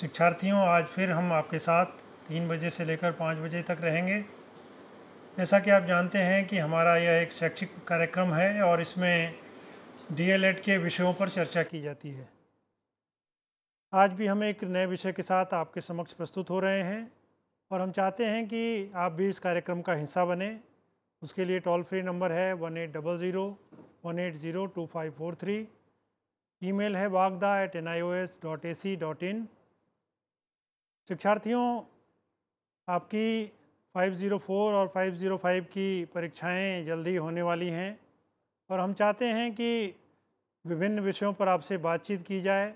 शिक्षार्थियों आज फिर हम आपके साथ तीन बजे से लेकर पाँच बजे तक रहेंगे जैसा कि आप जानते हैं कि हमारा यह एक शैक्षिक कार्यक्रम है और इसमें डीएलएड के विषयों पर चर्चा की जाती है आज भी हम एक नए विषय के साथ आपके समक्ष प्रस्तुत हो रहे हैं और हम चाहते हैं कि आप भी इस कार्यक्रम का हिस्सा बने उसके लिए टोल फ्री नंबर है one eight double zero one eight zero two five four three email है Vagda at N I O S dot A C dot in शिक्षार्थियों तो आपकी 504 और 505 की परीक्षाएं जल्दी होने वाली हैं और हम चाहते हैं कि विभिन्न विषयों पर आपसे बातचीत की जाए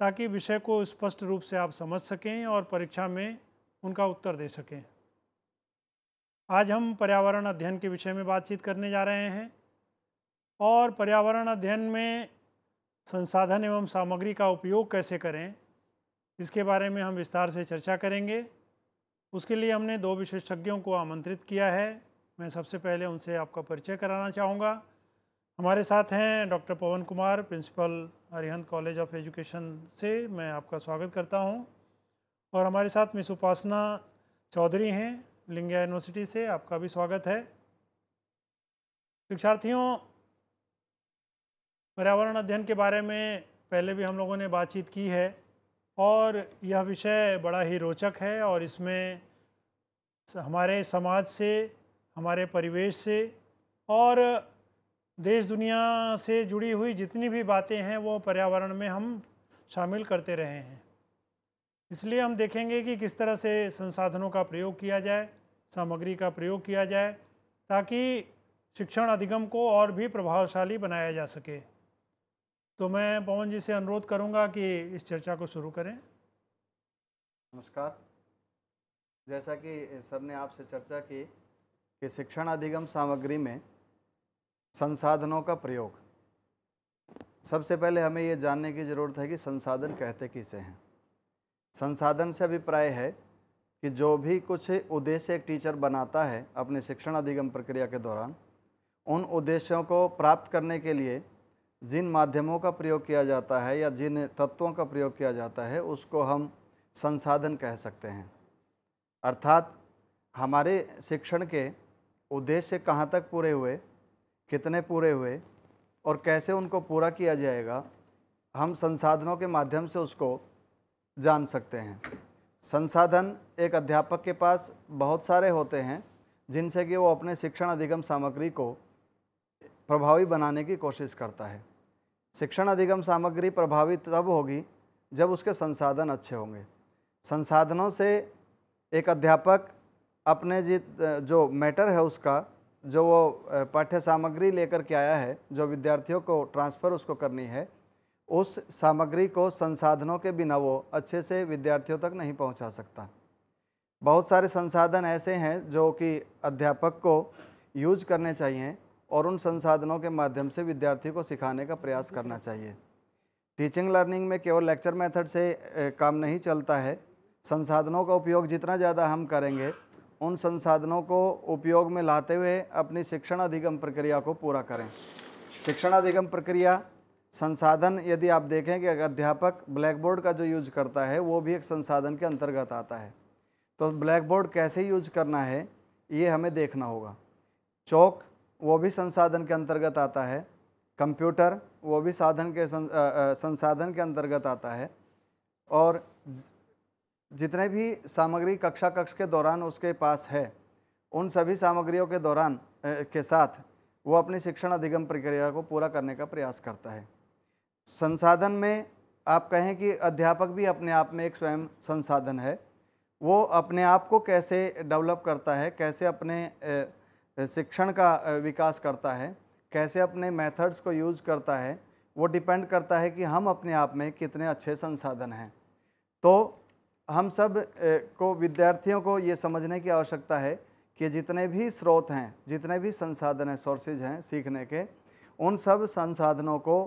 ताकि विषय को स्पष्ट रूप से आप समझ सकें और परीक्षा में उनका उत्तर दे सकें आज हम पर्यावरण अध्ययन के विषय में बातचीत करने जा रहे हैं और पर्यावरण अध्ययन में संसाधन एवं सामग्री का उपयोग कैसे करें इसके बारे में हम विस्तार से चर्चा करेंगे उसके लिए हमने दो विशेषज्ञों को आमंत्रित किया है मैं सबसे पहले उनसे आपका परिचय कराना चाहूँगा हमारे साथ हैं doctor Pawan Kumar principal Harihant college of education से मैं आपका स्वागत करता हूँ और हमारे साथ मिस उपासना चौधरी हैं लिंगिया यूनिवर्सिटी से आपका भी स्वागत है शिक्षार्थियों पर्यावरण अध्ययन के बारे में पहले भी हम लोगों ने बातचीत की है और यह विषय बड़ा ही रोचक है और इसमें हमारे समाज से हमारे परिवेश से और देश दुनिया से जुड़ी हुई जितनी भी बातें हैं वो पर्यावरण में हम शामिल करते रहे हैं इसलिए हम देखेंगे कि किस तरह से संसाधनों का प्रयोग किया जाए सामग्री का प्रयोग किया जाए ताकि शिक्षण अधिगम को और भी प्रभावशाली बनाया जा सके तो मैं पवन जी से अनुरोध करूंगा कि इस चर्चा को शुरू करें नमस्कार जैसा कि सर ने आपसे चर्चा की कि शिक्षण अधिगम सामग्री में संसाधनों का प्रयोग सबसे पहले हमें ये जानने की ज़रूरत है कि संसाधन कहते किसे हैं संसाधन से अभिप्राय है कि जो भी कुछ उद्देश्य एक टीचर बनाता है अपने शिक्षण अधिगम प्रक्रिया के दौरान उन उद्देश्यों को प्राप्त करने के लिए जिन माध्यमों का प्रयोग किया जाता है या जिन तत्वों का प्रयोग किया जाता है उसको हम संसाधन कह सकते हैं अर्थात हमारे शिक्षण के उद्देश्य कहाँ तक पूरे हुए कितने पूरे हुए और कैसे उनको पूरा किया जाएगा हम संसाधनों के माध्यम से उसको जान सकते हैं संसाधन एक अध्यापक के पास बहुत सारे होते हैं जिनसे कि वो अपने शिक्षण अधिगम सामग्री को प्रभावी बनाने की कोशिश करता है शिक्षण अधिगम सामग्री प्रभावी तब होगी जब उसके संसाधन अच्छे होंगे संसाधनों से एक अध्यापक अपने जित जो मैटर है उसका जो वो पाठ्य सामग्री लेकर के आया है जो विद्यार्थियों को ट्रांसफ़र उसको करनी है उस सामग्री को संसाधनों के बिना वो अच्छे से विद्यार्थियों तक नहीं पहुंचा सकता बहुत सारे संसाधन ऐसे हैं जो कि अध्यापक को यूज करने चाहिए और उन संसाधनों के माध्यम से विद्यार्थी को सिखाने का प्रयास करना चाहिए टीचिंग लर्निंग में केवल लेक्चर मेथड से काम नहीं चलता है संसाधनों का उपयोग जितना ज़्यादा हम करेंगे उन संसाधनों को उपयोग में लाते हुए अपनी शिक्षण अधिगम प्रक्रिया को पूरा करें शिक्षण अधिगम प्रक्रिया संसाधन यदि आप देखें कि अध्यापक ब्लैक बोर्ड का जो यूज करता है वो भी एक संसाधन के अंतर्गत आता है तो ब्लैक बोर्ड कैसे यूज करना है ये हमें देखना होगा चौक वो भी संसाधन के अंतर्गत आता है कंप्यूटर वो भी साधन के संसाधन के अंतर्गत आता है और जितने भी सामग्री कक्षा कक्ष के दौरान उसके पास है उन सभी सामग्रियों के दौरान के साथ वो अपनी शिक्षण अधिगम प्रक्रिया को पूरा करने का प्रयास करता है संसाधन में आप कहें कि अध्यापक भी अपने आप में एक स्वयं संसाधन है वो अपने आप को कैसे डेवलप करता है कैसे अपने ए, शिक्षण का विकास करता है कैसे अपने मेथड्स को यूज़ करता है वो डिपेंड करता है कि हम अपने आप में कितने अच्छे संसाधन हैं तो हम सब को विद्यार्थियों को ये समझने की आवश्यकता है कि जितने भी स्रोत हैं जितने भी संसाधन हैं सोर्सेज हैं सीखने के उन सब संसाधनों को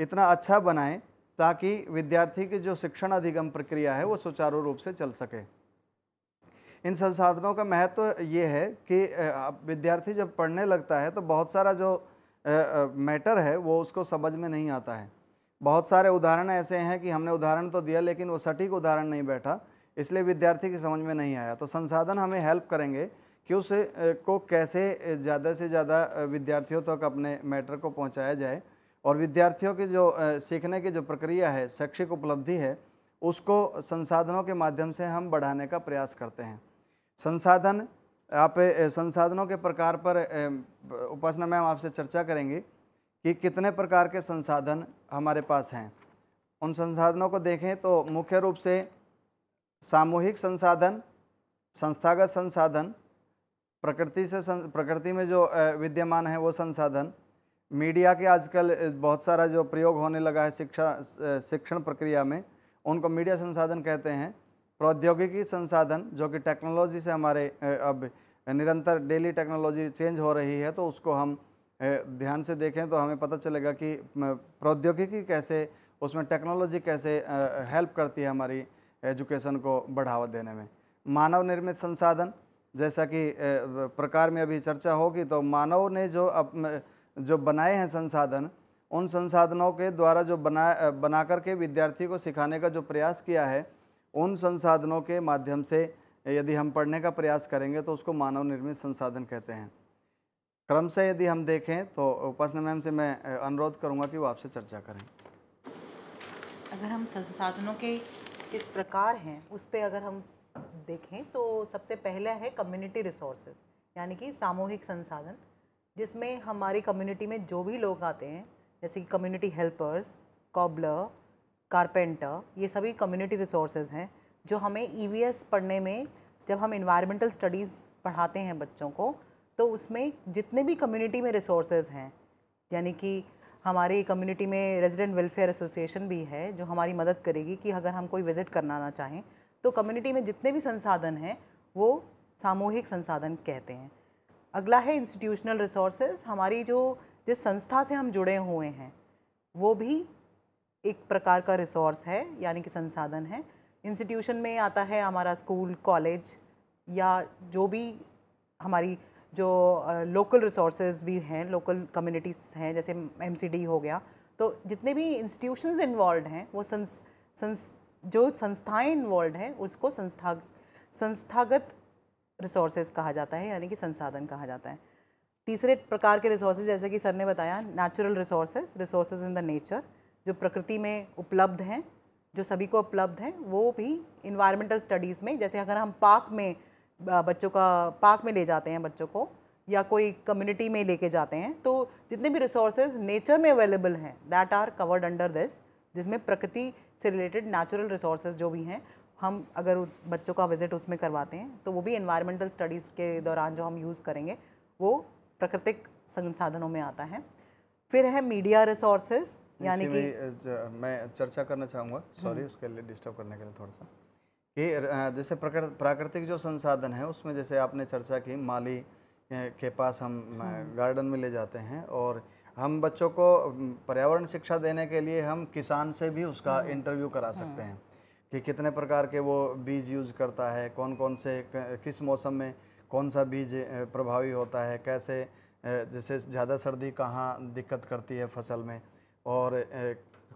इतना अच्छा बनाएं ताकि विद्यार्थी की जो शिक्षण अधिगम प्रक्रिया है वो सुचारू रूप से चल सके इन संसाधनों का महत्व तो ये है कि विद्यार्थी जब पढ़ने लगता है तो बहुत सारा जो मैटर है वो उसको समझ में नहीं आता है बहुत सारे उदाहरण ऐसे हैं कि हमने उदाहरण तो दिया लेकिन वो सटीक उदाहरण नहीं बैठा इसलिए विद्यार्थी की समझ में नहीं आया तो संसाधन हमें हेल्प करेंगे कि उस को कैसे ज़्यादा से ज़्यादा विद्यार्थियों तक तो अपने मैटर को पहुंचाया जाए और विद्यार्थियों की जो सीखने की जो प्रक्रिया है शैक्षिक उपलब्धि है उसको संसाधनों के माध्यम से हम बढ़ाने का प्रयास करते हैं संसाधन आप संसाधनों के प्रकार पर उपासना मैम आपसे चर्चा करेंगे कि कितने प्रकार के संसाधन हमारे पास हैं उन संसाधनों को देखें तो मुख्य रूप से सामूहिक संसाधन संस्थागत संसाधन प्रकृति से सं, प्रकृति में जो विद्यमान है वो संसाधन मीडिया के आजकल बहुत सारा जो प्रयोग होने लगा है शिक्षा शिक्षण प्रक्रिया में उनको मीडिया संसाधन कहते हैं प्रौद्योगिकी संसाधन जो कि टेक्नोलॉजी से हमारे अब निरंतर डेली टेक्नोलॉजी चेंज हो रही है तो उसको हम ध्यान से देखें तो हमें पता चलेगा कि प्रौद्योगिकी कैसे उसमें टेक्नोलॉजी कैसे हेल्प करती है हमारी एजुकेशन को बढ़ावा देने में मानव निर्मित संसाधन जैसा कि प्रकार में अभी चर्चा होगी तो मानव ने जो अप, जो बनाए हैं संसाधन उन संसाधनों के द्वारा जो बना बना करके विद्यार्थी को सिखाने का जो प्रयास किया है उन संसाधनों के माध्यम से यदि हम पढ़ने का प्रयास करेंगे तो उसको मानव निर्मित संसाधन कहते हैं क्रम से यदि हम देखें तो उपासना मैम से मैं अनुरोध करूंगा कि वो आपसे चर्चा करें अगर हम संसाधनों के किस प्रकार हैं उस पर अगर हम देखें तो सबसे पहला है कम्युनिटी रिसोर्सेज यानी कि सामूहिक संसाधन जिसमें हमारी कम्युनिटी में जो भी लोग आते हैं जैसे कि कम्युनिटी हेल्पर्स कॉबलर कारपेंटर ये सभी कम्युनिटी रिसोर्सेज हैं जो हमें ई e पढ़ने में जब हम इन्वायरमेंटल स्टडीज़ पढ़ाते हैं बच्चों को तो उसमें जितने भी कम्युनिटी में रिसोर्सेज हैं यानी कि हमारी कम्युनिटी में रेजिडेंट वेलफेयर एसोसिएशन भी है जो हमारी मदद करेगी कि अगर हम कोई विज़िट करना ना चाहें तो कम्युनिटी में जितने भी संसाधन हैं वो सामूहिक संसाधन कहते हैं अगला है इंस्टीट्यूशनल रिसोर्सेज हमारी जो जिस संस्था से हम जुड़े हुए हैं वो भी एक प्रकार का रिसोर्स है यानी कि संसाधन है इंस्टीट्यूशन में आता है हमारा स्कूल कॉलेज या जो भी हमारी जो लोकल रिसोर्सेज भी हैं लोकल कम्युनिटीज़ हैं जैसे एम हो गया तो जितने भी इंस्टीट्यूशंस इन्वॉल्व हैं वो संस, संस जो संस्थाएं इन्वॉल्व हैं उसको संस्था संस्थागत रिसोर्सेज कहा जाता है यानी कि संसाधन कहा जाता है तीसरे प्रकार के रिसोर्सेज जैसे कि सर ने बताया natural resources resources in the nature जो प्रकृति में उपलब्ध हैं जो सभी को उपलब्ध हैं वो भी इन्वायरमेंटल स्टडीज़ में जैसे अगर हम पार्क में बच्चों का पार्क में ले जाते हैं बच्चों को या कोई कम्युनिटी में लेके जाते हैं तो जितने भी रिसोर्सेज नेचर में अवेलेबल हैं that are covered under this जिसमें प्रकृति से रिलेटेड नेचुरल रिसोर्सेज जो भी हैं हम अगर बच्चों का विजिट उसमें करवाते हैं तो वो भी इन्वायरमेंटल स्टडीज़ के दौरान जो हम यूज़ करेंगे वो प्राकृतिक संसाधनों में आता है फिर है मीडिया रिसोर्सेज यानी कि मैं चर्चा करना चाहूँगा सॉरी हम्म। उसके लिए डिस्टर्ब करने के लिए थोड़ा सा कि जैसे प्राकृतिक जो संसाधन है उसमें जैसे आपने चर्चा की माली के पास हम गार्डन हम्म। में ले जाते हैं और हम बच्चों को पर्यावरण शिक्षा देने के लिए हम किसान से भी उसका इंटरव्यू हम्म। करा सकते हैं कि कितने प्रकार के वो बीज यूज करता है कौन कौन से किस मौसम में कौन सा बीज प्रभावी होता है कैसे जैसे ज़्यादा सर्दी कहाँ दिक्कत करती है फसल में और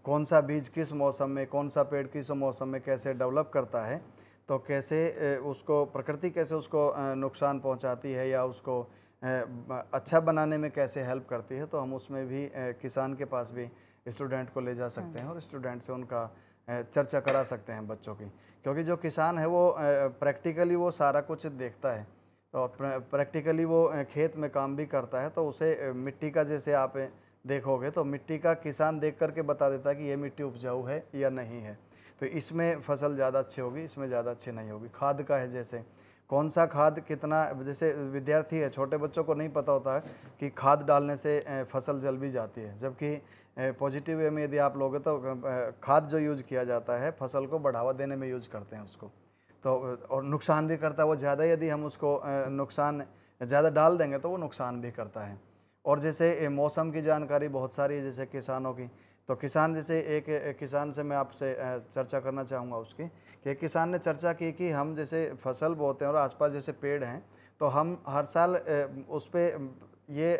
कौन सा बीज किस मौसम में कौन सा पेड़ किस मौसम में कैसे डेवलप करता है तो कैसे उसको प्रकृति कैसे उसको नुकसान पहुंचाती है या उसको अच्छा बनाने में कैसे हेल्प करती है तो हम उसमें भी किसान के पास भी स्टूडेंट को ले जा सकते हैं हाँ। और स्टूडेंट से उनका चर्चा करा सकते हैं बच्चों की क्योंकि जो किसान है वो प्रैक्टिकली वो सारा कुछ देखता है तो प्रैक्टिकली वो खेत में काम भी करता है तो उसे मिट्टी का जैसे आप देखोगे तो मिट्टी का किसान देख करके बता देता है कि ये मिट्टी उपजाऊ है या नहीं है तो इसमें फसल ज़्यादा अच्छी होगी इसमें ज़्यादा अच्छी नहीं होगी खाद का है जैसे कौन सा खाद कितना जैसे विद्यार्थी है छोटे बच्चों को नहीं पता होता है कि खाद डालने से फसल जल भी जाती है जबकि पॉजिटिव वे में यदि आप लोगे तो खाद जो यूज किया जाता है फसल को बढ़ावा देने में यूज करते हैं उसको तो और नुकसान भी करता है वो ज़्यादा यदि हम उसको नुकसान ज़्यादा डाल देंगे तो वो नुकसान भी करता है और जैसे मौसम की जानकारी बहुत सारी है जैसे किसानों की तो किसान जैसे एक, एक किसान से मैं आपसे चर्चा करना चाहूँगा उसकी कि एक किसान ने चर्चा की कि हम जैसे फसल बोते हैं और आसपास जैसे पेड़ हैं तो हम हर साल उस पर ये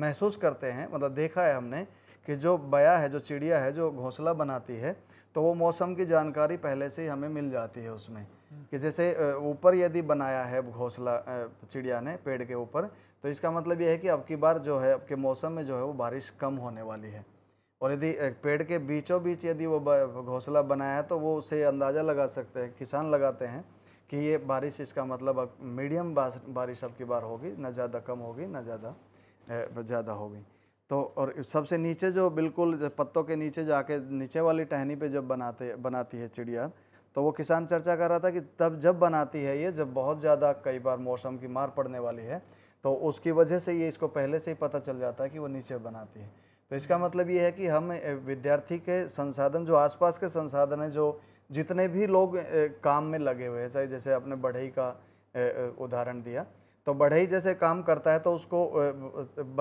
महसूस करते हैं मतलब देखा है हमने कि जो बया है जो चिड़िया है जो घोंसला बनाती है तो वो मौसम की जानकारी पहले से ही हमें मिल जाती है उसमें कि जैसे ऊपर यदि बनाया है घोंसला चिड़िया ने पेड़ के ऊपर तो इसका मतलब ये है कि अब की बार जो है अब के मौसम में जो है वो बारिश कम होने वाली है और यदि पेड़ के बीचों बीच यदि वो घोंसला बनाया है तो वो उसे अंदाज़ा लगा सकते हैं किसान लगाते हैं कि ये बारिश इसका मतलब अब मीडियम बारिश अब की बार होगी ना ज़्यादा कम होगी ना ज़्यादा ज़्यादा होगी तो और सबसे नीचे जो बिल्कुल पत्तों के नीचे जाके नीचे वाली टहनी पे जब बनाते बनाती है चिड़िया तो वो किसान चर्चा कर रहा था कि तब जब बनाती है ये जब बहुत ज़्यादा कई बार मौसम की मार पड़ने वाली है तो उसकी वजह से ये इसको पहले से ही पता चल जाता है कि वो नीचे बनाती है तो इसका मतलब ये है कि हम विद्यार्थी के संसाधन जो आसपास के संसाधन हैं जो जितने भी लोग काम में लगे हुए हैं चाहे जैसे आपने बढ़ई का उदाहरण दिया तो बढ़ई जैसे काम करता है तो उसको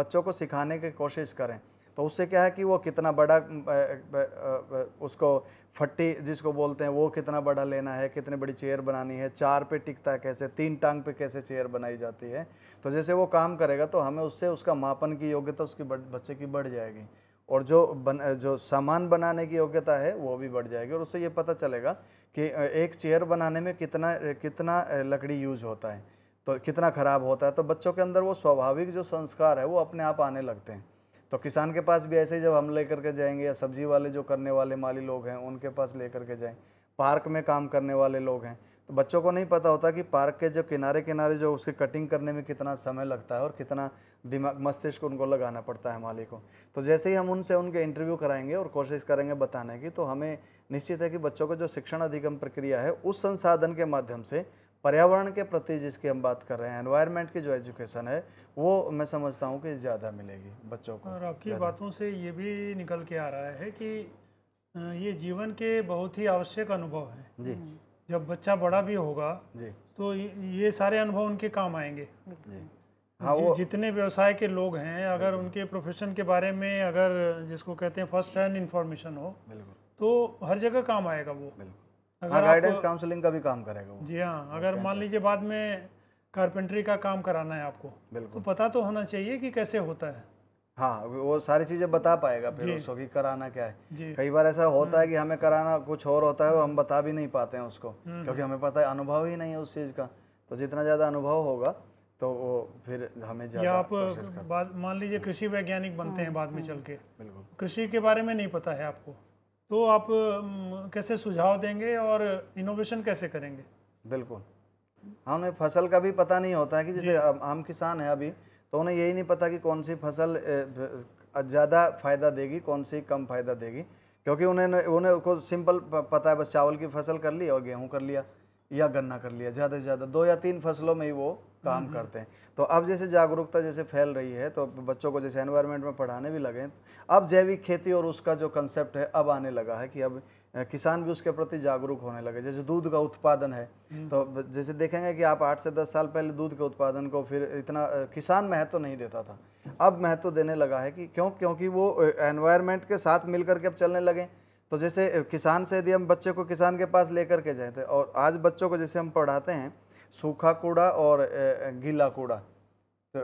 बच्चों को सिखाने की कोशिश करें तो उससे क्या है कि वो कितना बड़ा उसको फट्टी जिसको बोलते हैं वो कितना बड़ा लेना है कितनी बड़ी चेयर बनानी है चार पे टिकता है कैसे तीन टांग पे कैसे चेयर बनाई जाती है तो जैसे वो काम करेगा तो हमें उससे उसका मापन की योग्यता उसकी बच्चे की बढ़ जाएगी और जो बन जो सामान बनाने की योग्यता है वो भी बढ़ जाएगी और उससे ये पता चलेगा कि एक चेयर बनाने में कितना कितना लकड़ी यूज होता है तो कितना ख़राब होता है तो बच्चों के अंदर वो स्वाभाविक जो संस्कार है वो अपने आप आने लगते हैं तो किसान के पास भी ऐसे ही जब हम लेकर के जाएंगे या सब्जी वाले जो करने वाले माली लोग हैं उनके पास लेकर के जाएं पार्क में काम करने वाले लोग हैं तो बच्चों को नहीं पता होता कि पार्क के जो किनारे किनारे जो उसकी कटिंग करने में कितना समय लगता है और कितना दिमाग मस्तिष्क उनको लगाना पड़ता है माली को तो जैसे ही हम उनसे उनके इंटरव्यू कराएंगे और कोशिश करेंगे बताने की तो हमें निश्चित है कि बच्चों को जो शिक्षण अधिगम प्रक्रिया है उस संसाधन के माध्यम से पर्यावरण के प्रति जिसकी हम बात कर रहे हैं एनवायरनमेंट की जो एजुकेशन है वो मैं समझता हूँ कि ज़्यादा मिलेगी बच्चों को और आपकी बातों से ये भी निकल के आ रहा है कि ये जीवन के बहुत ही आवश्यक अनुभव हैं जी जब बच्चा बड़ा भी होगा जी तो ये सारे अनुभव उनके काम आएंगे जी हाँ वो जितने व्यवसाय के लोग हैं अगर उनके प्रोफेशन के बारे में अगर जिसको कहते हैं फर्स्ट हैंड इन्फॉर्मेशन हो तो हर जगह काम आएगा वो बिल्कुल अगर गाइडेंस हाँ, काउंसलिंग का भी काम करेगा जी हाँ अगर मान लीजिए बाद में कारपेंट्री का काम कराना है आपको बिल्कुल तो पता तो होना चाहिए कि कैसे होता है हाँ वो सारी चीज़ें बता पाएगा फिर उसको कि कराना क्या है कई बार ऐसा होता है हम्म। कि हमें कराना कुछ और होता है और हम बता भी नहीं पाते हैं उसको हम्म। क्योंकि हमें पता है अनुभव ही नहीं है उस चीज़ का तो जितना ज़्यादा अनुभव होगा तो वो फिर हमें या आप मान लीजिए कृषि वैज्ञानिक बनते हैं हम्म, बाद में चल के बिल्कुल कृषि के बारे में नहीं पता है आपको तो आप कैसे सुझाव देंगे और इनोवेशन कैसे करेंगे बिल्कुल हाँ उन्हें फसल का भी पता नहीं होता है कि जैसे हम किसान हैं अभी तो उन्हें यही नहीं पता कि कौन सी फसल ज़्यादा फ़ायदा देगी कौन सी कम फ़ायदा देगी क्योंकि उन्हें उन्हें उनको सिंपल पता है बस चावल की फसल कर ली और गेहूँ कर लिया या गन्ना कर लिया ज़्यादा से ज़्यादा दो या तीन फसलों में ही वो काम हम्म, हम्म। करते हैं तो अब जैसे जागरूकता जैसे फैल रही है तो बच्चों को जैसे एनवायरनमेंट में पढ़ाने भी लगे अब जैविक खेती और उसका जो कंसेप्ट है अब आने लगा है कि अब किसान भी उसके प्रति जागरूक होने लगे जैसे दूध का उत्पादन है हम्म। तो जैसे देखेंगे कि आप आठ से दस साल पहले दूध के उत्पादन को फिर इतना किसान महत्व तो नहीं देता था अब महत्व तो देने लगा है कि क्यों क्योंकि वो एनवायरनमेंट के साथ मिल करके अब चलने लगे तो जैसे किसान से यदि हम बच्चे को किसान के पास लेकर के जाए थे तो और आज बच्चों को जैसे हम पढ़ाते हैं सूखा कूड़ा और गीला कूड़ा तो,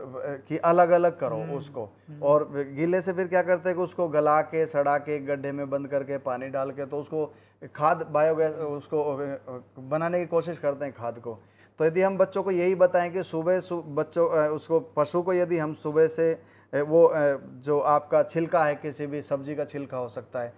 कि अलग अलग करो हम्म, उसको हम्म। और गीले से फिर क्या करते हैं कि उसको गला के सड़ा के गड्ढे में बंद करके पानी डाल के तो उसको खाद बायोगैस उसको बनाने की कोशिश करते हैं खाद को तो यदि हम बच्चों को यही बताएं कि सुबह सु, बच्चों उसको पशु को यदि हम सुबह से वो जो आपका छिलका है किसी भी सब्जी का छिलका हो सकता है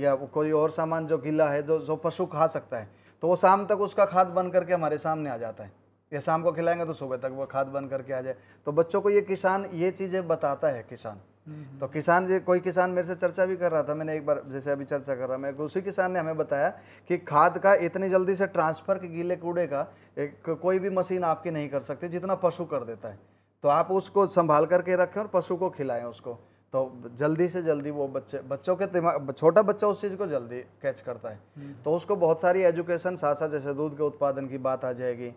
या कोई और सामान जो गीला है जो जो पशु खा सकता है तो वो शाम तक उसका खाद बन करके हमारे सामने आ जाता है या शाम को खिलाएंगे तो सुबह तक वो खाद बन करके आ जाए तो बच्चों को ये किसान ये चीज़ें बताता है किसान हम्म। तो किसान जो कोई किसान मेरे से चर्चा भी कर रहा था मैंने एक बार जैसे अभी चर्चा कर रहा मैं उसी किसान ने हमें बताया कि खाद का इतनी जल्दी से ट्रांसफ़र के गीले कूड़े का एक कोई भी मशीन आपकी नहीं कर सकती जितना पशु कर देता है तो आप उसको संभाल करके रखें और पशु को खिलाएं उसको तो जल्दी से जल्दी वो बच्चे बच्चों के दिमाग छोटा बच्चा उस चीज़ को जल्दी कैच करता है हम्म। तो उसको बहुत सारी एजुकेशन साथ साथ जैसे दूध के उत्पादन की बात आ जाएगी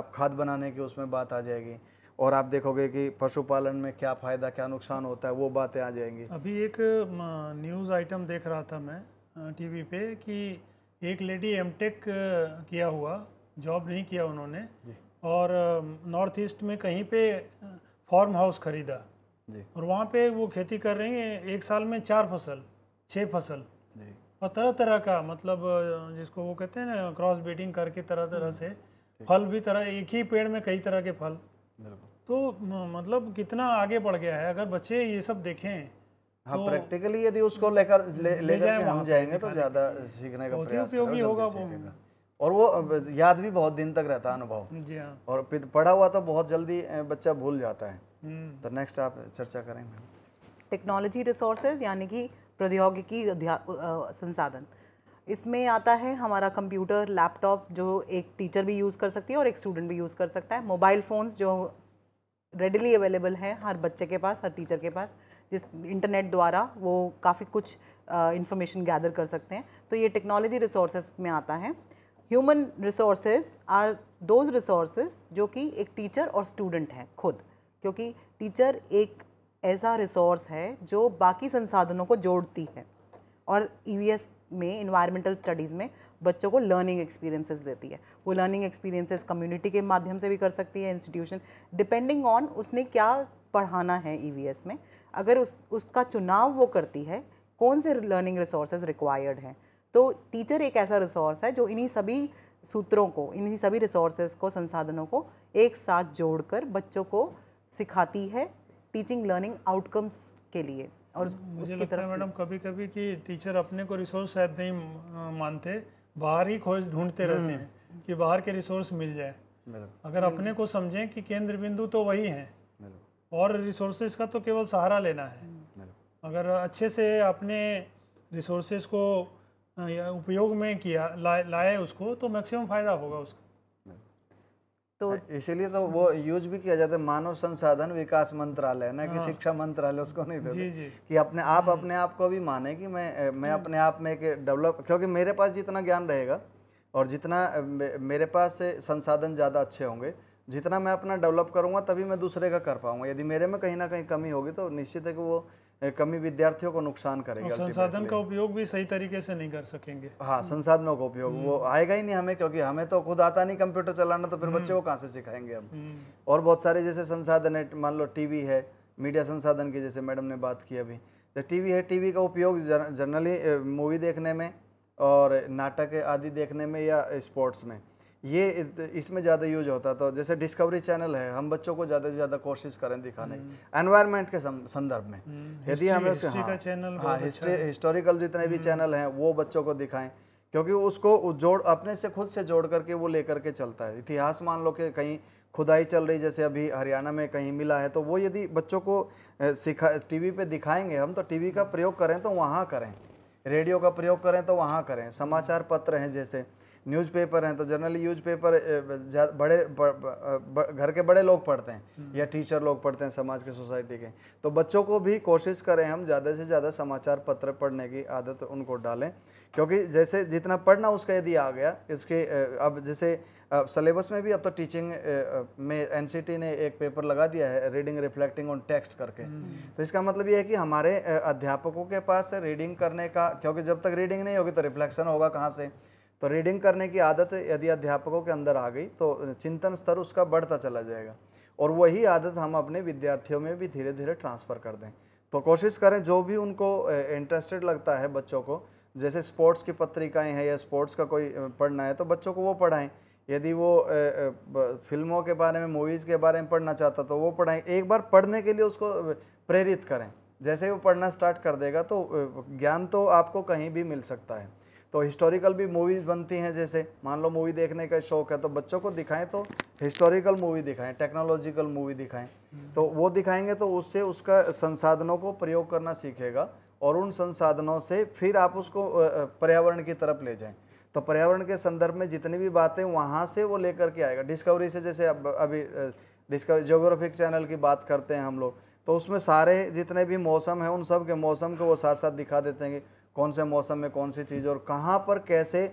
आप खाद बनाने की उसमें बात आ जाएगी और आप देखोगे कि पशुपालन में क्या फ़ायदा क्या नुकसान होता है वो बातें आ जाएंगी अभी एक न्यूज़ आइटम देख रहा था मैं टीवी पे कि एक लेडी एमटेक किया हुआ जॉब नहीं किया उन्होंने और नॉर्थ ईस्ट में कहीं पे फार्म हाउस खरीदा और वहाँ पे वो खेती कर रही हैं एक साल में चार फसल छः फसल और तरह तरह का मतलब जिसको वो कहते हैं ना क्रॉस ब्रीडिंग करके तरह तरह हम्म। से फल भी तरह एक ही पेड़ में कई तरह के फल तो मतलब कितना आगे बढ़ गया है अगर बच्चे ये सब देखें हाँ तो प्रैक्टिकली यदि उसको लेकर ले, ले, ले जाएं हम जाएंगे तो ज़्यादा सीखने का प्रयास उपयोगी होगा और वो याद भी बहुत दिन तक रहता है अनुभव जी हाँ और पढ़ा हुआ तो बहुत जल्दी बच्चा भूल जाता है हम्म। तो नेक्स्ट आप चर्चा करें टेक्नोलॉजी रिसोर्सेज यानी कि प्रौद्योगिकी संसाधन इसमें आता है हमारा कंप्यूटर लैपटॉप जो एक टीचर भी यूज़ कर सकती है और एक स्टूडेंट भी यूज़ कर सकता है मोबाइल फ़ोन्स जो रेडिली अवेलेबल हैं हर बच्चे के पास हर टीचर के पास जिस इंटरनेट द्वारा वो काफ़ी कुछ इन्फॉर्मेशन गैदर कर सकते हैं तो ये टेक्नोलॉजी रिसोर्सेज में आता है human resources are those resources जो कि एक टीचर और स्टूडेंट हैं खुद क्योंकि टीचर एक ऐसा रिसोर्स है जो बाकी संसाधनों को जोड़ती है और ई e में इन्वायरमेंटल स्टडीज़ में बच्चों को लर्निंग एक्सपीरियंसेस देती है वो लर्निंग एक्सपीरियंसेस कम्युनिटी के माध्यम से भी कर सकती है इंस्टीट्यूशन डिपेंडिंग ऑन उसने क्या पढ़ाना है ई e में अगर उस उसका चुनाव वो करती है कौन से लर्निंग रिसोर्सेज रिक्वायर्ड हैं तो टीचर एक ऐसा रिसोर्स है जो इन्हीं सभी सूत्रों को इन्हीं सभी रिसोर्सेज को संसाधनों को एक साथ जोड़कर बच्चों को सिखाती है टीचिंग लर्निंग आउटकम्स के लिए और मुझे उसकी है मैडम कभी कभी कि टीचर अपने को रिसोर्स शायद नहीं मानते बाहर ही खोज ढूंढते हम्म। रहते हैं कि बाहर के रिसोर्स मिल जाए अगर अपने को समझें कि केंद्र बिंदु तो वही है और रिसोर्सेज का तो केवल सहारा लेना है अगर अच्छे से अपने रिसोर्सेज को हाँ, उपयोग में किया ला, लाए उसको तो मैक्सिमम फायदा होगा उसका तो हाँ, इसीलिए तो वो यूज भी किया जाता है मानव संसाधन विकास मंत्रालय ना कि हाँ। शिक्षा मंत्रालय उसको नहीं देते कि अपने आप हम्म। अपने आप को भी माने कि मैं मैं अपने आप में एक डेवलप क्योंकि मेरे पास जितना ज्ञान रहेगा और जितना मेरे पास संसाधन ज़्यादा अच्छे होंगे जितना मैं अपना डेवलप करूँगा तभी मैं दूसरे का कर पाऊँगा यदि मेरे में कहीं ना कहीं कमी होगी तो निश्चित है कि वो कमी विद्यार्थियों को नुकसान करेगा संसाधन का उपयोग भी सही तरीके से नहीं कर सकेंगे हाँ संसाधनों का उपयोग वो हम्म। आएगा ही नहीं हमें क्योंकि हमें तो खुद आता नहीं कंप्यूटर चलाना तो फिर बच्चे को कहाँ से सिखाएंगे हम हम्म। और बहुत सारे जैसे संसाधन है मान लो टीवी है मीडिया संसाधन की जैसे मैडम ने बात की अभी तो टीवी है टीवी का उपयोग जनरली मूवी देखने में और नाटक आदि देखने में या स्पोर्ट्स में ये इसमें ज़्यादा यूज होता तो जैसे डिस्कवरी चैनल है हम बच्चों को ज़्यादा से ज़्यादा कोशिश करें दिखाने की हम्म। एनवायरमेंट के संदर्भ में हम्म। यदि हमें उसके हाँ, चैनल हाँ हिस्ट्री अच्छा हिस्टोरिकल जितने भी चैनल हम्म। हैं वो बच्चों को दिखाएं क्योंकि उसको जोड़ अपने से खुद से जोड़ करके वो ले करके चलता है इतिहास मान लो कि कहीं खुदाई चल रही जैसे अभी हरियाणा में कहीं मिला है तो वो यदि बच्चों को सिखा टी पे दिखाएंगे हम तो टी का प्रयोग करें तो वहाँ करें रेडियो का प्रयोग करें तो वहाँ करें समाचार पत्र हैं जैसे न्यूज़पेपर हैं तो जनरली यूज पेपर बड़े घर के बड़े लोग पढ़ते हैं हम्म। या टीचर लोग पढ़ते हैं समाज के सोसाइटी के तो बच्चों को भी कोशिश करें हम ज़्यादा से ज़्यादा समाचार पत्र पढ़ने की आदत उनको डालें क्योंकि जैसे जितना पढ़ना उसका यदि आ गया उसके अब जैसे सिलेबस में भी अब तो टीचिंग में एन ने एक पेपर लगा दिया है रीडिंग रिफ्लेक्टिंग ऑन टेक्स्ट करके हम्म। तो इसका मतलब ये है कि हमारे अध्यापकों के पास रीडिंग करने का क्योंकि जब तक रीडिंग नहीं होगी तो रिफ्लेक्शन होगा कहाँ से तो रीडिंग करने की आदत यदि अध्यापकों के अंदर आ गई तो चिंतन स्तर उसका बढ़ता चला जाएगा और वही आदत हम अपने विद्यार्थियों में भी धीरे धीरे ट्रांसफ़र कर दें तो कोशिश करें जो भी उनको इंटरेस्टेड लगता है बच्चों को जैसे स्पोर्ट्स की पत्रिकाएं हैं या स्पोर्ट्स का कोई पढ़ना है तो बच्चों को वो पढ़ाएं यदि वो फिल्मों के बारे में मूवीज़ के बारे में पढ़ना चाहता तो वो पढ़ाएं एक बार पढ़ने के लिए उसको प्रेरित करें जैसे वो पढ़ना स्टार्ट कर देगा तो ज्ञान तो आपको कहीं भी मिल सकता है तो हिस्टोरिकल भी मूवीज़ बनती हैं जैसे मान लो मूवी देखने का शौक है तो बच्चों को दिखाएं तो हिस्टोरिकल मूवी दिखाएं टेक्नोलॉजिकल मूवी दिखाएं तो वो दिखाएंगे तो उससे उसका संसाधनों को प्रयोग करना सीखेगा और उन संसाधनों से फिर आप उसको पर्यावरण की तरफ ले जाएं तो पर्यावरण के संदर्भ में जितनी भी बातें वहाँ से वो लेकर के आएगा डिस्कवरी से जैसे अब अभी डिस्कवरी जोग्राफिक चैनल की बात करते हैं हम लोग तो उसमें सारे जितने भी मौसम हैं उन सब के मौसम को वो साथ साथ दिखा देते हैं कौन से मौसम में कौन सी चीज़ और कहाँ पर कैसे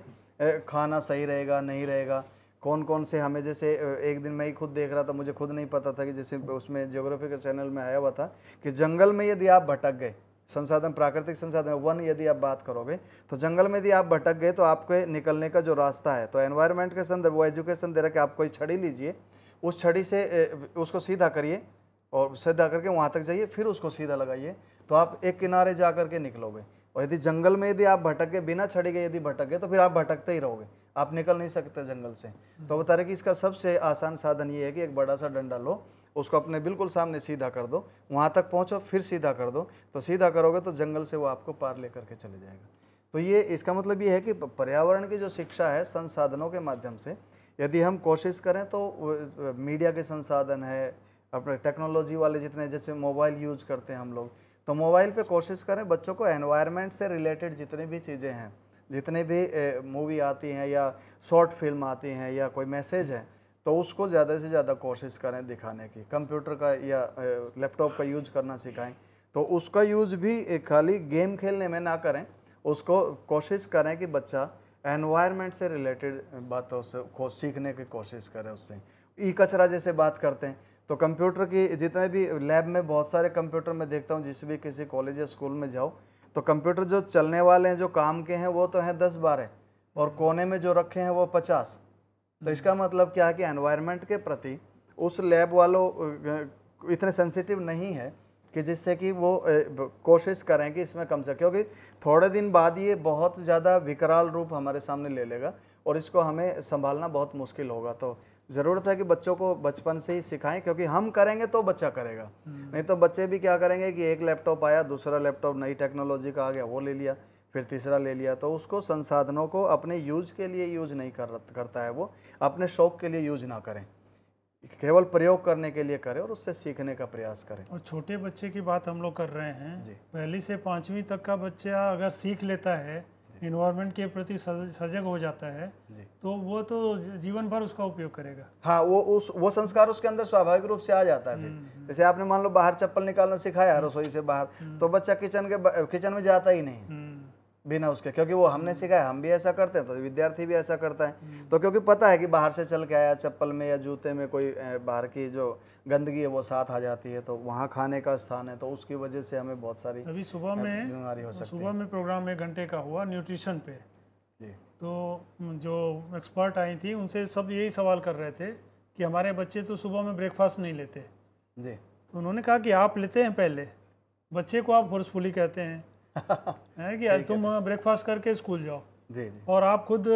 खाना सही रहेगा नहीं रहेगा कौन कौन से हमें जैसे एक दिन मैं ही खुद देख रहा था मुझे खुद नहीं पता था कि जैसे उसमें जियोग्राफी के चैनल में आया हुआ था कि जंगल में यदि आप भटक गए संसाधन प्राकृतिक संसाधन वन यदि आप बात करोगे तो जंगल में यदि आप भटक गए तो आपके निकलने का जो रास्ता है तो एनवायरमेंट के संदर्भ वो एजुकेशन दे रहा कि आप कोई छड़ी लीजिए उस छड़ी से उसको सीधा करिए और सीधा करके वहाँ तक जाइए फिर उसको सीधा लगाइए तो आप एक किनारे जा करके निकलोगे और यदि जंगल में यदि आप भटक गए बिना छड़ी के यदि भटक गए तो फिर आप भटकते ही रहोगे आप निकल नहीं सकते जंगल से तो बता रहे कि इसका सबसे आसान साधन ये है कि एक बड़ा सा डंडा लो उसको अपने बिल्कुल सामने सीधा कर दो वहाँ तक पहुँचो फिर सीधा कर दो तो सीधा करोगे तो जंगल से वो आपको पार ले करके चले जाएगा तो ये इसका मतलब ये है कि पर्यावरण की जो शिक्षा है संसाधनों के माध्यम से यदि हम कोशिश करें तो मीडिया के संसाधन है अपने टेक्नोलॉजी वाले जितने जैसे मोबाइल यूज करते हैं हम लोग तो मोबाइल पे कोशिश करें बच्चों को एनवायरनमेंट से रिलेटेड जितनी भी चीज़ें हैं जितने भी मूवी आती हैं या शॉर्ट फिल्म आती हैं या कोई मैसेज है तो उसको ज़्यादा से ज़्यादा कोशिश करें दिखाने की कंप्यूटर का या लैपटॉप का यूज करना सिखाएं तो उसका यूज़ भी खाली गेम खेलने में ना करें उसको कोशिश करें कि बच्चा एनवायरनमेंट से रिलेटेड बातों से सीखने की कोशिश करें उससे ई कचरा जैसे बात करते हैं तो कंप्यूटर की जितने भी लैब में बहुत सारे कंप्यूटर में देखता हूँ जिस भी किसी कॉलेज या स्कूल में जाओ तो कंप्यूटर जो चलने वाले हैं जो काम के हैं वो तो हैं दस बारह और कोने में जो रखे हैं वो पचास तो इसका हम्म। मतलब क्या है कि एनवायरनमेंट के प्रति उस लैब वालों इतने सेंसिटिव नहीं है कि जिससे कि वो कोशिश करें कि इसमें कम से क्योंकि थोड़े दिन बाद ये बहुत ज़्यादा विकराल रूप हमारे सामने ले लेगा और इसको हमें संभालना बहुत मुश्किल होगा तो ज़रूरत है कि बच्चों को बचपन से ही सिखाएं क्योंकि हम करेंगे तो बच्चा करेगा हम्म। नहीं तो बच्चे भी क्या करेंगे कि एक लैपटॉप आया दूसरा लैपटॉप नई टेक्नोलॉजी का आ गया वो ले लिया फिर तीसरा ले लिया तो उसको संसाधनों को अपने यूज के लिए यूज नहीं कर करता है वो अपने शौक के लिए यूज ना करें केवल प्रयोग करने के लिए करें और उससे सीखने का प्रयास करें और छोटे बच्चे की बात हम लोग कर रहे हैं पहली से पाँचवीं तक का बच्चा अगर सीख लेता है इन्वायरमेंट के प्रति सजग हो जाता है तो वो तो जीवन भर उसका उपयोग करेगा हाँ वो उस वो संस्कार उसके अंदर स्वाभाविक रूप से आ जाता है फिर हम्म, हम्म। जैसे आपने मान लो बाहर चप्पल निकालना सिखाया रसोई से बाहर हम्म। तो बच्चा किचन के किचन में जाता ही नहीं बिना उसके क्योंकि वो हमने सिखाया हम भी ऐसा करते हैं तो विद्यार्थी भी ऐसा करता है हम्म। तो क्योंकि पता है कि बाहर से चल के आया चप्पल में या जूते में कोई बाहर की जो गंदगी है वो साथ आ जाती है तो वहाँ खाने का स्थान है तो उसकी वजह से हमें बहुत सारी अभी सुबह में बीमारी हो सकती सुबह में प्रोग्राम एक घंटे का हुआ न्यूट्रिशन पे जी तो जो एक्सपर्ट आई थी उनसे सब यही सवाल कर रहे थे कि हमारे बच्चे तो सुबह में ब्रेकफास्ट नहीं लेते जी तो उन्होंने कहा कि आप लेते हैं पहले बच्चे को आप फोर्सफुली कहते हैं है कि यार तुम ब्रेकफास्ट करके स्कूल जाओ जी जी और आप खुद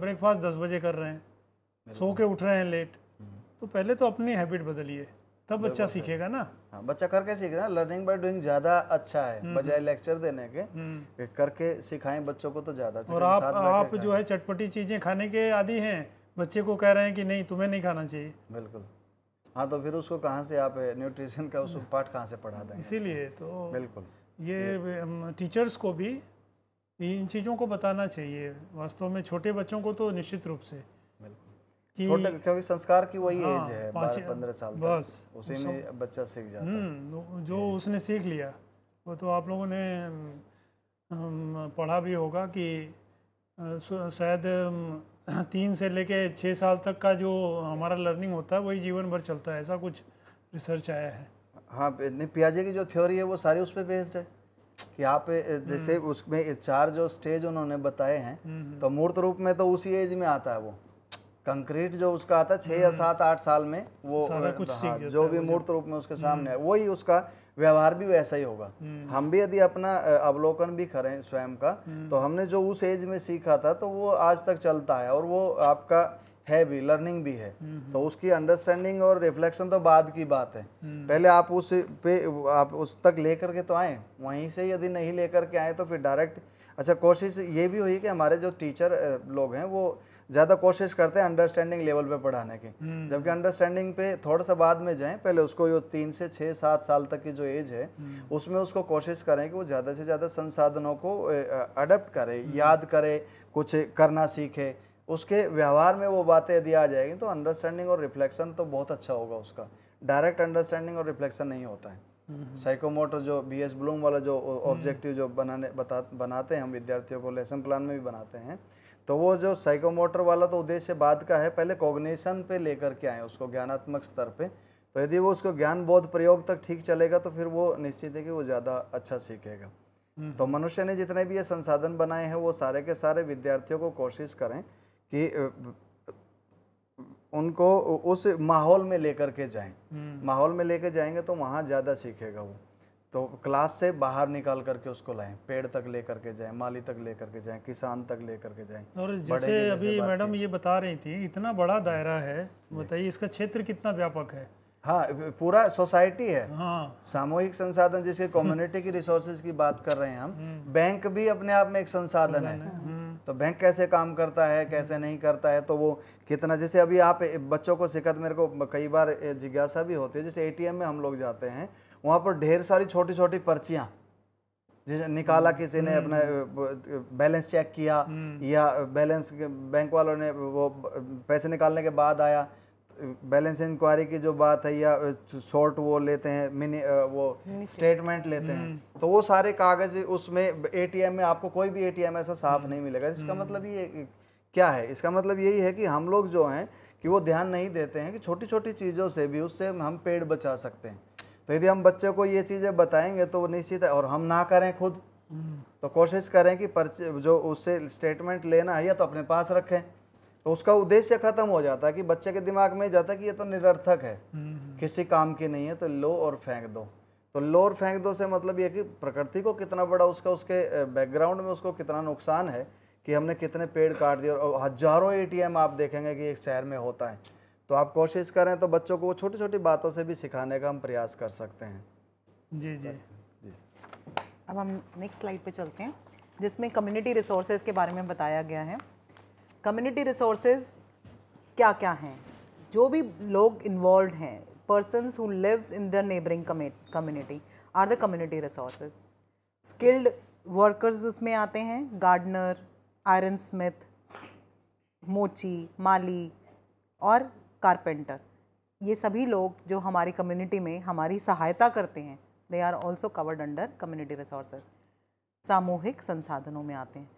ब्रेकफास्ट दस बजे कर रहे हैं सो के उठ रहे हैं लेट हम्म। तो पहले तो अपनी हैबिट बदलिए तब बच्चा सीखेगा ना हाँ बच्चा करके सीखेगा लर्निंग बाय डूइंग ज्यादा अच्छा है हम्म, बजाय लेक्चर हम्म। देने के करके सिखाएं बच्चों को तो ज्यादा और आप आप जो है चटपटी चीजें खाने के आदि हैं बच्चे को कह रहे हैं कि नहीं तुम्हें नहीं खाना चाहिए बिल्कुल हाँ तो फिर उसको कहाँ से आप न्यूट्रिशन का उसको पाठ कहाँ से पढ़ा दें इसीलिए तो बिल्कुल ये टीचर्स को भी इन चीज़ों को बताना चाहिए वास्तव में छोटे बच्चों को तो निश्चित रूप से कि छोटे क्योंकि संस्कार की वही हाँ, एज है पंद्रह साल बस उसी में बच्चा सीख जाता है हम्म, जो उसने सीख लिया वो तो आप लोगों ने पढ़ा भी होगा कि शायद तीन से लेके छः साल तक का जो हमारा लर्निंग होता है वही जीवन भर चलता है ऐसा कुछ रिसर्च आया है हाँ नहीं पियाजे की जो थ्योरी है वो सारी उस पर बेस्ड है कि आप जैसे हम्म। उसमें चार जो स्टेज उन्होंने बताए हैं हम्म, हम्म। तो मूर्त रूप में तो उसी एज में आता है वो कंक्रीट जो उसका आता है छः या सात आठ साल में वो कुछ हाँ, जो भी मूर्त रूप में उसके सामने है वही उसका व्यवहार भी वैसा ही होगा हम भी यदि अपना अवलोकन भी करें स्वयं का तो हमने जो उस एज में सीखा था तो वो आज तक चलता है और वो आपका है भी लर्निंग भी है हम्म, हम्म। तो उसकी अंडरस्टैंडिंग और रिफ्लेक्शन तो बाद की बात है हम्म। पहले आप उस पे आप उस तक लेकर के तो आए वहीं से यदि नहीं लेकर के आए तो फिर डायरेक्ट अच्छा कोशिश ये भी हुई कि हमारे जो टीचर लोग हैं वो ज़्यादा कोशिश करते हैं अंडरस्टैंडिंग लेवल पे पढ़ाने की जबकि अंडरस्टैंडिंग पे थोड़ा सा बाद में जाएं पहले उसको जो तीन से छः सात साल तक की जो एज है उसमें उसको कोशिश करें कि वो ज़्यादा से ज़्यादा संसाधनों को अडप्ट करे याद करे कुछ करना सीखे उसके व्यवहार में वो बातें यदि आ जाएगी तो अंडरस्टैंडिंग और रिफ्लेक्शन तो बहुत अच्छा होगा उसका डायरेक्ट अंडरस्टैंडिंग और रिफ्लेक्शन नहीं होता है साइकोमोटर जो बी एस ब्लूम वाला जो ऑब्जेक्टिव हम्म। जो बनाने बता बनाते हैं हम विद्यार्थियों को लेसन प्लान में भी बनाते हैं तो वो जो साइकोमोटर वाला तो उद्देश्य बाद का है पहले कॉग्निशन पे लेकर के आए उसको ज्ञानात्मक स्तर पे तो यदि वो उसको ज्ञान बोध प्रयोग तक ठीक चलेगा तो फिर वो निश्चित है कि वो ज़्यादा अच्छा सीखेगा हम्म। तो मनुष्य ने जितने भी ये संसाधन बनाए हैं वो सारे के सारे विद्यार्थियों को कोशिश करें कि उनको उस माहौल में लेकर के जाएं हम्म। माहौल में लेकर जाएंगे तो वहाँ ज़्यादा सीखेगा वो तो क्लास से बाहर निकाल करके उसको लाएं पेड़ तक लेकर के जाएं माली तक लेकर के जाएं किसान तक लेकर के जाएं और जैसे अभी मैडम ये बता रही थी इतना बड़ा हम्म। दायरा है बताइए इसका क्षेत्र कितना व्यापक है हाँ पूरा सोसाइटी है हाँ। सामूहिक संसाधन जैसे कम्युनिटी हम्म। की रिसोर्सेज की बात कर रहे हैं हम बैंक भी अपने आप में एक संसाधन है तो बैंक कैसे काम करता है कैसे नहीं करता है तो वो कितना जैसे अभी आप बच्चों को शिकत मेरे को कई बार जिज्ञासा भी होती है जैसे एटीएम में हम लोग जाते हैं वहाँ पर ढेर सारी छोटी छोटी पर्चियाँ जैसे निकाला हम्म, किसी ने हम्म, अपना हम्म। बैलेंस चेक किया या बैलेंस बैंक वालों ने वो पैसे निकालने के बाद आया बैलेंस इंक्वायरी की जो बात है या शॉर्ट वो लेते हैं मिनी वो स्टेटमेंट लेते हैं हम्म। तो वो सारे कागज उसमें एटीएम में आपको कोई भी एटीएम ऐसा साफ हम्म। नहीं मिलेगा इसका हम्म। मतलब ये क्या है इसका मतलब यही है कि हम लोग जो हैं कि वो ध्यान नहीं देते हैं कि छोटी छोटी चीज़ों से भी उससे हम पेड़ बचा सकते हैं तो यदि हम बच्चे को ये चीज़ें बताएंगे तो वो निश्चित है और हम ना करें खुद तो कोशिश करें कि जो उससे स्टेटमेंट लेना है या तो अपने पास रखें तो उसका उद्देश्य खत्म हो जाता है कि बच्चे के दिमाग में जाता है कि ये तो निरर्थक है हम्म, हम्म। किसी काम की नहीं है तो लो और फेंक दो तो लो और फेंक दो से मतलब ये कि प्रकृति को कितना बड़ा उसका उसके बैकग्राउंड में उसको कितना नुकसान है कि हमने कितने पेड़ काट दिए और हजारों ए आप देखेंगे कि एक शहर में होता है तो आप कोशिश करें तो बच्चों को वो छोटी छोटी बातों से भी सिखाने का हम प्रयास कर सकते हैं जी जी जी अब हम नेक्स्ट स्लाइड पे चलते हैं जिसमें कम्युनिटी रिसोर्सेज के बारे में बताया गया है कम्युनिटी रिसोर्सेज क्या क्या हैं जो भी लोग इन्वॉल्व हैं persons who lives in the neighbouring community are the community resources skilled workers उसमें आते हैं गार्डनर आयरन स्मिथ मोची माली और कारपेंटर ये सभी लोग जो हमारी कम्युनिटी में हमारी सहायता करते हैं they are also covered under community resources सामूहिक संसाधनों में आते हैं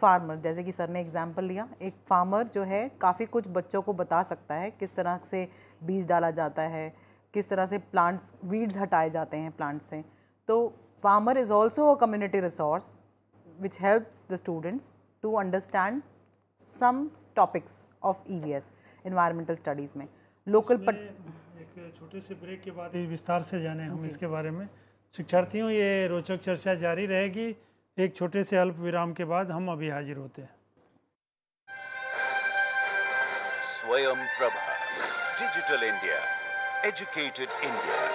फार्मर जैसे कि सर ने एग्जाम्पल लिया एक फार्मर जो है काफ़ी कुछ बच्चों को बता सकता है किस तरह से बीज डाला जाता है किस तरह से प्लांट्स वीड्स हटाए जाते हैं प्लांट्स से तो farmer is also a community resource which helps the students to understand some topics of E V S environmental studies में लोकल पट एक छोटे से ब्रेक के बाद विस्तार से जाने हम इसके बारे में शिक्षार्थियों ये रोचक चर्चा जारी रहेगी एक छोटे से अल्प विराम के बाद हम अभी हाजिर होते हैं Swayam Prabha digital India educated India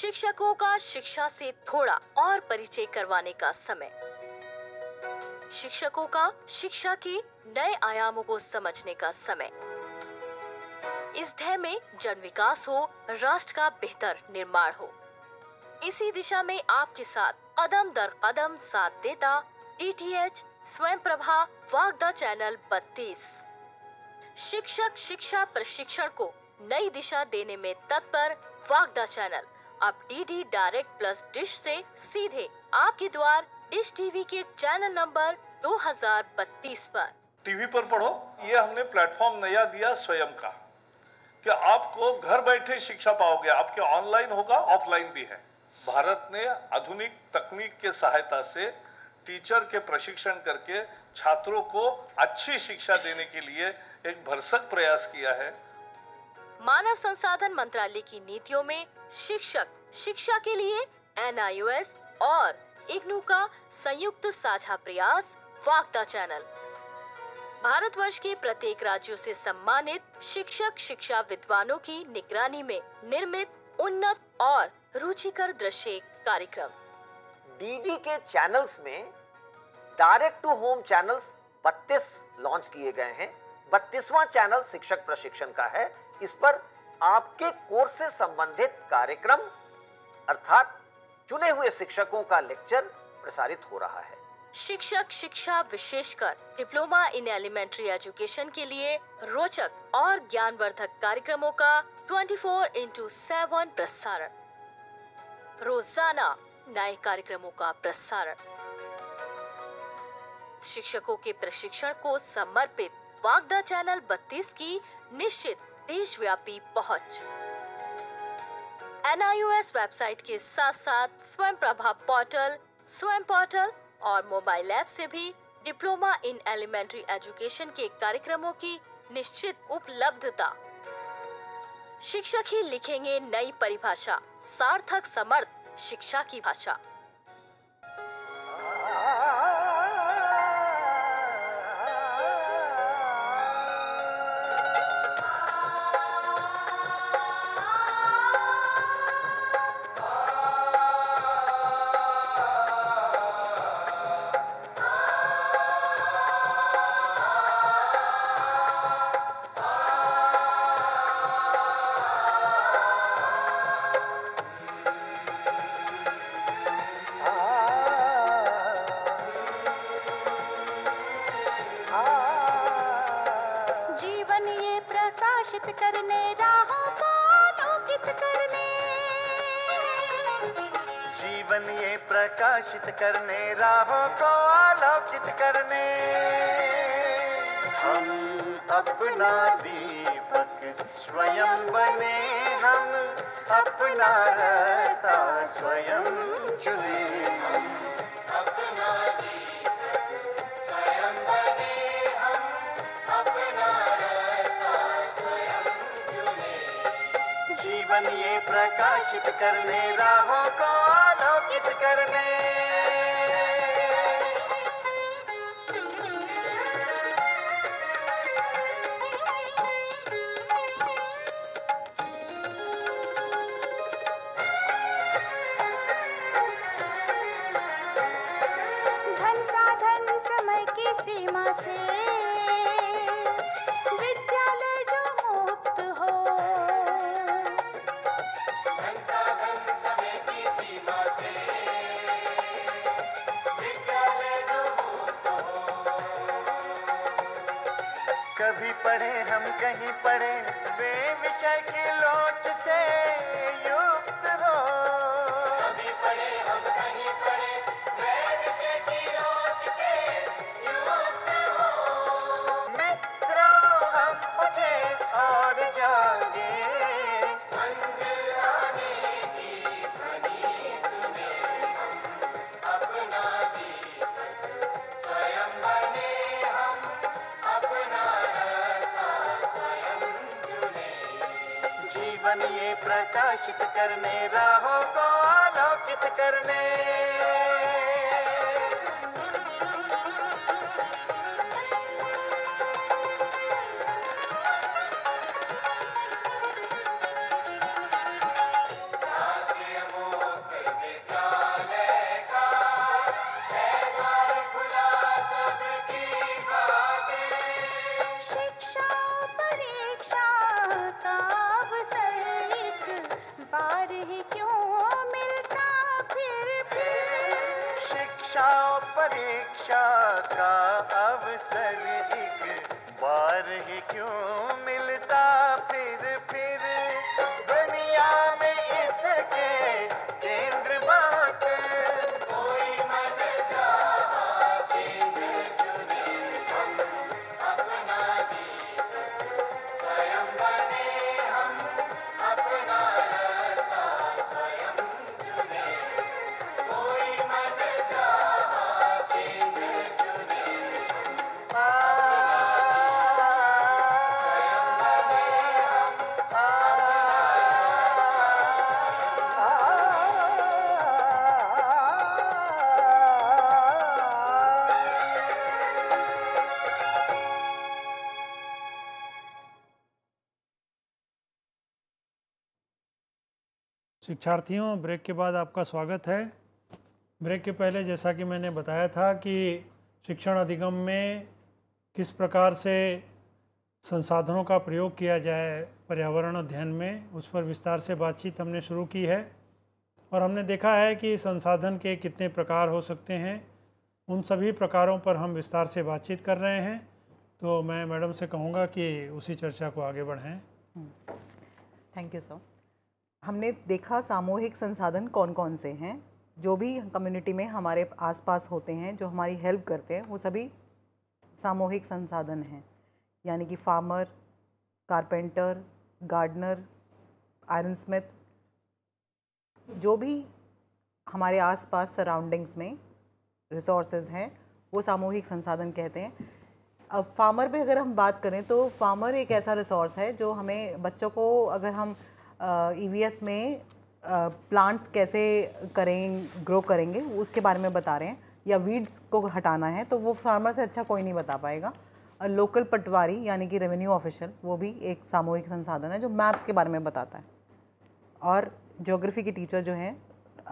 शिक्षकों का शिक्षा से थोड़ा और परिचय करवाने का समय शिक्षकों का शिक्षा के नए आयामों को समझने का समय इस ध्यय में जन विकास हो राष्ट्र का बेहतर निर्माण हो इसी दिशा में आपके साथ कदम दर कदम साथ देता डी टी एच स्वयं प्रभा वागदा चैनल बत्तीस शिक्षक शिक्षा प्रशिक्षण को नई दिशा देने में तत्पर वागदा चैनल अब D D direct plus dish से सीधे आपके द्वार डिश टीवी के चैनल नंबर 2032 पर टीवी पर पढ़ो ये हमने प्लेटफॉर्म नया दिया स्वयं का कि आपको घर बैठे शिक्षा पाओगे आपके ऑनलाइन होगा ऑफलाइन भी है भारत ने आधुनिक तकनीक के सहायता से टीचर के प्रशिक्षण करके छात्रों को अच्छी शिक्षा देने के लिए एक भरसक प्रयास किया है मानव संसाधन मंत्रालय की नीतियों में शिक्षक शिक्षा के लिए एन और इग्नू का संयुक्त साझा प्रयास वागदा चैनल भारतवर्ष के प्रत्येक राज्यों से सम्मानित शिक्षक शिक्षा विद्वानों की निगरानी में निर्मित उन्नत और रुचिकर दृश्य कार्यक्रम डीडी के चैनल्स में direct to home channels 32 launch किए गए हैं 32वां चैनल शिक्षक प्रशिक्षण का है इस पर आपके कोर्स से संबंधित कार्यक्रम अर्थात चुने हुए शिक्षकों का लेक्चर प्रसारित हो रहा है शिक्षक शिक्षा विशेषकर डिप्लोमा इन एलिमेंट्री एजुकेशन के लिए रोचक और ज्ञानवर्धक कार्यक्रमों का 24 फोर इंटू सेवन प्रसारण रोजाना नए कार्यक्रमों का प्रसारण शिक्षकों के प्रशिक्षण को समर्पित वागदा चैनल 32 की निश्चित देशव्यापी पहुंच एनआईओएस वेबसाइट के साथ साथ स्वयं प्रभा पोर्टल स्वयं पोर्टल और मोबाइल ऐप से भी डिप्लोमा इन एलिमेंट्री एजुकेशन के कार्यक्रमों की निश्चित उपलब्धता शिक्षक ही लिखेंगे नई परिभाषा सार्थक समर्थ शिक्षा की भाषा प्रकाशित करने राहों शिक्षार्थियों ब्रेक के बाद आपका स्वागत है ब्रेक के पहले जैसा कि मैंने बताया था कि शिक्षण अधिगम में किस प्रकार से संसाधनों का प्रयोग किया जाए पर्यावरण अध्ययन में उस पर विस्तार से बातचीत हमने शुरू की है और हमने देखा है कि संसाधन के कितने प्रकार हो सकते हैं उन सभी प्रकारों पर हम विस्तार से बातचीत कर रहे हैं तो मैं मैडम से कहूँगा कि उसी चर्चा को आगे बढ़ें थैंक यू सर हमने देखा सामूहिक संसाधन कौन कौन से हैं जो भी कम्युनिटी में हमारे आसपास होते हैं जो हमारी हेल्प करते हैं वो सभी सामूहिक संसाधन हैं यानी कि farmer carpenter gardener iron smith जो भी हमारे आसपास सराउंडिंग्स में रिसोर्सेज हैं वो सामूहिक संसाधन कहते हैं अब फार्मर पे अगर हम बात करें तो फार्मर एक ऐसा रिसोर्स है जो हमें बच्चों को अगर हम ई e में प्लांट्स कैसे करें ग्रो करेंगे उसके बारे में बता रहे हैं या वीड्स को हटाना है तो वो फार्मर से अच्छा कोई नहीं बता पाएगा लोकल पटवारी यानी कि रेवेन्यू ऑफिशियल वो भी एक सामूहिक संसाधन है जो मैप्स के बारे में बताता है और ज्योग्राफी की टीचर जो हैं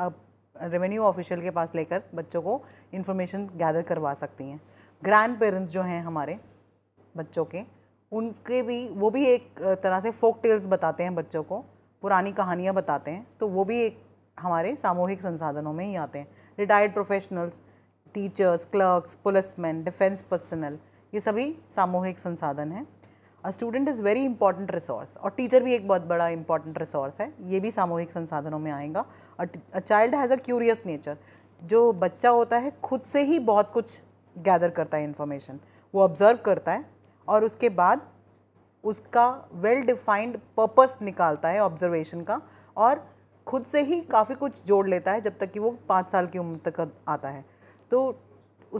अब रेवेन्यू ऑफिशियल के पास लेकर बच्चों को इन्फॉर्मेशन गैदर करवा सकती हैं ग्रैंड पेरेंट्स जो हैं हमारे बच्चों के उनके भी वो भी एक तरह से फोक टेल्स बताते हैं बच्चों को पुरानी कहानियाँ बताते हैं तो वो भी एक हमारे सामूहिक संसाधनों में ही आते हैं retired professionals teachers clerks policeman defence personal ये सभी सामूहिक संसाधन हैं a student is very important resource और टीचर भी एक बहुत बड़ा इंपॉर्टेंट रिसोर्स है ये भी सामूहिक संसाधनों में आएगा a child has a curious nature जो बच्चा होता है खुद से ही बहुत कुछ गैदर करता है इन्फॉर्मेशन वो ऑब्ज़र्व करता है और उसके बाद उसका वेल डिफाइंड पर्पस निकालता है ऑब्जर्वेशन का और खुद से ही काफ़ी कुछ जोड़ लेता है जब तक कि वो पाँच साल की उम्र तक आता है तो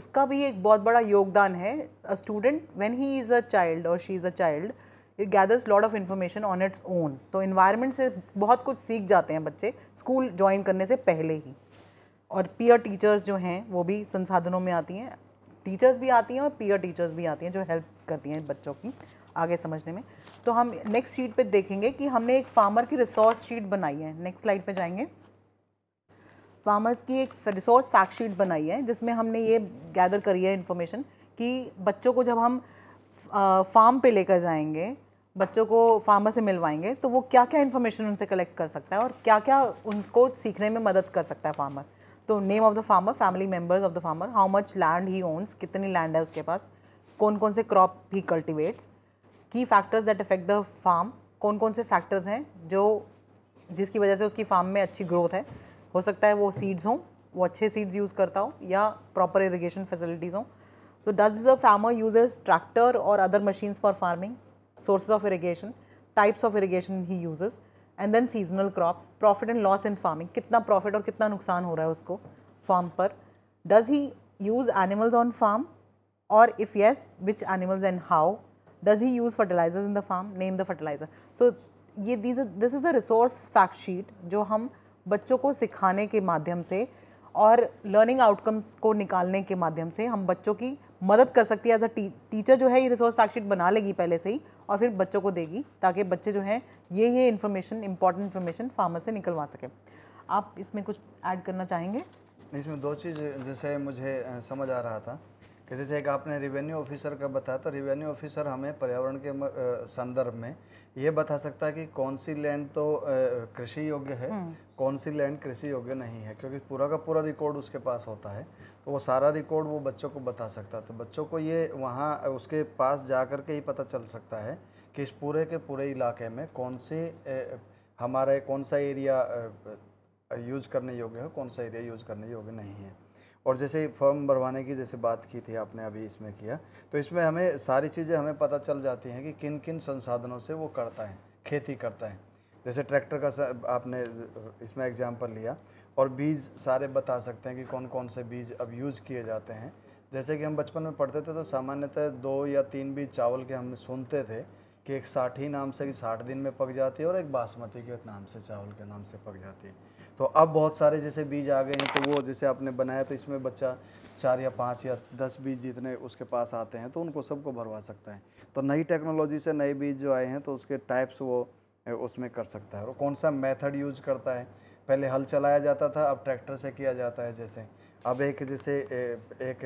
उसका भी एक बहुत बड़ा योगदान है a student when he is a child और she is a child it gathers lot of information on its own तो इन्वायरमेंट से बहुत कुछ सीख जाते हैं बच्चे स्कूल ज्वाइन करने से पहले ही और पीयर टीचर्स जो हैं वो भी संसाधनों में आती हैं टीचर्स भी आती हैं और पीयर टीचर्स भी आती हैं जो हेल्प करती हैं बच्चों की आगे समझने में तो हम नेक्स्ट शीट पे देखेंगे कि हमने एक फार्मर की रिसोर्स शीट बनाई है नेक्स्ट स्लाइड पे जाएंगे फार्मर्स की एक रिसोर्स फैक्ट शीट बनाई है जिसमें हमने ये गैदर करी है इन्फॉर्मेशन कि बच्चों को जब हम फार्म पे लेकर जाएंगे बच्चों को फार्मर से मिलवाएंगे तो वो क्या क्या इन्फॉर्मेशन उनसे कलेक्ट कर सकता है और क्या क्या उनको सीखने में मदद कर सकता है फार्मर तो name of the farmer family members of the farmer how much land he owns कितनी लैंड है उसके पास कौन कौन से crop he cultivates key factors that affect the farm कौन कौन से फैक्टर्स हैं जो जिसकी वजह से उसकी फार्म में अच्छी ग्रोथ है हो सकता है वो सीड्स हों वो अच्छे सीड्स यूज़ करता हो या प्रॉपर इरीगेशन फैसिलिटीज़ हों तो does the farmer use tractor और other machines for farming sources of irrigation types of irrigation he uses and then seasonal crops profit and loss in farming कितना profit और कितना नुकसान हो रहा है उसको फार्म पर does he use animals on farm और if yes which animals and how does he use fertiliser in the farm name the fertiliser so ये these this is a resource fact sheet जो हम बच्चों को सिखाने के माध्यम से और लर्निंग आउटकम्स को निकालने के माध्यम से हम बच्चों की मदद कर सकती है एज अ टीचर जो है ये रिसोर्स फैक्ट शीट बना लेगी पहले से ही और फिर बच्चों को देगी ताकि बच्चे जो हैं ये ये इन्फॉर्मेशन इंपॉर्टेंट इन्फॉर्मेशन फार्मर से निकलवा सकें आप इसमें कुछ ऐड करना चाहेंगे इसमें दो चीज़ जैसे मुझे समझ आ रहा था किसी से एक आपने रिवेन्यू ऑफिसर का बताया तो रिवेन्यू ऑफिसर हमें पर्यावरण के संदर्भ में ये बता सकता है कि कौन सी लैंड तो कृषि योग्य है हम्म। कौन सी लैंड कृषि योग्य नहीं है क्योंकि पूरा का पूरा रिकॉर्ड उसके पास होता है तो वो सारा रिकॉर्ड वो बच्चों को बता सकता है तो बच्चों को ये वहाँ उसके पास जा कर के ही पता चल सकता है कि इस पूरे के पूरे इलाके में कौन से हमारे कौन सा एरिया यूज करने योग्य है कौन सा एरिया यूज करने योग्य नहीं है और जैसे फॉर्म भरवाने की जैसे बात की थी आपने अभी इसमें किया तो इसमें हमें सारी चीज़ें हमें पता चल जाती हैं कि किन किन संसाधनों से वो करता है खेती करता है जैसे ट्रैक्टर का आपने इसमें एग्जाम्पल लिया और बीज सारे बता सकते हैं कि कौन कौन से बीज अब यूज़ किए जाते हैं जैसे कि हम बचपन में पढ़ते थे तो सामान्यतः दो या तीन बीज चावल के हम सुनते थे कि एक ही नाम से कि साठ दिन में पक जाती है और एक बासमती के नाम से चावल के नाम से पक जाती है तो अब बहुत सारे जैसे बीज आ गए हैं तो वो जैसे आपने बनाया तो इसमें बच्चा चार या पाँच या दस बीज जितने उसके पास आते हैं तो उनको सबको भरवा सकता है तो नई टेक्नोलॉजी से नए बीज जो आए हैं तो उसके टाइप्स वो उसमें कर सकता है और कौन सा मेथड यूज करता है पहले हल चलाया जाता था अब ट्रैक्टर से किया जाता है जैसे अब एक जैसे एक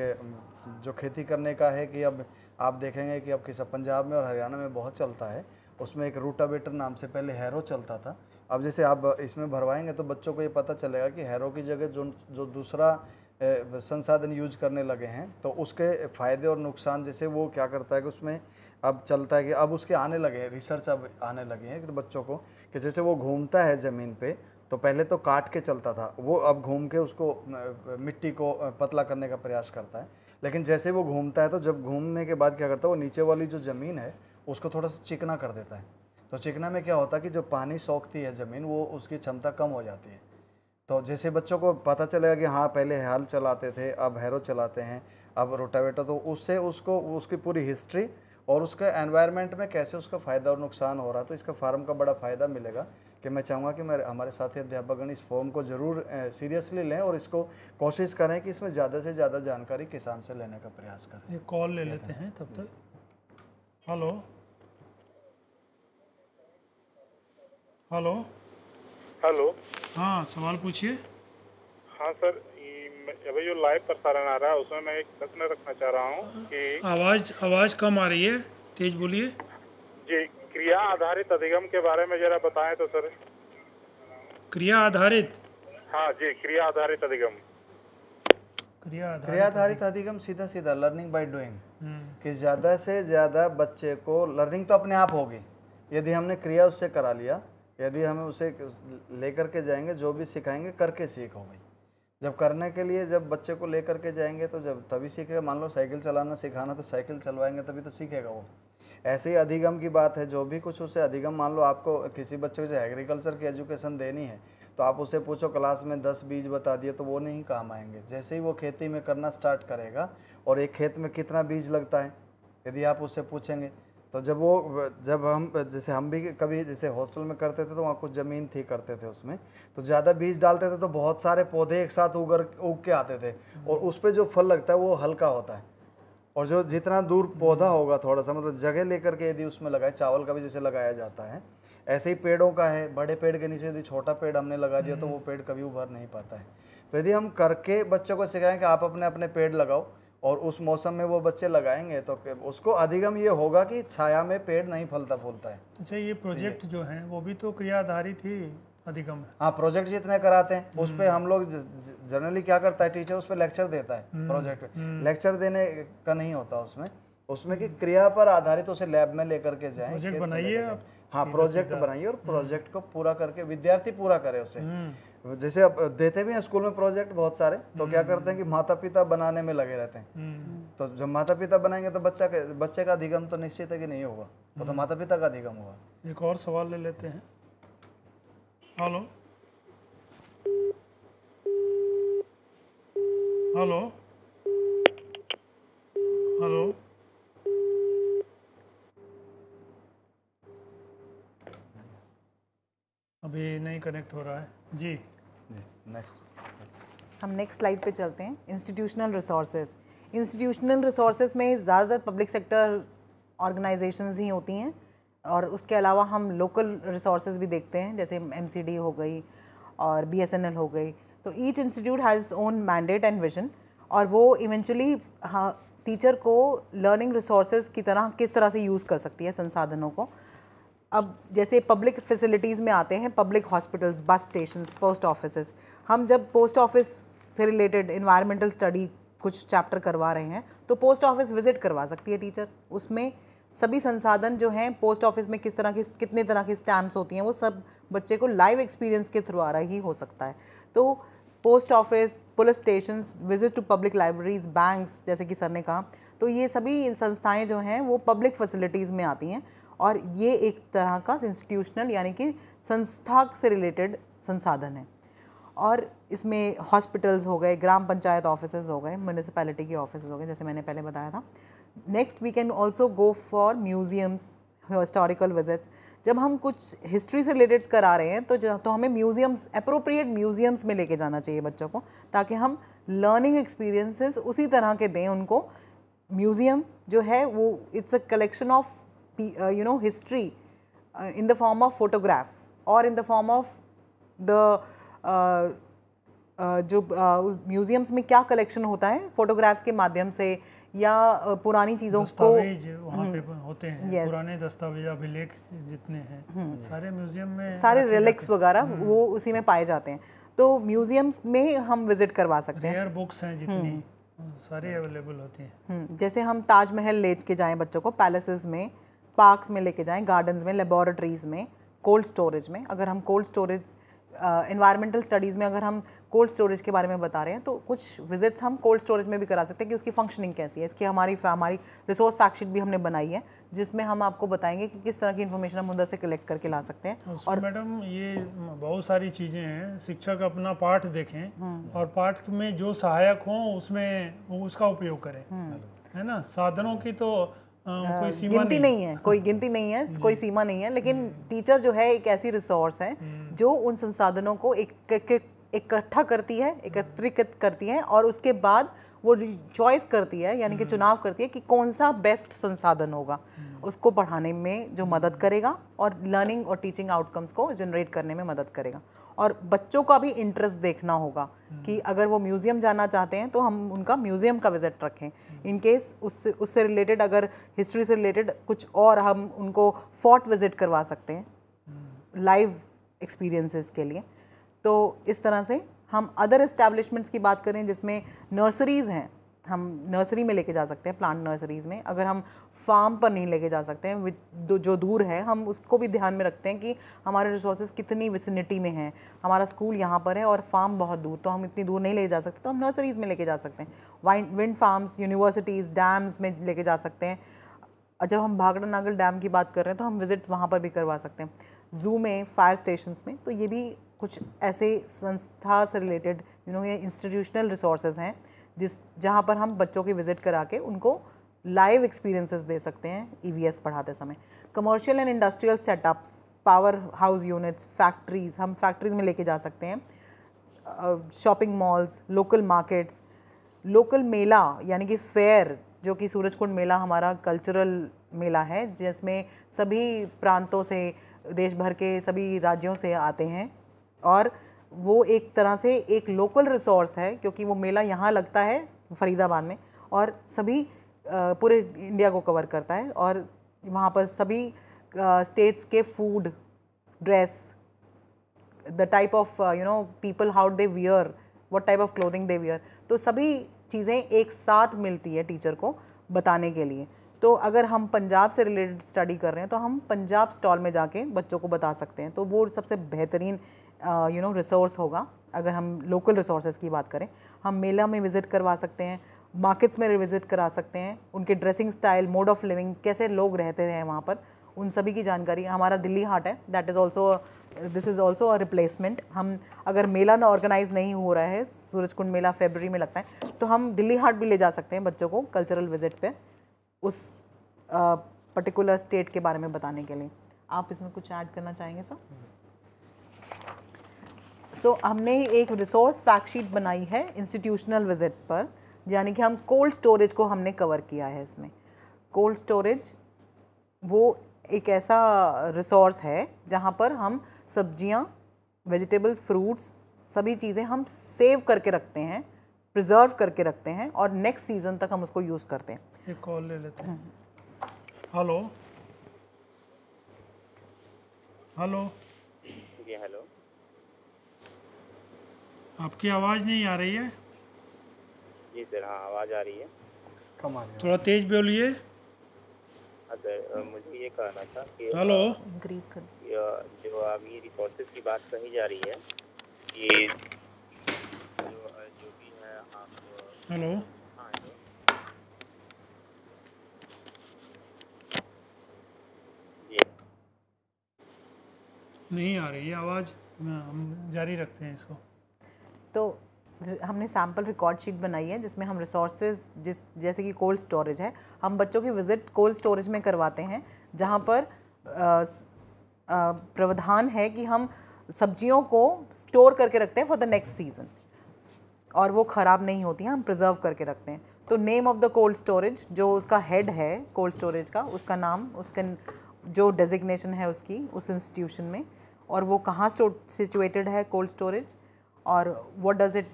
जो खेती करने का है कि अब आप देखेंगे कि अब किसान पंजाब में और हरियाणा में बहुत चलता है उसमें एक रूटावेटर नाम से पहले हैरो चलता था अब जैसे आप इसमें भरवाएंगे तो बच्चों को ये पता चलेगा कि हैरो की जगह जो जो दूसरा संसाधन यूज करने लगे हैं तो उसके फ़ायदे और नुकसान जैसे वो क्या करता है कि उसमें अब चलता है कि अब उसके आने लगे हैं रिसर्च अब आने लगे हैं तो बच्चों को कि जैसे वो घूमता है ज़मीन पे तो पहले तो काट के चलता था वो अब घूम के उसको मिट्टी को पतला करने का प्रयास करता है लेकिन जैसे वो घूमता है तो जब घूमने के बाद क्या करता है वो नीचे वाली जो ज़मीन है उसको थोड़ा सा चिकना कर देता है तो चिकना में क्या होता है कि जो पानी सोखती है ज़मीन वो उसकी क्षमता कम हो जाती है तो जैसे बच्चों को पता चलेगा कि हाँ पहले हल चलाते थे अब हैरो चलाते हैं अब रोटावेटर तो उससे उसको उसकी पूरी हिस्ट्री और उसके एनवायरनमेंट में कैसे उसका फ़ायदा और नुकसान हो रहा तो इसका फार्म का बड़ा फ़ायदा मिलेगा कि मैं चाहूँगा कि मेरे हमारे साथी अध्यापकगण इस फॉर्म को ज़रूर सीरियसली लें और इसको कोशिश करें कि इसमें ज़्यादा से ज़्यादा जानकारी किसान से लेने का प्रयास करें कॉल ले लेते हैं तब तक हेलो हेलो हेलो हाँ सवाल पूछिए हाँ सर अभी जो लाइव प्रसारण आ रहा है उसमें मैं एक प्रश्न रखना चाह रहा हूँ कि आवाज़ आवाज़ कम आ रही है तेज बोलिए जी क्रिया आधारित अधिगम के बारे में जरा बताएं तो सर क्रिया आधारित हाँ जी क्रिया आधारित अधिगम क्रिया आधारित अधिगम सीधा सीधा लर्निंग बाय डूइंग कि ज़्यादा से ज़्यादा बच्चे को लर्निंग तो अपने आप होगी यदि हमने क्रिया उससे करा लिया यदि हमें उसे लेकर के जाएंगे जो भी सिखाएंगे करके सीखो भाई जब करने के लिए जब बच्चे को लेकर के जाएंगे तो जब तभी सीखेगा मान लो साइकिल चलाना सिखाना तो साइकिल चलवाएंगे तभी तो सीखेगा वो ऐसे ही अधिगम की बात है जो भी कुछ उसे अधिगम मान लो आपको किसी बच्चे को जो एग्रीकल्चर की एजुकेशन देनी है तो आप उसे पूछो क्लास में दस बीज बता दिए तो वो नहीं काम आएंगे जैसे ही वो खेती में करना स्टार्ट करेगा और एक खेत में कितना बीज लगता है यदि आप उससे पूछेंगे तो जब वो जब हम जैसे हम भी कभी जैसे हॉस्टल में करते थे तो वहाँ कुछ ज़मीन थी करते थे उसमें तो ज़्यादा बीज डालते थे तो बहुत सारे पौधे एक साथ उगर उग के आते थे और उस पर जो फल लगता है वो हल्का होता है और जो जितना दूर पौधा हम्म। होगा थोड़ा सा मतलब जगह लेकर के यदि उसमें लगाए चावल का भी जैसे लगाया जाता है ऐसे ही पेड़ों का है बड़े पेड़ के नीचे यदि छोटा पेड़ हमने लगा दिया तो वो हम्म। पेड़ कभी उभर नहीं पाता है तो यदि हम करके बच्चों को सिखाएं कि आप अपने अपने पेड़ लगाओ और उस मौसम में वो बच्चे लगाएंगे तो उसको अधिगम ये होगा कि छाया में पेड़ नहीं फलता फूलता है अच्छा ये तो प्रोजेक्ट जो है वो भी तो क्रिया आधारित ही अधिगम हाँ प्रोजेक्ट जितने कराते हैं उस पर हम्म। हम लोग जनरली क्या करता है टीचर उस पर लेक्चर देता है हम्म, प्रोजेक्ट हम्म। लेक्चर देने का नहीं होता उसमें उसमें कि क्रिया पर आधारित उसे लैब में लेकर के जाए प्रोजेक्ट बनाइए हाँ प्रोजेक्ट बनाइए और प्रोजेक्ट को पूरा करके विद्यार्थी पूरा करे उसे जैसे अब देते भी हैं स्कूल में प्रोजेक्ट बहुत सारे तो क्या करते हैं कि माता पिता बनाने में लगे रहते हैं हम्म। तो जब माता पिता बनाएंगे तो बच्चा के बच्चे का अधिगम तो निश्चित है कि नहीं होगा वो तो हम्म। माता पिता का अधिगम होगा एक और सवाल ले लेते हैं हेलो हेलो हेलो अभी नहीं कनेक्ट हो रहा है जी नेक्स्ट हम नेक्स्ट स्लाइड पे चलते हैं इंस्टीट्यूशनल रिसोर्सेज इंस्टीट्यूशनल रिसोर्सेज में ज़्यादातर पब्लिक सेक्टर ऑर्गेनाइजेशंस ही होती हैं और उसके अलावा हम लोकल रिसोर्सेज भी देखते हैं जैसे एम हो गई और बी हो गई तो each institute has own mandate and vision और वो इवेंचुअली हाँ टीचर को लर्निंग रिसोर्सेज की तरह किस तरह से यूज़ कर सकती है संसाधनों को अब जैसे पब्लिक फैसिलिटीज़ में आते हैं public hospitals bus station post office हम जब पोस्ट ऑफिस से रिलेटेड इन्वायरमेंटल स्टडी कुछ चैप्टर करवा रहे हैं तो पोस्ट ऑफिस विज़िट करवा सकती है टीचर उसमें सभी संसाधन जो हैं पोस्ट ऑफिस में किस तरह की कितने तरह की स्टैम्प्स होती हैं वो सब बच्चे को लाइव एक्सपीरियंस के थ्रू आ रहा ही हो सकता है तो post office police station visit to public libraries banks जैसे कि सर ने कहा तो ये सभी संस्थाएं जो हैं वो पब्लिक फैसिलिटीज़ में आती हैं और ये एक तरह का इंस्टीट्यूशनल यानी कि संस्था से रिलेटेड संसाधन है और इसमें हॉस्पिटल्स हो गए ग्राम पंचायत ऑफिस हो गए म्यूनिसपैलिटी के ऑफिस हो गए जैसे मैंने पहले बताया था next we can also go for museums historical visits जब हम कुछ हिस्ट्री से रिलेटेड करा रहे हैं तो तो हमें म्यूज़ियम्स अप्रोप्रिएट म्यूज़ियम्स में लेके जाना चाहिए बच्चों को ताकि हम लर्निंग एक्सपीरियंसेस उसी तरह के दें उनको म्यूज़ियम जो है वो it's a collection of you know history in the form of photographs और in the form of the जो म्यूजियम्स uh, में क्या कलेक्शन होता है फोटोग्राफ्स के माध्यम से या uh, पुरानी चीज़ों को वहाँ हम्म। पे होते हैं yes. पुराने दस्तावेज अभिलेख जितने हैं हम्म। सारे म्यूजियम में सारे रिलेक्स वगैरह हम्म। वो उसी में पाए जाते हैं तो म्यूजियम्स में हम विजिट करवा सकते हैं बुक्स हैं जितनी सारी अवेलेबल होती हैं जैसे हम ताजमहल ले के जाएं बच्चों को पैलेसेस में पार्क्स में लेके जाएं गार्डन्स में लेबोरेटरीज में कोल्ड स्टोरेज में अगर हम कोल्ड स्टोरेज इन्वायरमेंटल स्टडीज़ में अगर हम कोल्ड स्टोरेज के बारे में बता रहे हैं तो कुछ विजिट्स हम कोल्ड स्टोरेज में भी करा सकते हैं कि उसकी फंक्शनिंग कैसी है इसकी हमारी हमारी रिसोर्स फैक्शीट भी हमने बनाई है जिसमें हम आपको बताएंगे कि किस तरह की इन्फॉर्मेशन हम उधर से कलेक्ट करके ला सकते हैं और मैडम ये बहुत सारी चीज़ें हैं शिक्षक अपना पाठ देखें हम्म। और पाठ में जो सहायक हों उसमें उसका उपयोग करें हम्म। है ना साधनों की तो हाँ, हाँ, हाँ। गिनती नहीं है कोई गिनती नहीं है कोई सीमा नहीं है लेकिन टीचर जो है एक ऐसी रिसोर्स है हम्म। जो उन संसाधनों को एक इकट्ठा करती है एकत्रित करती है और उसके बाद वो चॉइस करती है यानी कि हम्म। चुनाव करती है कि कौन सा बेस्ट संसाधन होगा हम्म। उसको पढ़ाने में जो मदद करेगा और लर्निंग और टीचिंग आउटकम्स को जनरेट करने में मदद करेगा और बच्चों का भी इंटरेस्ट देखना होगा हम्म। कि अगर वो म्यूज़ियम जाना चाहते हैं तो हम उनका म्यूज़ियम का विज़िट रखें इन हम्म। केस उससे उससे रिलेटेड अगर हिस्ट्री से रिलेटेड कुछ और हम उनको फोर्ट विज़िट करवा सकते हैं लाइव हम्म। एक्सपीरियंसेस के लिए तो इस तरह से हम अदर इस्टेब्लिशमेंट्स की बात करें जिसमें नर्सरीज़ हैं हम नर्सरी में लेके जा सकते हैं प्लांट नर्सरीज़ में अगर हम फार्म पर नहीं लेके जा सकते हैं जो दूर है हम उसको भी ध्यान में रखते हैं कि हमारे रिसोर्सेज कितनी विसिनिटी में हैं हमारा स्कूल यहाँ पर है और फार्म बहुत दूर तो हम इतनी दूर नहीं ले जा सकते तो हम नर्सरीज़ में लेके जा सकते हैं वाइन विंड फार्म्स यूनिवर्सिटीज़ डैम्स में लेके जा सकते हैं जब हम भागड़ा नागल डैम की बात कर रहे हैं तो हम विज़िट वहाँ पर भी करवा सकते हैं ज़ू में फायर स्टेशन में तो ये भी कुछ ऐसे संस्था से रिलेटेड यू नो ये इंस्टीट्यूशनल रिसोर्सेज हैं जिस जहाँ पर हम बच्चों की विज़िट करा के उनको लाइव एक्सपीरियंसेस दे सकते हैं ईवीएस e पढ़ाते समय commercial and industrial setups power house units factories हम फैक्ट्रीज़ में लेके जा सकते हैं shopping malls local markets local मेला यानी कि फेयर जो कि कुंड मेला हमारा कल्चरल मेला है जिसमें सभी प्रांतों से देश भर के सभी राज्यों से आते हैं और वो एक तरह से एक लोकल रिसोर्स है क्योंकि वो मेला यहाँ लगता है फरीदाबाद में और सभी पूरे इंडिया को कवर करता है और वहाँ पर सभी स्टेट्स के food dress the type of you know people how they wear what type of clothing they wear तो सभी चीज़ें एक साथ मिलती है टीचर को बताने के लिए तो अगर हम पंजाब से रिलेटेड स्टडी कर रहे हैं तो हम पंजाब स्टॉल में जाके बच्चों को बता सकते हैं तो वो सबसे बेहतरीन यू नो रिसोर्स होगा अगर हम लोकल रिसोर्सेज की बात करें हम मेला में विज़िट करवा सकते हैं मार्केट्स में विज़िट करा सकते हैं उनके dressing style mode of living कैसे लोग रहते हैं वहाँ पर उन सभी की जानकारी हमारा दिल्ली हाट है that is also this is also a replacement हम अगर मेला ना ऑर्गेनाइज नहीं हो रहा है सूरज कुंड मेला फेबररी में लगता है तो हम दिल्ली हाट भी ले जा सकते हैं बच्चों को कल्चरल विजिट पे उस पर्टिकुलर स्टेट के बारे में बताने के लिए आप इसमें कुछ ऐड करना चाहेंगे सर सो so, हमने एक रिसोर्स फैक्टशीट बनाई है इंस्टीट्यूशनल विजिट पर यानी कि हम कोल्ड स्टोरेज को हमने कवर किया है इसमें कोल्ड स्टोरेज वो एक ऐसा रिसोर्स है जहाँ पर हम सब्जियाँ वेजिटेबल्स फ्रूट्स सभी चीज़ें हम सेव करके रखते हैं प्रिजर्व करके रखते हैं और नेक्स्ट सीज़न तक हम उसको यूज़ करते हैं एक कॉल ले लेते हैं हेलो हेलो जी हेलो आपकी आवाज़ नहीं आ रही है जी सर हाँ आवाज़ आ रही है कम आ रही है थोड़ा तेज बोलिए हाँ सर मुझे ये कहना था कि हेलो इंक्रीज कर जो अभी रिसोर्सेज की बात कही जा रही है ये जो, जो भी है आप हेलो हाँ, नहीं आ रही है आवाज़ हम जारी रखते हैं इसको तो हमने सैम्पल रिकॉर्ड शीट बनाई है जिसमें हम रिसोर्सेज जिस जैसे कि कोल्ड स्टोरेज है हम बच्चों की विज़िट कोल्ड स्टोरेज में करवाते हैं जहाँ पर प्रावधान है कि हम सब्जियों को स्टोर करके रखते हैं फॉर द नेक्स्ट सीज़न और वो ख़राब नहीं होती हैं हम प्रिजर्व करके रखते हैं तो name of the cold storage जो उसका हेड है कोल्ड स्टोरेज का उसका नाम उसके जो डेजिग्नेशन है उसकी उस इंस्टीट्यूशन में और वो कहाँ स्टो सिचुएटेड है कोल्ड स्टोरेज और वट डज़ इट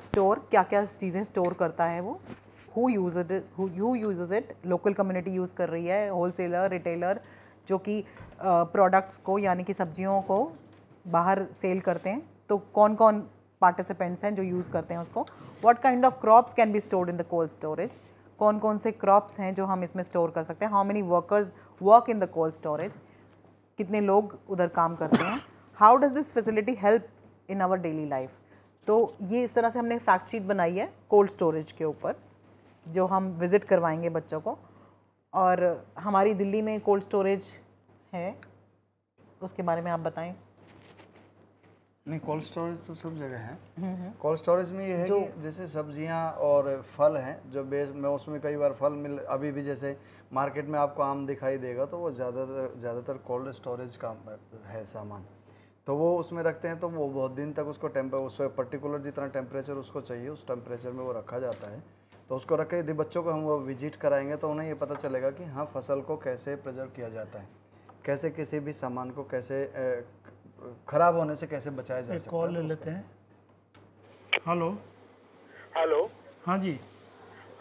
स्टोर क्या क्या चीज़ें स्टोर करता है वो who use who use it local community use कर रही है होल सेलर रिटेलर जो कि प्रोडक्ट्स को यानी कि सब्जियों को बाहर सेल करते हैं तो कौन कौन पार्टिसिपेंट्स हैं जो यूज़ करते हैं उसको what kind of crops can be stored in the cold storage कौन कौन से क्रॉप्स हैं जो हम इसमें स्टोर कर सकते हैं how many workers work in the cold storage कितने लोग उधर काम करते हैं how does this facility help in our daily life तो ये इस तरह से हमने फैक्ट शीट बनाई है कोल्ड स्टोरेज के ऊपर जो हम विज़िट करवाएंगे बच्चों को और हमारी दिल्ली में कोल्ड स्टोरेज है उसके बारे में आप बताएं नहीं कोल्ड स्टोरेज तो सब जगह है कोल्ड हम्म, स्टोरेज हम्म। में ये है जो कि जैसे सब्जियां और फल हैं जो बेस में उसमें कई बार फल मिल अभी भी जैसे मार्केट में आपको आम दिखाई देगा तो वो ज़्यादातर ज़्यादातर कोल्ड स्टोरेज का है सामान तो वो उसमें रखते हैं तो वो बहुत दिन तक उसको टेम्पर उस पर्टिकुलर जितना टेम्परेचर उसको चाहिए उस टेम्परेचर में वो रखा जाता है तो उसको रख के यदि बच्चों को हम वो विजिट कराएंगे तो उन्हें ये पता चलेगा कि हाँ फसल को कैसे प्रिजर्व किया जाता है कैसे किसी भी सामान को कैसे ख़राब होने से कैसे बचाया जाए कॉल तो ले लेते हैं हेलो हेलो हाँ जी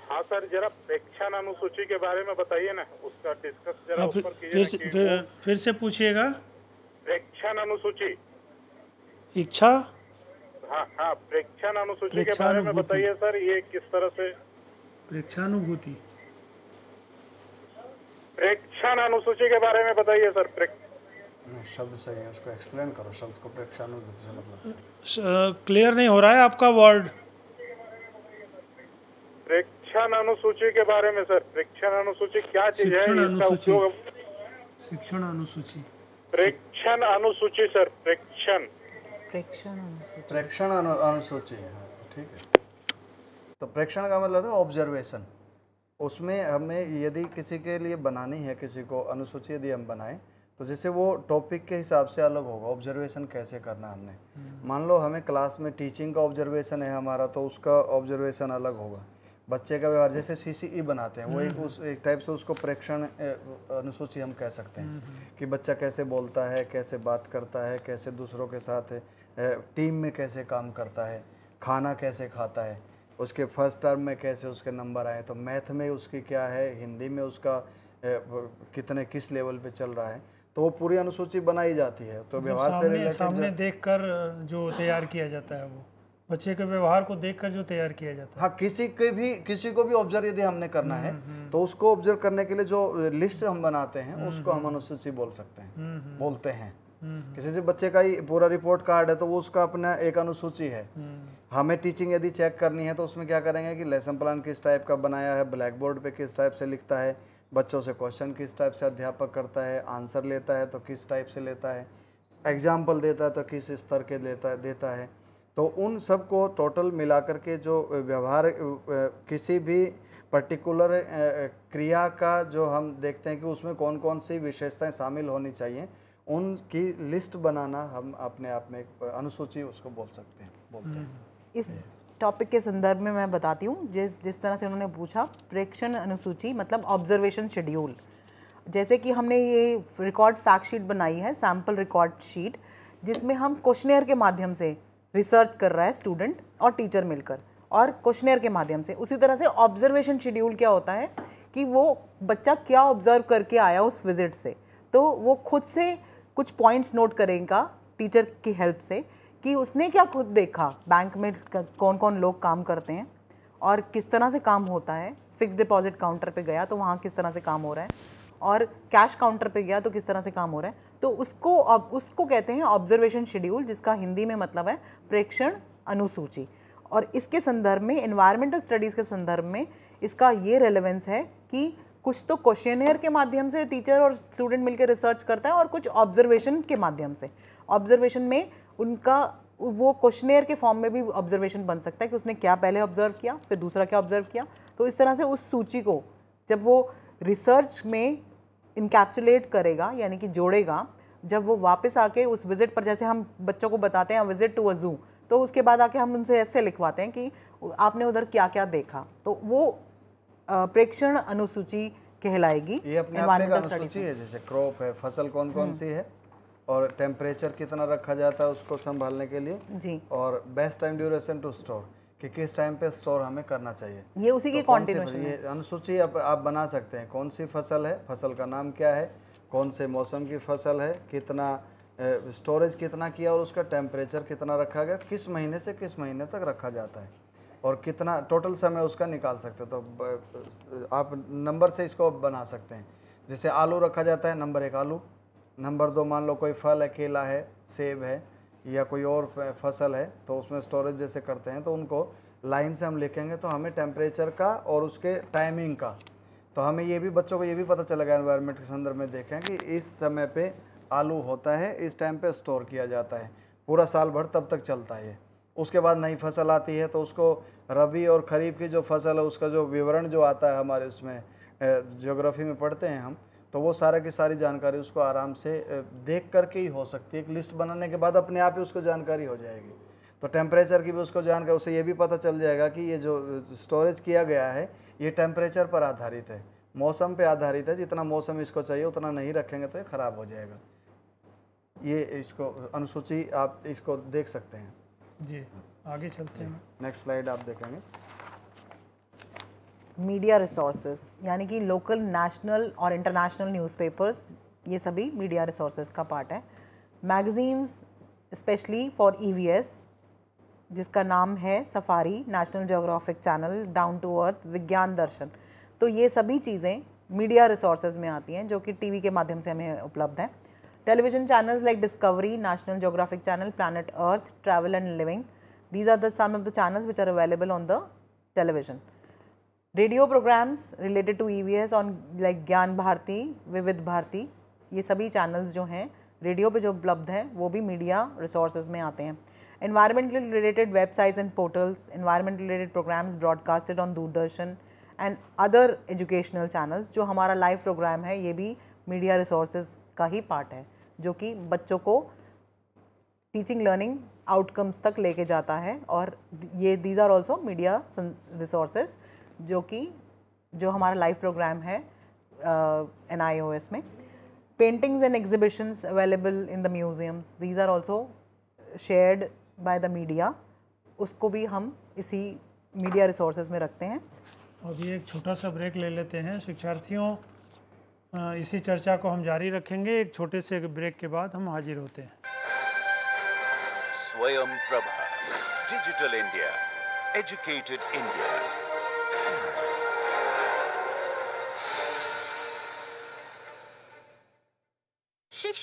हाँ सर जरा प्रेक्षा अनुसूची के बारे में बताइए ना उसका डिस्कस जरा ऊपर हाँ, कीजिए फिर से पूछिएगा प्रेक्षण अनुसूची इच्छा हाँ हाँ प्रेक्षण अनुसूची के बारे में बताइए सर ये किस तरह से प्रेक्षानुभूति प्रेक्षण अनुसूची के बारे में बताइए सर शब्द सही है उसको एक्सप्लेन करो शब्द को प्रेक्षानुभूति से मतलब क्लियर नहीं हो रहा है आपका वर्ड प्रेक्षण अनुसूची के बारे में सर प्रेक्षण अनुसूची क्या चीज है शिक्षण अनुसूची प्रेक्षण अनुसूची सर प्रेक्षण प्रेक्षण प्रेक्षण अनुसूची हाँ, ठीक है तो प्रेक्षण का मतलब है ऑब्जर्वेशन उसमें हमें यदि किसी के लिए बनानी है किसी को अनुसूची यदि हम बनाएं तो जैसे वो टॉपिक के हिसाब से अलग होगा ऑब्जर्वेशन कैसे करना हमने हम्म। मान लो हमें क्लास में टीचिंग का ऑब्जर्वेशन है हमारा तो उसका ऑब्जर्वेशन अलग होगा बच्चे का व्यवहार जैसे सीसीई e बनाते हैं वो एक उस एक टाइप से उसको प्रेक्षण अनुसूची हम कह सकते हैं कि बच्चा कैसे बोलता है कैसे बात करता है कैसे दूसरों के साथ टीम में कैसे काम करता है खाना कैसे खाता है उसके फर्स्ट टर्म में कैसे उसके नंबर आए तो मैथ में उसकी क्या है हिंदी में उसका कितने किस लेवल पे चल रहा है तो वो पूरी अनुसूची बनाई जाती है तो व्यवहार से रिलेटेड सामने देखकर जो तैयार किया जाता है वो बच्चे के व्यवहार को देखकर जो तैयार किया जाता है हाँ किसी के भी किसी को भी ऑब्जर्व यदि हमने करना है हम्म, हम्म। तो उसको ऑब्जर्व करने के लिए जो लिस्ट हम बनाते हैं हम्म, उसको हम अनुसूची बोल सकते हैं बोलते हैं किसी से बच्चे का ही पूरा रिपोर्ट कार्ड है तो वो उसका अपना एक अनुसूची है हमें टीचिंग यदि चेक करनी है तो उसमें क्या करेंगे कि लेसन प्लान किस टाइप का बनाया है ब्लैक बोर्ड पे किस टाइप से लिखता है बच्चों से क्वेश्चन किस टाइप से अध्यापक करता है आंसर लेता है तो किस टाइप से लेता है एग्जाम्पल देता है तो किस स्तर के देता है देता है तो उन सब को टोटल मिलाकर के जो व्यवहार किसी भी पर्टिकुलर क्रिया का जो हम देखते हैं कि उसमें कौन कौन सी विशेषताएं शामिल होनी चाहिए उनकी लिस्ट बनाना हम अपने आप में एक अनुसूची उसको बोल सकते हैं बोलते हैं हम्म। इस टॉपिक के संदर्भ में मैं बताती हूँ जिस जिस तरह से उन्होंने पूछा प्रेक्षण अनुसूची मतलब ऑब्जर्वेशन शेड्यूल जैसे कि हमने ये रिकॉर्ड फैक्ट शीट बनाई है सैम्पल रिकॉर्ड शीट जिसमें हम क्वेश्चनेयर के माध्यम से रिसर्च कर रहा है स्टूडेंट और टीचर मिलकर और क्वेश्चनर के माध्यम से उसी तरह से ऑब्जर्वेशन शेड्यूल क्या होता है कि वो बच्चा क्या ऑब्जर्व करके आया उस विजिट से तो वो खुद से कुछ पॉइंट्स नोट करेगा टीचर की हेल्प से कि उसने क्या खुद देखा बैंक में कौन कौन लोग काम करते हैं और किस तरह से काम होता है फिक्स डिपॉजिट काउंटर पे गया तो वहाँ किस तरह से काम हो रहा है और कैश काउंटर पे गया तो किस तरह से काम हो रहा है तो उसको उसको कहते हैं ऑब्जर्वेशन शेड्यूल जिसका हिंदी में मतलब है प्रेक्षण अनुसूची और इसके संदर्भ में इन्वायरमेंटल स्टडीज़ के संदर्भ में इसका ये रेलेवेंस है कि कुछ तो क्वेश्चनहेयर के माध्यम से टीचर और स्टूडेंट मिलकर रिसर्च करता है और कुछ ऑब्जर्वेशन के माध्यम से ऑब्जर्वेशन में उनका वो क्वेश्चनहेयर के फॉर्म में भी ऑब्जर्वेशन बन सकता है कि उसने क्या पहले ऑब्जर्व किया फिर दूसरा क्या ऑब्जर्व किया तो इस तरह से उस सूची को जब वो रिसर्च में इनकेप्चुलेट करेगा यानी कि जोड़ेगा जब वो वापस आके उस विज़िट पर जैसे हम बच्चों को बताते हैं विज़िट टू अ ज़ू तो उसके बाद आके हम उनसे ऐसे लिखवाते हैं कि आपने उधर क्या क्या देखा तो वो प्रेक्षण अनुसूची कहलाएगी ये अपने आप में अनुसूची है जैसे क्रॉप है फसल कौन कौन हम्म। सी है और टेम्परेचर कितना रखा जाता है उसको संभालने के लिए जी और best time duration to store कि किस टाइम पे स्टोर हमें करना चाहिए ये उसी तो की कॉन्टिन्यूशन है अनुसूची आप, आप बना सकते हैं कौन सी फसल है फसल का नाम क्या है कौन से मौसम की फसल है कितना स्टोरेज कितना किया और उसका टेम्परेचर कितना रखा गया किस महीने से किस महीने तक रखा जाता है और कितना टोटल समय उसका निकाल सकते हो तो आप नंबर से इसको बना सकते हैं जैसे आलू रखा जाता है नंबर एक आलू नंबर दो मान लो कोई फल है केला है सेब है या कोई और फसल है तो उसमें स्टोरेज जैसे करते हैं तो उनको लाइन से हम लिखेंगे तो हमें टेम्परेचर का और उसके टाइमिंग का तो हमें ये भी बच्चों को ये भी पता चलेगा एनवायरनमेंट के संदर्भ में देखें कि इस समय पे आलू होता है इस टाइम पे स्टोर किया जाता है पूरा साल भर तब तक चलता है उसके बाद नई फसल आती है तो उसको रबी और खरीफ की जो फसल है उसका जो विवरण जो आता है हमारे उसमें जोग्राफी में पढ़ते हैं हम तो वो सारे की सारी जानकारी उसको आराम से देख करके ही हो सकती है एक लिस्ट बनाने के बाद अपने आप ही उसको जानकारी हो जाएगी तो टेम्परेचर की भी उसको जानकारी उसे ये भी पता चल जाएगा कि ये जो स्टोरेज किया गया है ये टेम्परेचर पर आधारित है मौसम पे आधारित है जितना मौसम इसको चाहिए उतना नहीं रखेंगे तो ये ख़राब हो जाएगा ये इसको अनुसूची आप इसको देख सकते हैं जी आगे चलते हैं नेक्स्ट स्लाइड आप देखेंगे मीडिया रिसोर्सेज यानी कि लोकल नेशनल और इंटरनेशनल न्यूज़पेपर्स ये सभी मीडिया रिसोर्सेज का पार्ट है magazines specially for E V S जिसका नाम है Safari National Geographic channel Down to Earth Vigyan Darshan तो ये सभी चीज़ें मीडिया रिसोर्सेज में आती हैं जो कि टीवी के माध्यम से हमें उपलब्ध हैं television channels like Discovery National Geographic channel Planet Earth Travel and Living these are the some of the channels which are available on the television radio programmes related to E on like Gyan Bharati विविध भारती ये सभी channels जो हैं radio पे जो उपलब्ध हैं वो भी मीडिया रिसोर्सेज में आते हैं environmental related websites and portals, environmental related programs broadcasted on Doordarshan and other educational channels जो हमारा live program है ये भी media resources का ही part है जो कि बच्चों को टीचिंग लर्निंग आउटकम्स तक लेके जाता है और ये these are also media resources जो कि जो हमारा लाइव प्रोग्राम है एन आई ओ एस में paintings and exhibitions available in the museums these are also shared by the media उसको भी हम इसी मीडिया रिसोर्सेज में रखते हैं अभी एक छोटा सा ब्रेक ले लेते हैं शिक्षार्थियों इसी चर्चा को हम जारी रखेंगे एक छोटे से ब्रेक के बाद हम हाजिर होते हैं Swayam Prabha digital India educated India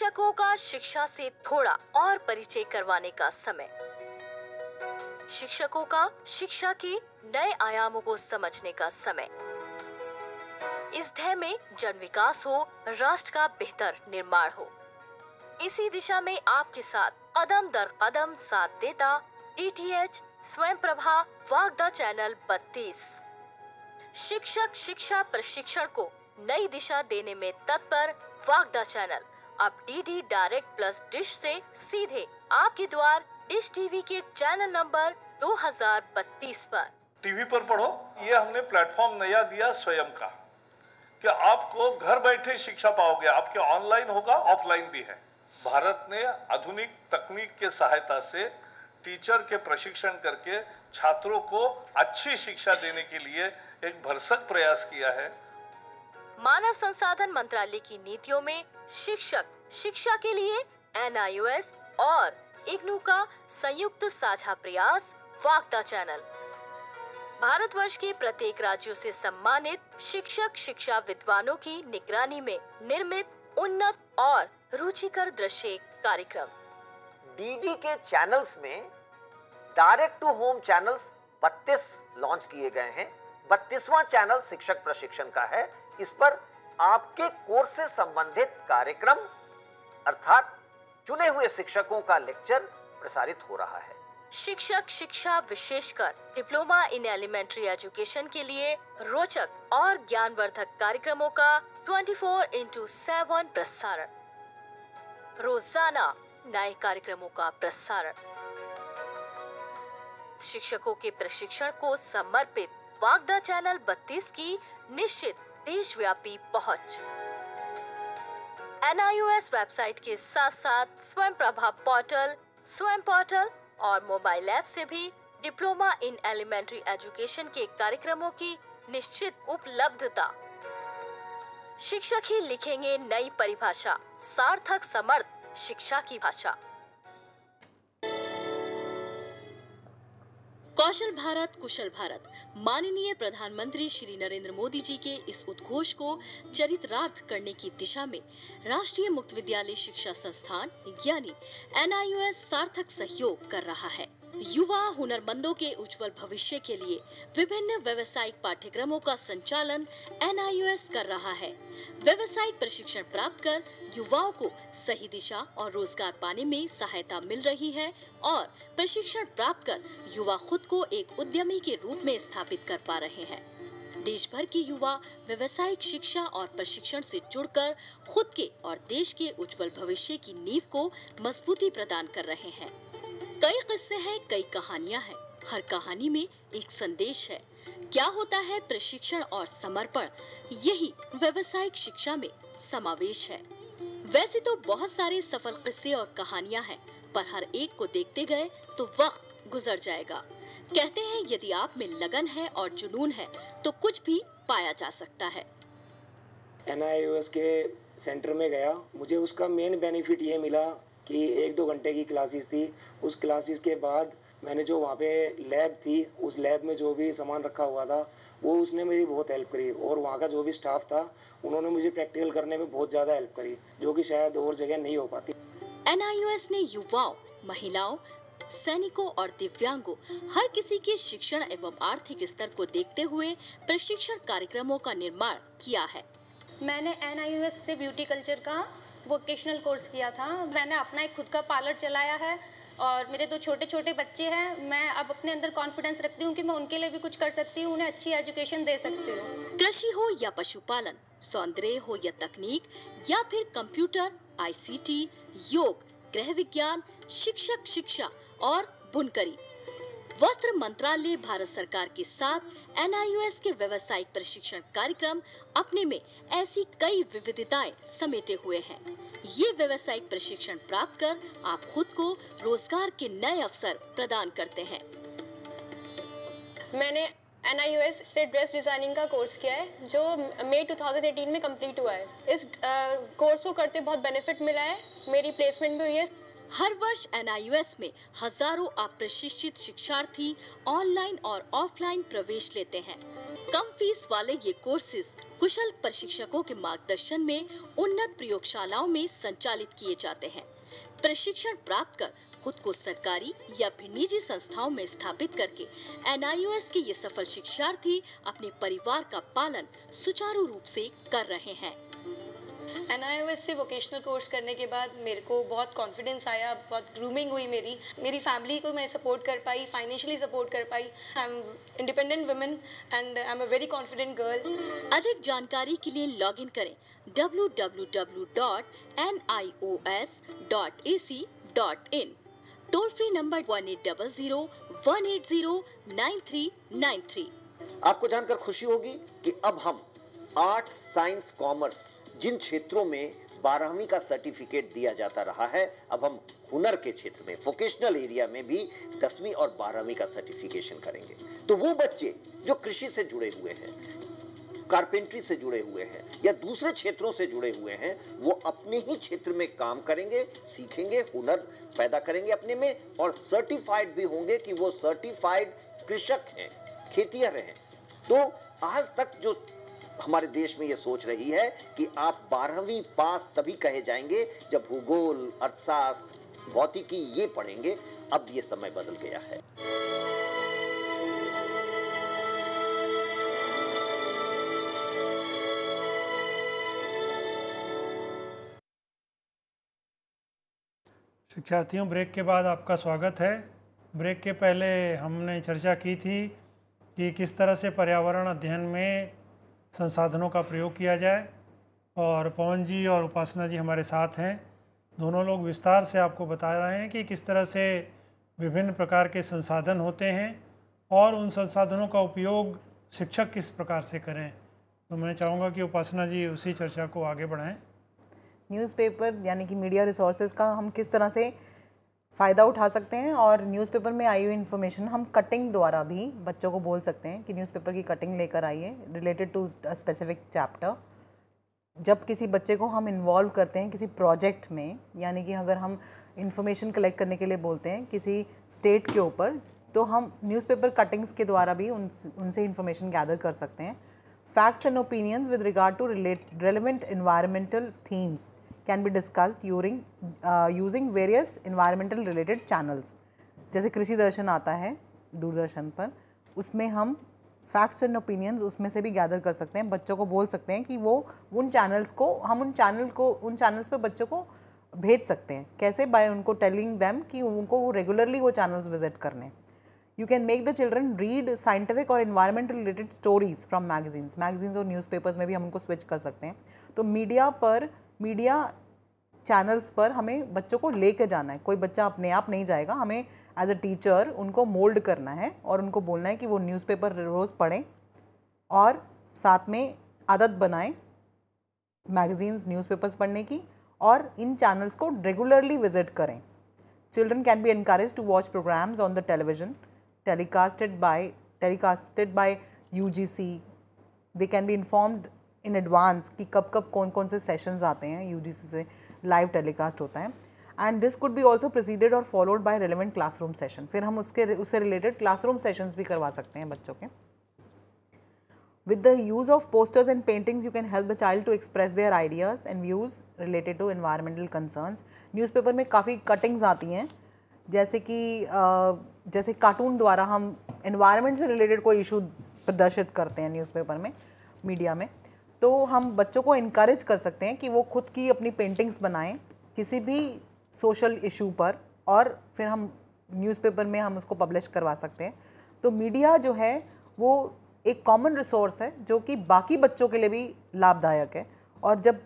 शिक्षकों का शिक्षा से थोड़ा और परिचय करवाने का समय शिक्षकों का शिक्षा के नए आयामों को समझने का समय इस ध्यय में जन विकास हो राष्ट्र का बेहतर निर्माण हो इसी दिशा में आपके साथ कदम दर कदम साथ देता डी टी एच स्वयं प्रभा वागदा चैनल बत्तीस शिक्षक शिक्षा प्रशिक्षण को नई दिशा देने में तत्पर वागदा चैनल अब डीडी डायरेक्ट प्लस डिश से सीधे आपके द्वार डिश टीवी के चैनल नंबर 2032 पर टीवी पर पढ़ो ये हमने प्लेटफॉर्म नया दिया स्वयं का कि आपको घर बैठे शिक्षा पाओगे आपके ऑनलाइन होगा ऑफलाइन भी है भारत ने आधुनिक तकनीक के सहायता से टीचर के प्रशिक्षण करके छात्रों को अच्छी शिक्षा देने के लिए एक भरसक प्रयास किया है मानव संसाधन मंत्रालय की नीतियों में शिक्षक शिक्षा के लिए एन और इग्नू का संयुक्त साझा प्रयास वाक्ता चैनल भारतवर्ष के प्रत्येक राज्यों से सम्मानित शिक्षक शिक्षा विद्वानों की निगरानी में निर्मित उन्नत और रुचिकर दृश्य कार्यक्रम डीडी के चैनल्स में direct to home channels 32 launch किए गए हैं बत्तीसवा चैनल शिक्षक प्रशिक्षण का है इस पर आपके कोर्स से संबंधित कार्यक्रम अर्थात चुने हुए शिक्षकों का लेक्चर प्रसारित हो रहा है शिक्षक शिक्षा विशेषकर डिप्लोमा इन एलिमेंट्री एजुकेशन के लिए रोचक और ज्ञानवर्धक कार्यक्रमों का 24 फोर इंटू सेवन प्रसारण रोजाना नए कार्यक्रमों का प्रसारण शिक्षकों के प्रशिक्षण को समर्पित वागदा चैनल 32 की निश्चित देशव्यापी पहुंच एनआईओएस वेबसाइट के साथ साथ स्वयं प्रभा पोर्टल स्वयं पोर्टल और मोबाइल ऐप से भी डिप्लोमा इन एलिमेंट्री एजुकेशन के कार्यक्रमों की निश्चित उपलब्धता शिक्षक ही लिखेंगे नई परिभाषा सार्थक समर्थ शिक्षा की भाषा कौशल भारत कुशल भारत माननीय प्रधानमंत्री श्री नरेंद्र मोदी जी के इस उद्घोष को चरित्रार्थ करने की दिशा में राष्ट्रीय मुक्त विद्यालय शिक्षा संस्थान यानी एन सार्थक सहयोग कर रहा है युवा हुनरमंदों के उज्जवल भविष्य के लिए विभिन्न व्यवसायिक पाठ्यक्रमों का संचालन एन कर रहा है व्यवसायिक प्रशिक्षण प्राप्त कर युवाओं को सही दिशा और रोजगार पाने में सहायता मिल रही है और प्रशिक्षण प्राप्त कर युवा खुद को एक उद्यमी के रूप में स्थापित कर पा रहे हैं देश भर के युवा व्यवसायिक शिक्षा और प्रशिक्षण से जुड़कर खुद के और देश के उज्जवल भविष्य की नींव को मजबूती प्रदान कर रहे हैं कई किस्से हैं कई कहानियां हैं हर कहानी में एक संदेश है क्या होता है प्रशिक्षण और समर्पण यही व्यवसायिक शिक्षा में समावेश है वैसे तो बहुत सारे सफल किस्से और कहानियां हैं पर हर एक को देखते गए तो वक्त गुजर जाएगा कहते हैं यदि आप में लगन है और जुनून है तो कुछ भी पाया जा सकता है एन के सेंटर में गया मुझे उसका मेन बेनिफिट ये मिला की एक दो घंटे की क्लासेस थी उस क्लासेस के बाद मैंने जो वहाँ पे लैब थी उस लैब में जो भी सामान रखा हुआ था वो उसने मेरी बहुत हेल्प करी और वहाँ का जो भी स्टाफ था उन्होंने मुझे प्रैक्टिकल करने में बहुत ज़्यादा हेल्प करी जो कि शायद और जगह नहीं हो पाती एन ने युवाओं महिलाओं सैनिकों और दिव्यांगों हर किसी के शिक्षण एवं आर्थिक स्तर को देखते हुए प्रशिक्षण कार्यक्रमों का निर्माण किया है मैंने एन से ब्यूटी कल्चर का वोकेशनल कोर्स किया था मैंने अपना एक खुद का पार्लर चलाया है और मेरे दो छोटे छोटे बच्चे हैं मैं अब अपने अंदर कॉन्फिडेंस रखती हूँ कि मैं उनके लिए भी कुछ कर सकती हूँ उन्हें अच्छी एजुकेशन दे सकती हूँ कृषि हो या पशुपालन सौंदर्य हो या तकनीक या फिर कंप्यूटर आईसीटी, योग गृह विज्ञान शिक्षक शिक्षा और बुनकरी वस्त्र मंत्रालय भारत सरकार के साथ एनआईओएस के व्यवसायिक प्रशिक्षण कार्यक्रम अपने में ऐसी कई विविधताएं समेटे हुए हैं ये व्यवसायिक प्रशिक्षण प्राप्त कर आप खुद को रोजगार के नए अवसर प्रदान करते हैं मैंने एन से ड्रेस डिज़ाइनिंग का कोर्स किया है जो मई 2018 में कंप्लीट हुआ है इस कोर्स को करते बहुत बेनिफिट मिला है मेरी प्लेसमेंट भी हुई है हर वर्ष एन में हजारों अप्रशिक्षित शिक्षार्थी ऑनलाइन और ऑफलाइन प्रवेश लेते हैं कम फीस वाले ये कोर्सेज कुशल प्रशिक्षकों के मार्गदर्शन में उन्नत प्रयोगशालाओं में संचालित किए जाते हैं प्रशिक्षण प्राप्त कर खुद को सरकारी या फिर निजी संस्थाओं में स्थापित करके एन के ये सफल शिक्षार्थी अपने परिवार का पालन सुचारू रूप से कर रहे हैं एन आई एस से वोकेशनल कोर्स करने के बाद मेरे को बहुत कॉन्फिडेंस आया बहुत ग्रूमिंग हुई मेरी मेरी फैमिली को मैं सपोर्ट कर पाई फाइनेंशियली सपोर्ट कर पाई I am independent women and I am a very confident girl अधिक जानकारी के लिए लॉग इन करें W dot N I in toll free number one eight double zero one eight zero nine three nine three आपको जानकर खुशी होगी कि अब हम आर्ट्स साइंस कॉमर्स जिन क्षेत्रों में बारहवीं का सर्टिफिकेट दिया जाता रहा है अब हम हुनर के क्षेत्र में वोकेशनल एरिया में भी दसवीं और बारहवीं का सर्टिफिकेशन करेंगे तो वो बच्चे जो कृषि से जुड़े हुए हैं कारपेंट्री से जुड़े हुए हैं या दूसरे क्षेत्रों से जुड़े हुए हैं वो अपने ही क्षेत्र में काम करेंगे सीखेंगे हुनर पैदा करेंगे अपने में और सर्टिफाइड भी होंगे कि वो सर्टिफाइड कृषक हैं खेतियर हैं तो आज तक जो हमारे देश में ये सोच रही है कि आप बारहवीं पास तभी कहे जाएंगे जब भूगोल अर्थशास्त्र भौतिकी ये पढ़ेंगे अब ये समय बदल गया है शिक्षार्थियों ब्रेक के बाद आपका स्वागत है ब्रेक के पहले हमने चर्चा की थी कि किस तरह से पर्यावरण अध्ययन में संसाधनों का प्रयोग किया जाए और पवन जी और उपासना जी हमारे साथ हैं दोनों लोग विस्तार से आपको बता रहे हैं कि किस तरह से विभिन्न प्रकार के संसाधन होते हैं और उन संसाधनों का उपयोग शिक्षक किस प्रकार से करें तो मैं चाहूँगा कि उपासना जी उसी चर्चा को आगे बढ़ाएं न्यूज़पेपर यानी कि मीडिया रिसोर्सेज का हम किस तरह से फ़ायदा उठा सकते हैं और न्यूज़पेपर में आई हुई इन्फॉर्मेशन हम कटिंग द्वारा भी बच्चों को बोल सकते हैं कि न्यूज़पेपर की कटिंग लेकर आइए रिलेटेड टू स्पेसिफिक चैप्टर जब किसी बच्चे को हम इन्वॉल्व करते हैं किसी प्रोजेक्ट में यानी कि अगर हम इन्फॉर्मेशन कलेक्ट करने के लिए बोलते हैं किसी स्टेट के ऊपर तो हम न्यूज़पेपर कटिंग्स के द्वारा भी उन उनसे इन्फॉर्मेशन गैदर कर सकते हैं facts and opinions with regard to relate relevant environmental themes can be discussed during using various environmental related channels जैसे कृषि दर्शन आता है दूरदर्शन पर उसमें हम फैक्ट्स एंड ओपिनियंस उसमें से भी गैदर कर सकते हैं बच्चों को बोल सकते हैं कि वो उन चैनल्स को हम उन चैनल को उन चैनल्स पर बच्चों को भेज सकते हैं कैसे बाय उनको टेलिंग दैम कि उनको वो रेगुलरली वो चैनल्स विजिट करने you can make the children read scientific और environmental related stories from magazines magazines और न्यूज़पेपर्स में भी हम उनको स्विच कर सकते हैं तो मीडिया पर मीडिया चैनल्स पर हमें बच्चों को ले कर जाना है कोई बच्चा अपने आप नहीं जाएगा हमें एज अ टीचर उनको मोल्ड करना है और उनको बोलना है कि वो न्यूज़पेपर रोज़ पढ़ें और साथ में आदत बनाएं मैगजीन्स न्यूज़पेपर्स पढ़ने की और इन चैनल्स को रेगुलरली विजिट करें children can be increase to watch programmes on the television telecasted by telecasted by U G C they can be informed in advance कि कब कब कौन कौन से सेशंस आते हैं यू जी सी से लाइव टेलीकास्ट होता है एंड दिस कुड भी ऑल्सो प्रोसीडेड और followed by relevant room session फिर हम उसके उससे रिलेटेड क्लास रूम सेशन भी करवा सकते हैं बच्चों के with the use of posters and paintings you can help the child to express their ideas and views related to environmental news paper में काफ़ी कटिंग्स आती हैं जैसे कि जैसे कार्टून द्वारा हम एन्वायरमेंट से रिलेटेड कोई इशू प्रदर्शित करते हैं न्यूज़पेपर में मीडिया में तो हम बच्चों को इनक्रेज कर सकते हैं कि वो खुद की अपनी पेंटिंग्स बनाएं किसी भी सोशल इशू पर और फिर हम न्यूज़पेपर में हम उसको पब्लिश करवा सकते हैं तो मीडिया जो है वो एक कॉमन रिसोर्स है जो कि बाकी बच्चों के लिए भी लाभदायक है और जब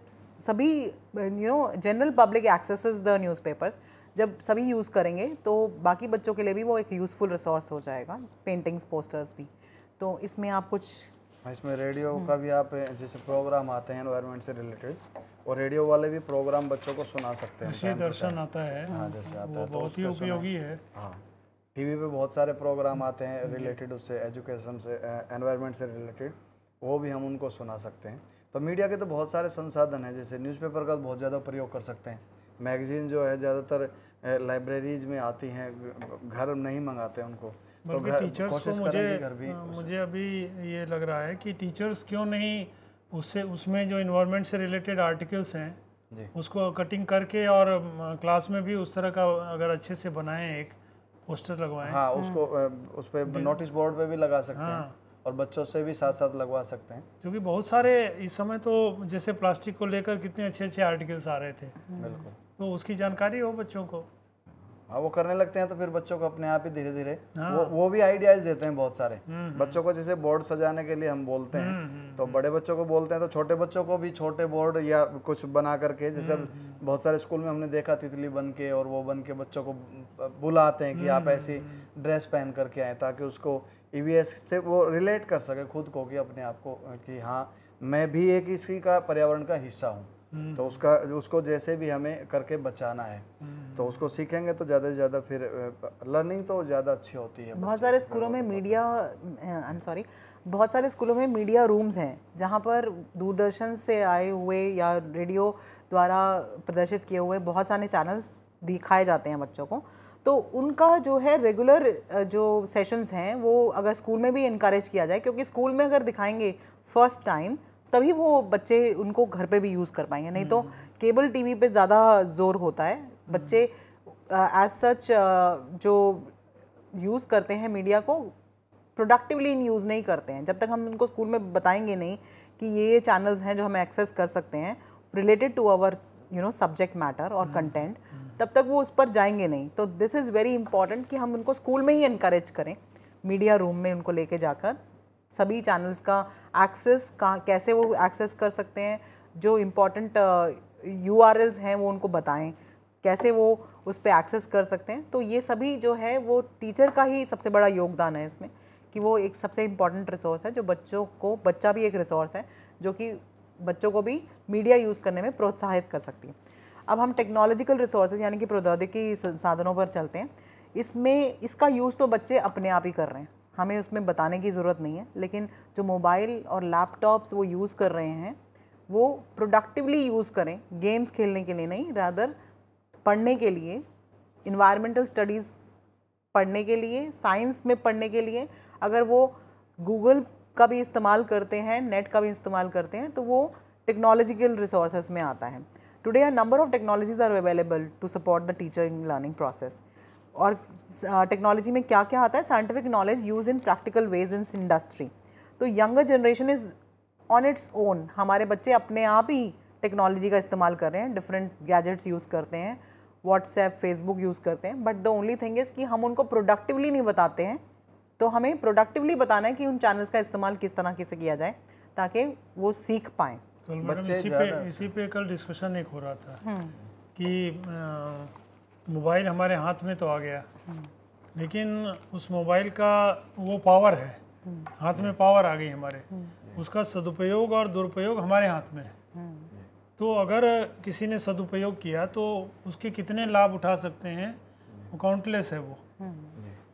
सभी you know general public access the newspapers जब सभी यूज़ करेंगे तो बाकी बच्चों के लिए भी वो एक यूज़फुल रिसोर्स हो जाएगा पेंटिंग्स पोस्टर्स भी तो इसमें आप कुछ हाँ, इसमें रेडियो का भी आप जैसे प्रोग्राम आते हैं एनवायरमेंट से रिलेटेड और रेडियो वाले भी प्रोग्राम बच्चों को सुना सकते हैं दर्शन आता है हाँ जैसे आता है तो बहुत ही उपयोगी है हाँ टीवी पे बहुत सारे प्रोग्राम आते हैं रिलेटेड उससे एजुकेशन से एनवायरमेंट से रिलेटेड वो भी हम उनको सुना सकते हैं तो मीडिया के तो बहुत सारे संसाधन हैं जैसे न्यूज़पेपर का बहुत ज़्यादा प्रयोग कर सकते हैं मैगज़ीन जो है ज़्यादातर लाइब्रेरीज में आती हैं घर नहीं मंगाते उनको बल्कि तो टीचर्स को मुझे हाँ, मुझे अभी ये लग रहा है कि टीचर्स क्यों नहीं उससे उसमें जो इन्वायरमेंट से रिलेटेड आर्टिकल्स हैं उसको कटिंग करके और क्लास में भी उस तरह का अगर अच्छे से बनाएं एक पोस्टर लगवाएं हाँ हम्म। उसको उस पर नोटिस बोर्ड पे भी लगा सकते हाँ। हैं और बच्चों से भी साथ साथ लगवा सकते हैं क्योंकि बहुत सारे इस समय तो जैसे प्लास्टिक को लेकर कितने अच्छे अच्छे आर्टिकल्स आ रहे थे बिल्कुल तो उसकी जानकारी हो बच्चों को हाँ वो करने लगते हैं तो फिर बच्चों को अपने आप ही धीरे धीरे हाँ। वो वो भी आइडियाज देते हैं बहुत सारे हम्म, हम्म। बच्चों को जैसे बोर्ड सजाने के लिए हम बोलते हैं हम्म, तो बड़े बच्चों को बोलते हैं तो छोटे बच्चों को भी छोटे बोर्ड या कुछ बना करके जैसे बहुत सारे स्कूल में हमने देखा तितली बन के और वो बन के बच्चों को बुलाते हैं कि आप ऐसी ड्रेस पहन करके आए ताकि उसको ई से वो रिलेट कर सके खुद को कि अपने आप को कि हाँ मैं भी एक इसी का पर्यावरण का हिस्सा हूँ तो उसका उसको जैसे भी हमें करके बचाना है तो हम्म। उसको सीखेंगे तो ज़्यादा से ज़्यादा फिर लर्निंग तो ज़्यादा अच्छी होती है बहुत सारे स्कूलों में मीडिया आई एम सॉरी बहुत सारे स्कूलों में मीडिया रूम्स हैं जहाँ पर दूरदर्शन से आए हुए या रेडियो द्वारा प्रदर्शित किए हुए बहुत सारे चैनल्स दिखाए जाते हैं बच्चों को तो उनका जो है रेगुलर जो सेशंस हैं वो अगर स्कूल में भी इनक्रेज किया जाए क्योंकि स्कूल में अगर दिखाएंगे फर्स्ट टाइम तभी वो बच्चे उनको घर पे भी यूज़ कर पाएंगे नहीं तो केबल हम्म। टीवी पे ज़्यादा जोर होता है बच्चे एज हम्म। सच जो यूज़ करते हैं मीडिया को प्रोडक्टिवली इन यूज़ नहीं करते हैं जब तक हम उनको स्कूल में बताएंगे नहीं कि ये ये चैनल्स हैं जो हम एक्सेस कर सकते हैं related to our you know subject matter और कंटेंट हम्म। तब तक वो उस पर जाएंगे नहीं तो दिस इज़ वेरी इंपॉर्टेंट कि हम उनको स्कूल में ही इनक्रेज करें मीडिया रूम में उनको लेके जाकर सभी चैनल्स का एक्सेस कहाँ कैसे वो एक्सेस कर सकते हैं जो इम्पोर्टेंट यू आर एल्स हैं वो उनको बताएं कैसे वो उस पर एक्सेस कर सकते हैं तो ये सभी जो है वो टीचर का ही सबसे बड़ा योगदान है इसमें कि वो एक सबसे इम्पॉर्टेंट रिसोर्स है जो बच्चों को बच्चा भी एक रिसोर्स है जो कि बच्चों को भी मीडिया यूज़ करने में प्रोत्साहित कर सकती है अब हम टेक्नोलॉजिकल रिसोर्सेज यानी कि प्रौद्योगिकी साधनों पर चलते हैं इसमें इसका यूज़ तो बच्चे अपने आप ही कर रहे हैं हमें उसमें बताने की ज़रूरत नहीं है लेकिन जो मोबाइल और लैपटॉप्स वो यूज़ कर रहे हैं वो प्रोडक्टिवली यूज़ करें गेम्स खेलने के लिए नहीं रादर पढ़ने के लिए इन्वायरमेंटल स्टडीज़ पढ़ने के लिए साइंस में पढ़ने के लिए अगर वो गूगल का भी इस्तेमाल करते हैं नेट का भी इस्तेमाल करते हैं तो वो टेक्नोलॉजिकल रिसोर्सेज में आता है today are number of technologies are available to support the teacher in learning process और टेक्नोलॉजी में क्या क्या आता है scientific knowledge use in practical ways in industry तो younger generation is on its own हमारे बच्चे अपने आप ही टेक्नोलॉजी का इस्तेमाल कर रहे हैं डिफरेंट गैजेट्स यूज़ करते हैं व्हाट्सएप फेसबुक यूज़ करते हैं but the only thing is कि हम उनको प्रोडक्टिवली नहीं बताते हैं तो हमें प्रोडक्टिवली बताना है कि उन चैनल्स का इस्तेमाल किस तरह से किया जाए ताकि वो सीख पाए कल बच्चे इसी पे इसी पे कल डिस्कशन एक हो रहा था हम्म। कि मोबाइल हमारे हाथ में तो आ गया लेकिन उस मोबाइल का वो पावर है हाथ में पावर आ गई हमारे उसका सदुपयोग और दुरुपयोग हमारे हाथ में है तो अगर किसी ने सदुपयोग किया तो उसके कितने लाभ उठा सकते हैं वो काउंटलेस है वो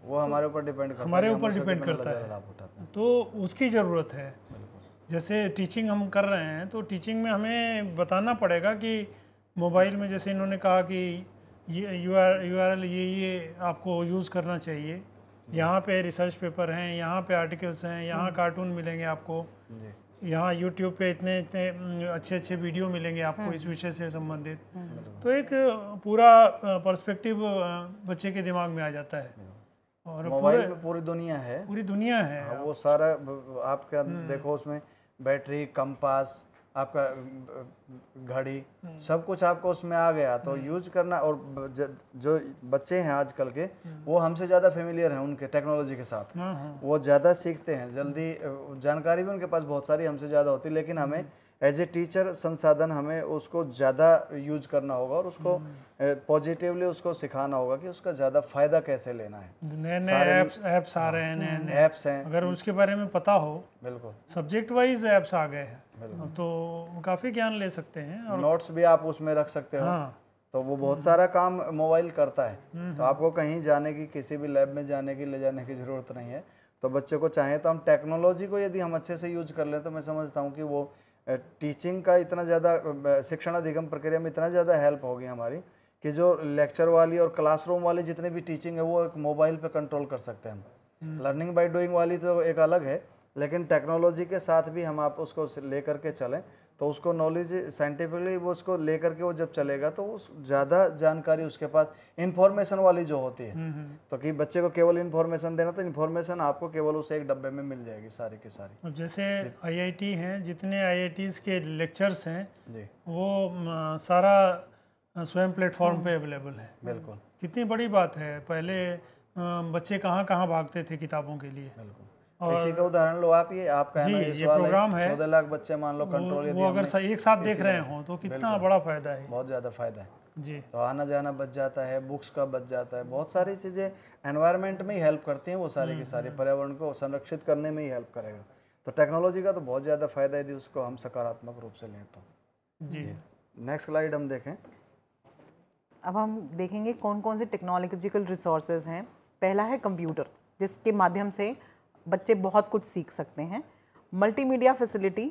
वो हमारे ऊपर डिपेंड करता हमारे ऊपर डिपेंड करता है तो उसकी ज़रूरत है जैसे टीचिंग हम कर रहे हैं तो टीचिंग में हमें बताना पड़ेगा कि मोबाइल में जैसे इन्होंने कहा कि ये U R U R L ये ये आपको यूज़ करना चाहिए यहाँ पे रिसर्च पेपर हैं यहाँ पे आर्टिकल्स हैं यहाँ कार्टून हम्म। मिलेंगे आपको यहाँ यूट्यूब पे इतने इतने अच्छे अच्छे वीडियो मिलेंगे आपको हम्म। इस विषय से संबंधित हम्म। तो एक पूरा पर्सपेक्टिव बच्चे के दिमाग में आ जाता है और मोबाइल में पूरी दुनिया है पूरी दुनिया है हाँ, वो सारा आपका देखो उसमें बैटरी कंपास आपका घड़ी हम्म। सब कुछ आपको उसमें आ गया तो हम्म। यूज करना और जो बच्चे हैं आजकल के हम्म। वो हमसे ज़्यादा फेमिलियर हैं उनके टेक्नोलॉजी के साथ हाँ, हाँ। वो ज़्यादा सीखते हैं जल्दी जानकारी भी उनके पास बहुत सारी हमसे ज़्यादा होती है लेकिन हमें एज ए टीचर संसाधन हमें उसको ज़्यादा यूज करना होगा और उसको पॉजिटिवली उसको सिखाना होगा कि उसका ज़्यादा फ़ायदा कैसे लेना है नए नए ऐप्स ऐप्स आ रहे हैं नए नए ऐप्स हैं अगर उसके बारे में पता हो बिल्कुल सब्जेक्ट वाइज ऐप्स आ गए हैं तो काफ़ी ज्ञान ले सकते हैं और नोट्स भी आप उसमें रख सकते हो हाँ। तो वो बहुत सारा काम मोबाइल करता है हम्म, तो हम्म। आपको कहीं जाने की किसी भी लैब में जाने की ले जाने की ज़रूरत नहीं है तो बच्चे को चाहे तो हम टेक्नोलॉजी को यदि हम अच्छे से यूज कर लें तो मैं समझता हूँ कि वो टीचिंग का इतना ज़्यादा शिक्षण अधिगम प्रक्रिया में इतना ज़्यादा हेल्प होगी हमारी कि जो लेक्चर वाली और क्लासरूम वाली जितनी भी टीचिंग है वो एक मोबाइल पे कंट्रोल कर सकते हैं हम लर्निंग बाय डूइंग वाली तो एक अलग है लेकिन टेक्नोलॉजी के साथ भी हम आप उसको ले करके चलें तो उसको नॉलेज साइंटिफिकली वो उसको ले करके वो जब चलेगा तो उस ज़्यादा जानकारी उसके पास इन्फॉर्मेशन वाली जो होती है हम्म, हम्म। तो कि बच्चे को केवल इन्फॉर्मेशन देना तो इन्फॉर्मेशन आपको केवल उसे एक डब्बे में मिल जाएगी सारी की सारी जैसे आईआईटी हैं जितने आईआईटीज़ के लेक्चर्स हैं जी वो सारा स्वयं प्लेटफॉर्म हम्म। पे अवेलेबल है बिल्कुल कितनी बड़ी बात है पहले बच्चे कहाँ कहाँ भागते थे किताबों के लिए बिल्कुल इसी का उदाहरण लो आप ये आपका जी, ये प्रोग्राम है चौदह लाख बच्चे मान लो कंट्रोल वो, वो अगर सा, एक साथ देख रहे हो तो कितना बड़ा फायदा है बहुत ज़्यादा फायदा है जी तो आना जाना बच जाता है बुक्स का बच जाता है बहुत सारी चीज़ें एनवायरमेंट में ही हेल्प करती हैं वो सारे के सारे पर्यावरण को संरक्षित करने में ही हेल्प करेगा तो टेक्नोलॉजी का तो बहुत ज़्यादा फायदा यदि उसको हम सकारात्मक रूप से लें तो जी नेक्स्ट स्लाइड हम देखें अब हम देखेंगे कौन कौन से टेक्नोलॉजिकल रिसोर्सेज हैं पहला है कंप्यूटर जिसके माध्यम से बच्चे बहुत कुछ सीख सकते हैं मल्टीमीडिया फैसिलिटी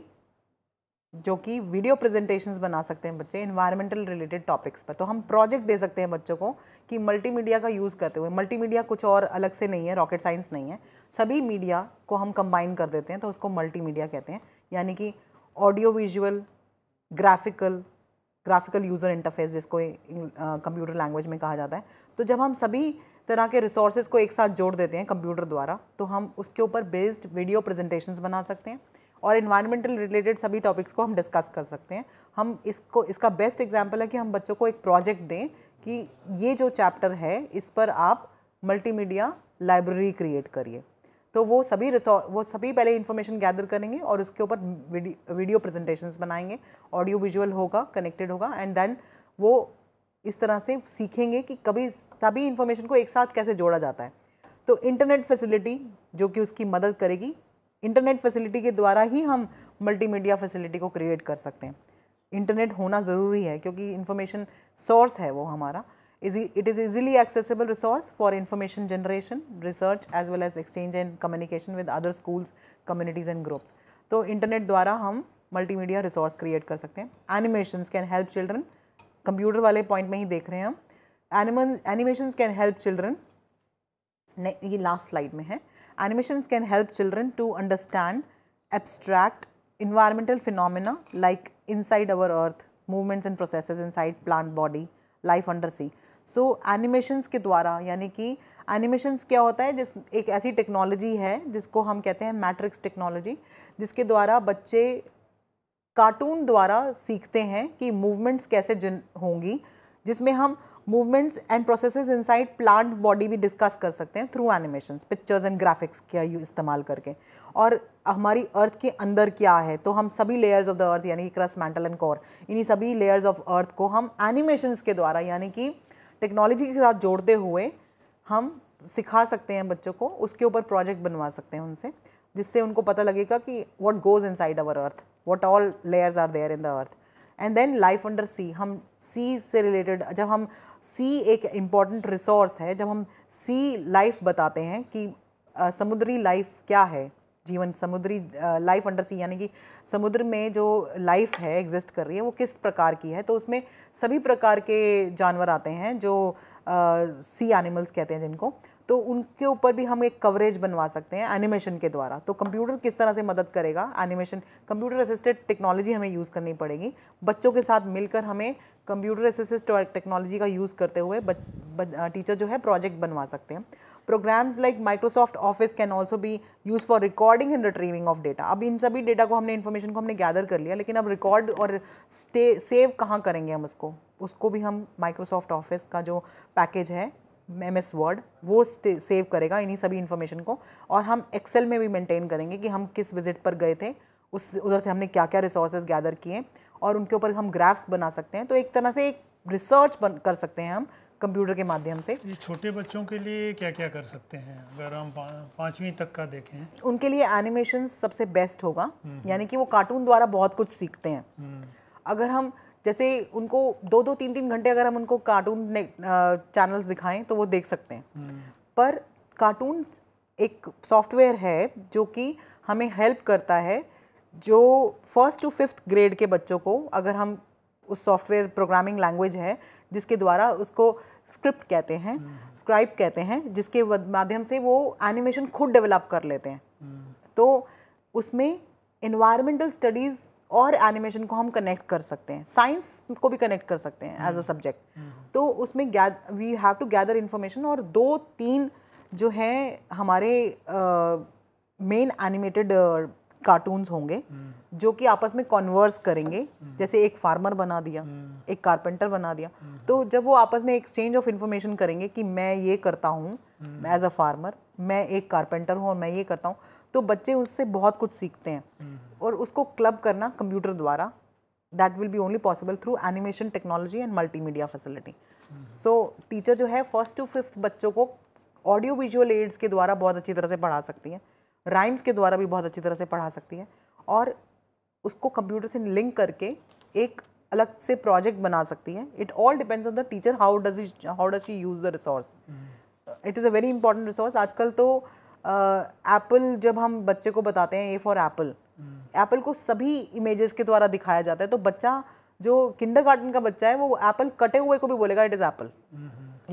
जो कि वीडियो प्रेजेंटेशंस बना सकते हैं बच्चे इन्वायरमेंटल रिलेटेड टॉपिक्स पर तो हम प्रोजेक्ट दे सकते हैं बच्चों को कि मल्टीमीडिया का यूज़ करते हुए मल्टीमीडिया कुछ और अलग से नहीं है रॉकेट साइंस नहीं है सभी मीडिया को हम कंबाइन कर देते हैं तो उसको मल्टीमीडिया कहते हैं यानी कि audio visual graphical graphical user interface जिसको कंप्यूटर लैंग्वेज में कहा जाता है तो जब हम सभी तरह के रिसोर्सेज को एक साथ जोड़ देते हैं कंप्यूटर द्वारा तो हम उसके ऊपर बेस्ड वीडियो प्रेजेंटेशंस बना सकते हैं और इन्वायरमेंटल रिलेटेड सभी टॉपिक्स को हम डिस्कस कर सकते हैं हम इसको इसका बेस्ट एग्जाम्पल है कि हम बच्चों को एक प्रोजेक्ट दें कि ये जो चैप्टर है इस पर आप मल्टीमीडिया लाइब्रेरी क्रिएट करिए तो वो सभी वो सभी पहले इन्फॉर्मेशन गैदर करेंगे और उसके ऊपर वीडियो प्रेजेंटेशंस बनाएंगे ऑडियो विजुअल होगा कनेक्टेड होगा एंड देन वो इस तरह से सीखेंगे कि कभी सभी इन्फॉर्मेशन को एक साथ कैसे जोड़ा जाता है तो इंटरनेट फैसिलिटी जो कि उसकी मदद करेगी इंटरनेट फैसिलिटी के द्वारा ही हम मल्टीमीडिया फैसिलिटी को क्रिएट कर सकते हैं इंटरनेट होना ज़रूरी है क्योंकि इन्फॉर्मेशन सोर्स है वो हमारा easy it is easily accessible resource for information generation research as well as exchange and communication with other schools communities and groups तो इंटरनेट द्वारा हम मल्टीमीडिया रिसोर्स क्रिएट कर सकते हैं animations can help children computer वाले point में ही देख रहे हैं हम animal animation can help children ये लास्ट स्लाइड में है animation can help children to understand abstract environmental phenomena like inside our earth movements and in inside plant body life under sea so animations के द्वारा यानी कि animations क्या होता है जिस एक ऐसी टेक्नोलॉजी है जिसको हम कहते हैं मैट्रिक्स टेक्नोलॉजी जिसके द्वारा बच्चे कार्टून द्वारा सीखते हैं कि मूवमेंट्स कैसे जिन होंगी जिसमें हम movements and processes inside plant body भी डिस्कस कर सकते हैं through animation pictures and graphics का यू इस्तेमाल करके और हमारी अर्थ के अंदर क्या है तो हम सभी लेयर्स ऑफ द अर्थ यानी कि क्रस मैंटल एंड कोर इन्हीं सभी लेयर्स ऑफ अर्थ को हम एनिमेशंस के द्वारा यानी कि टेक्नोलॉजी के साथ जोड़ते हुए हम सिखा सकते हैं बच्चों को उसके ऊपर प्रोजेक्ट बनवा सकते हैं उनसे जिससे उनको पता लगेगा कि what goes inside our earth what all layers are there in the earth and then life under sea हम सी से रिलेटेड जब हम सी एक इम्पॉर्टेंट रिसोर्स है जब हम सी लाइफ बताते हैं कि आ, समुद्री लाइफ क्या है जीवन समुद्री लाइफ अंडर सी यानी कि समुद्र में जो लाइफ है एग्जिस्ट कर रही है वो किस प्रकार की है तो उसमें सभी प्रकार के जानवर आते हैं जो सी एनिमल्स कहते हैं जिनको तो उनके ऊपर भी हम एक कवरेज बनवा सकते हैं एनिमेशन के द्वारा तो कंप्यूटर किस तरह से मदद करेगा एनिमेशन कंप्यूटर असिस्टेड टेक्नोलॉजी हमें यूज़ करनी पड़ेगी बच्चों के साथ मिलकर हमें कंप्यूटर असिस्टेड टेक्नोलॉजी का यूज़ करते हुए बच, बच, टीचर जो है प्रोजेक्ट बनवा सकते हैं programs like Microsoft Office can also भी use for recording and retrieving of data अब इन सभी डेटा को हमने इन्फॉर्मेशन को हमने गैदर कर लिया लेकिन अब रिकॉर्ड और स्टे सेव कहाँ करेंगे हम उसको उसको भी हम माइक्रोसॉफ्ट ऑफिस का जो पैकेज है एम एस वर्ड वो सेव करेगा इन्हीं सभी इन्फॉर्मेशन को और हम एक्सेल में भी मेंटेन करेंगे कि हम किस विजिट पर गए थे उस उधर से हमने क्या क्या रिसोर्सेज गैदर किए और उनके ऊपर हम ग्राफ्स बना सकते हैं तो एक तरह से एक रिसर्च बन कर सकते हैं हम कंप्यूटर के माध्यम से छोटे बच्चों के लिए क्या क्या कर सकते हैं अगर हम पाँचवीं तक का देखें उनके लिए एनिमेशन सबसे बेस्ट होगा हम्म। यानी कि वो कार्टून द्वारा बहुत कुछ सीखते हैं हम्म। अगर हम जैसे उनको दो दो तीन तीन घंटे अगर हम उनको कार्टून चैनल्स दिखाएं तो वो देख सकते हैं हम्म। पर कार्टून एक सॉफ्टवेयर है जो कि हमें हेल्प करता है जो फर्स्ट टू फिफ्थ ग्रेड के बच्चों को अगर हम उस सॉफ्टवेयर प्रोग्रामिंग लैंग्वेज है जिसके द्वारा उसको स्क्रिप्ट कहते हैं स्क्राइब हम्म। कहते हैं जिसके माध्यम से वो एनिमेशन खुद डेवलप कर लेते हैं हम्म। तो उसमें इन्वायरमेंटल स्टडीज़ और एनिमेशन को हम कनेक्ट कर सकते हैं साइंस को भी कनेक्ट कर सकते हैं एज अ सब्जेक्ट तो उसमें we have to gather information और दो तीन जो है हमारे मेन एनिमेटेड कार्टून्स होंगे हम्म। जो कि आपस में कॉन्वर्स करेंगे हम्म। जैसे एक फार्मर बना दिया हम्म। एक कारपेंटर बना दिया तो जब वो आपस में एक्सचेंज ऑफ इन्फॉर्मेशन करेंगे कि मैं ये करता हूँ एज अ फार्मर मैं एक कारपेंटर हूँ और मैं ये करता हूँ तो बच्चे उससे बहुत कुछ सीखते हैं हम्म। और उसको क्लब करना कंप्यूटर द्वारा that will be only possible through animation technology and multimedia facility so teacher जो है फर्स्ट टू फिफ्थ बच्चों को ऑडियो विजुअल एड्स के द्वारा बहुत अच्छी तरह से पढ़ा सकती है राइम्स के द्वारा भी बहुत अच्छी तरह से पढ़ा सकती है और उसको कंप्यूटर से लिंक करके एक अलग से प्रोजेक्ट बना सकती है it all depends on the teacher how does how does she use the resource it is a very important resource आजकल तो एप्पल जब हम बच्चे को बताते हैं ए फॉर एप्पल एप्पल को सभी इमेजेस के द्वारा दिखाया जाता है तो बच्चा जो किंडर गार्डन का बच्चा है वो एप्पल कटे हुए को भी बोलेगा इट इज़ एप्पल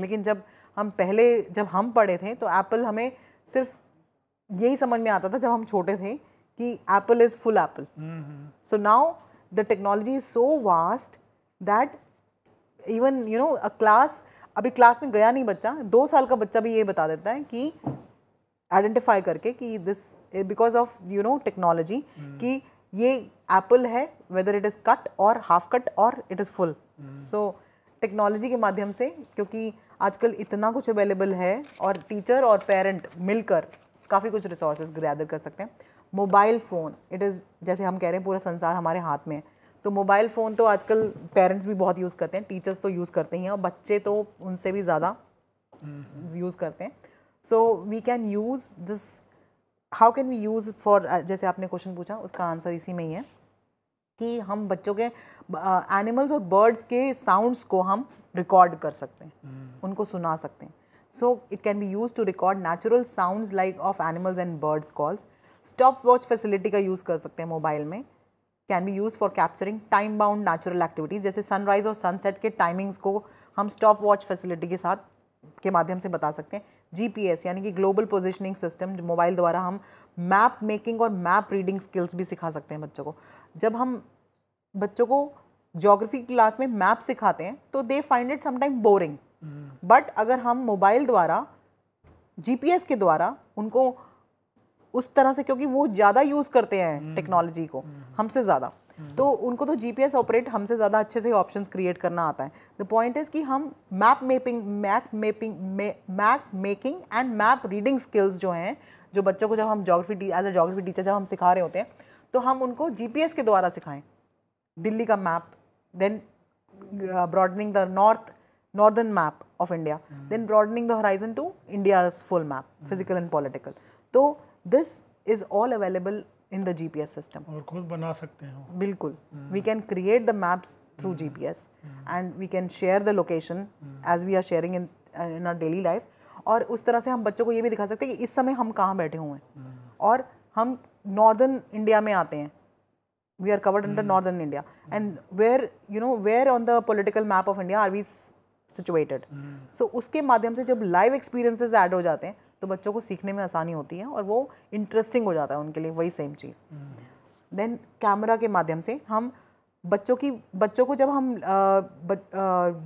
लेकिन जब हम पहले जब हम पढ़े थे तो एप्पल हमें सिर्फ यही समझ में आता था जब हम छोटे थे कि apple is full apple so now the technology is so vast that even you know a class अभी क्लास में गया नहीं बच्चा दो साल का बच्चा भी ये बता देता है कि आइडेंटिफाई करके कि this because of you know technology कि ये एप्पल है वेदर इट इज़ कट और हाफ कट और it is full so technology के माध्यम से क्योंकि आजकल इतना कुछ अवेलेबल है और टीचर और पेरेंट मिलकर काफ़ी कुछ रिसोर्स गैदर कर सकते हैं मोबाइल फ़ोन इट इज़ जैसे हम कह रहे हैं पूरा संसार हमारे हाथ में है तो मोबाइल फ़ोन तो आजकल पेरेंट्स भी बहुत यूज़ करते हैं टीचर्स तो यूज़ करते ही हैं और बच्चे तो उनसे भी ज़्यादा यूज़ hmm. करते हैं so we can use this how can we use for जैसे आपने क्वेश्चन पूछा उसका आंसर इसी में ही है कि हम बच्चों के एनिमल्स uh, और बर्ड्स के साउंड्स को हम रिकॉर्ड कर सकते हैं mm. उनको सुना सकते हैं so it can be use to record natural sounds like of animals and birds calls stop watch facility का यूज़ कर सकते हैं मोबाइल में can be use for capturing time bound natural activities जैसे सनराइज़ और सनसेट के timings को हम स्टॉप वॉच फैसिलिटी के साथ के माध्यम से बता सकते हैं जीपीएस यानी कि ग्लोबल पोजिशनिंग सिस्टम जो मोबाइल द्वारा हम मैप मेकिंग और मैप रीडिंग स्किल्स भी सिखा सकते हैं बच्चों को जब हम बच्चों को जोग्राफी क्लास में मैप सिखाते हैं तो they find it sometime boring but अगर हम मोबाइल द्वारा जीपीएस के द्वारा उनको उस तरह से क्योंकि वो ज़्यादा यूज़ करते हैं टेक्नोलॉजी हम्म। को हम्म। हमसे ज़्यादा तो उनको तो जी ऑपरेट हमसे ज़्यादा अच्छे से ऑप्शन क्रिएट करना आता है द पॉइंट इज़ कि हम map mapping map mapping map making and map reading skills जो हैं जो बच्चों को जब हम geography as a geography teacher जब हम सिखा रहे होते हैं तो हम उनको जी के द्वारा सिखाएं दिल्ली का map then broadening the north northern map of India then broadening the horizon to India full map physical and political तो this is all available in the S system और खुद बना सकते हैं बिल्कुल we can create the maps through G P S and we can share the location as we are sharing in in our daily life और उस तरह से हम बच्चों को ये भी दिखा सकते हैं कि इस समय हम कहाँ बैठे हुए हैं हम्म। और हम नॉर्दर्न इंडिया में आते हैं we are covered under northern India and where you know where on the political map of India are we situated so उसके माध्यम से जब लाइव एक्सपीरियंसेस ऐड हो जाते हैं तो बच्चों को सीखने में आसानी होती है और वो इंटरेस्टिंग हो जाता है उनके लिए वही सेम चीज़ देन कैमरा के माध्यम से हम बच्चों की बच्चों को जब हम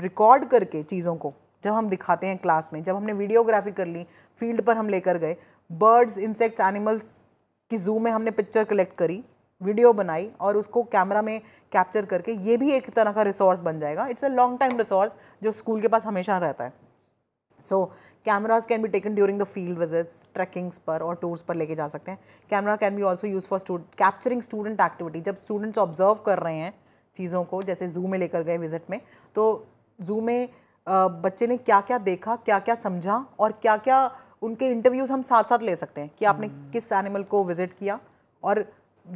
रिकॉर्ड करके चीज़ों को जब हम दिखाते हैं क्लास में जब हमने वीडियोग्राफी कर ली फील्ड पर हम लेकर गए बर्ड्स इंसेक्ट्स एनिमल्स की जू में हमने पिक्चर कलेक्ट करी वीडियो बनाई और उसको कैमरा में कैप्चर करके ये भी एक तरह का रिसोर्स बन जाएगा it's a long time resource जो स्कूल के पास हमेशा रहता है so so, cameras can be taken during the field visits trekkings पर और टूर्स पर लेके जा सकते हैं camera can be also use for student capturing student activity जब स्टूडेंट्स ऑब्जर्व कर रहे हैं चीज़ों को जैसे जू में लेकर गए विजिट में तो जू में बच्चे ने क्या क्या देखा क्या क्या समझा और क्या क्या उनके इंटरव्यूज़ हम साथ साथ ले सकते हैं कि आपने किस एनिमल को विजिट किया और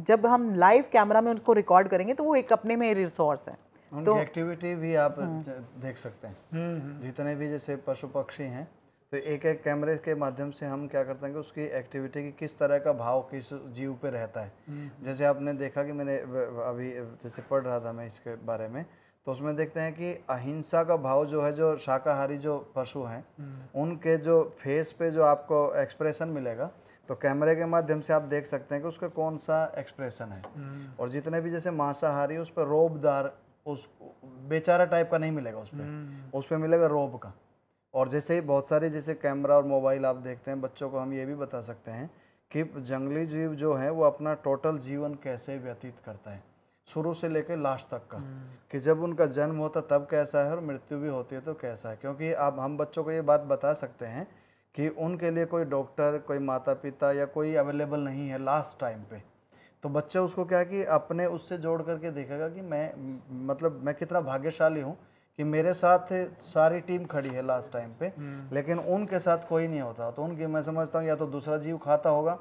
जब हम लाइव कैमरा में उसको रिकॉर्ड करेंगे तो वो एक अपने में रिसोर्स है उनकी तो एक्टिविटी भी आप हाँ। देख सकते हैं हम्म, हम्म। जितने भी जैसे पशु पक्षी हैं तो एक एक कैमरे के माध्यम से हम क्या करते हैं कि उसकी एक्टिविटी की किस तरह का भाव किस जीव पे रहता है हम्म, हम्म। जैसे आपने देखा कि मैंने अभी जैसे पढ़ रहा था मैं इसके बारे में तो उसमें देखते हैं कि अहिंसा का भाव जो है जो शाकाहारी जो पशु हैं हम्म। उनके जो फेस पे जो आपको एक्सप्रेशन मिलेगा तो कैमरे के माध्यम से आप देख सकते हैं कि उसका कौन सा एक्सप्रेशन है और जितने भी जैसे मांसाहारी उस पर रोबदार उस बेचारा टाइप का नहीं मिलेगा उस पर उस पर मिलेगा रोब का और जैसे बहुत सारे जैसे कैमरा और मोबाइल आप देखते हैं बच्चों को हम ये भी बता सकते हैं कि जंगली जीव जो है वो अपना टोटल जीवन कैसे व्यतीत करता है शुरू से लेकर लास्ट तक का हम्म। कि जब उनका जन्म होता तब कैसा है और मृत्यु भी होती है तो कैसा है क्योंकि आप हम बच्चों को ये बात बता सकते हैं कि उनके लिए कोई डॉक्टर कोई माता पिता या कोई अवेलेबल नहीं है लास्ट टाइम पे तो बच्चा उसको क्या है कि अपने उससे जोड़ करके देखेगा कि मैं मतलब मैं कितना भाग्यशाली हूँ कि मेरे साथ सारी टीम खड़ी है लास्ट टाइम पे हम्म। लेकिन उनके साथ कोई नहीं होता तो उनकी मैं समझता हूँ या तो दूसरा जीव खाता होगा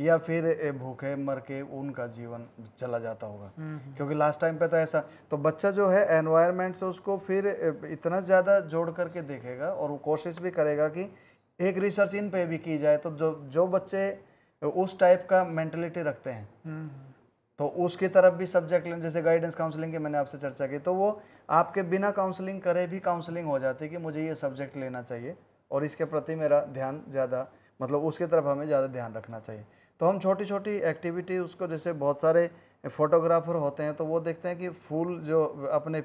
या फिर भूखे मर के उनका जीवन चला जाता होगा हम्म। क्योंकि लास्ट टाइम पे तो ऐसा तो बच्चा जो है एनवायरमेंट से उसको फिर इतना ज़्यादा जोड़ करके देखेगा और वो कोशिश भी करेगा कि एक रिसर्च इन पे भी की जाए तो जो जो बच्चे उस टाइप का मेंटलिटी रखते हैं हम्म। तो उसकी तरफ भी सब्जेक्ट लें जैसे गाइडेंस काउंसलिंग की मैंने आपसे चर्चा की तो वो आपके बिना काउंसलिंग करे भी काउंसलिंग हो जाती है कि मुझे ये सब्जेक्ट लेना चाहिए और इसके प्रति मेरा ध्यान ज़्यादा मतलब उसकी तरफ हमें ज़्यादा ध्यान रखना चाहिए तो हम छोटी छोटी एक्टिविटी उसको जैसे बहुत सारे फोटोग्राफर होते हैं तो वो देखते हैं कि फूल जो अपने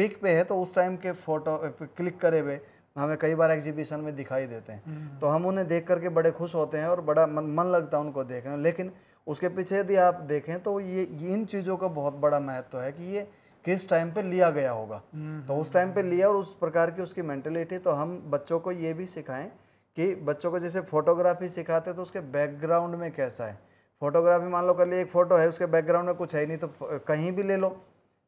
पिक पे है तो उस टाइम के फ़ोटो क्लिक करे हुए हमें कई बार एग्जीबिशन में दिखाई देते हैं हम्म। तो हम उन्हें देख करके बड़े खुश होते हैं और बड़ा मन मन लगता है उनको देखने लेकिन उसके पीछे यदि आप देखें तो ये इन चीज़ों का बहुत बड़ा महत्व है कि ये किस टाइम पे लिया गया होगा तो उस टाइम पे लिया और उस प्रकार की उसकी मेंटेलिटी तो हम बच्चों को ये भी सिखाएं कि बच्चों को जैसे फोटोग्राफी सिखाते तो उसके बैकग्राउंड में कैसा है फोटोग्राफी मान लो कर लिए एक फ़ोटो है उसके बैकग्राउंड में कुछ है ही नहीं तो कहीं भी ले लो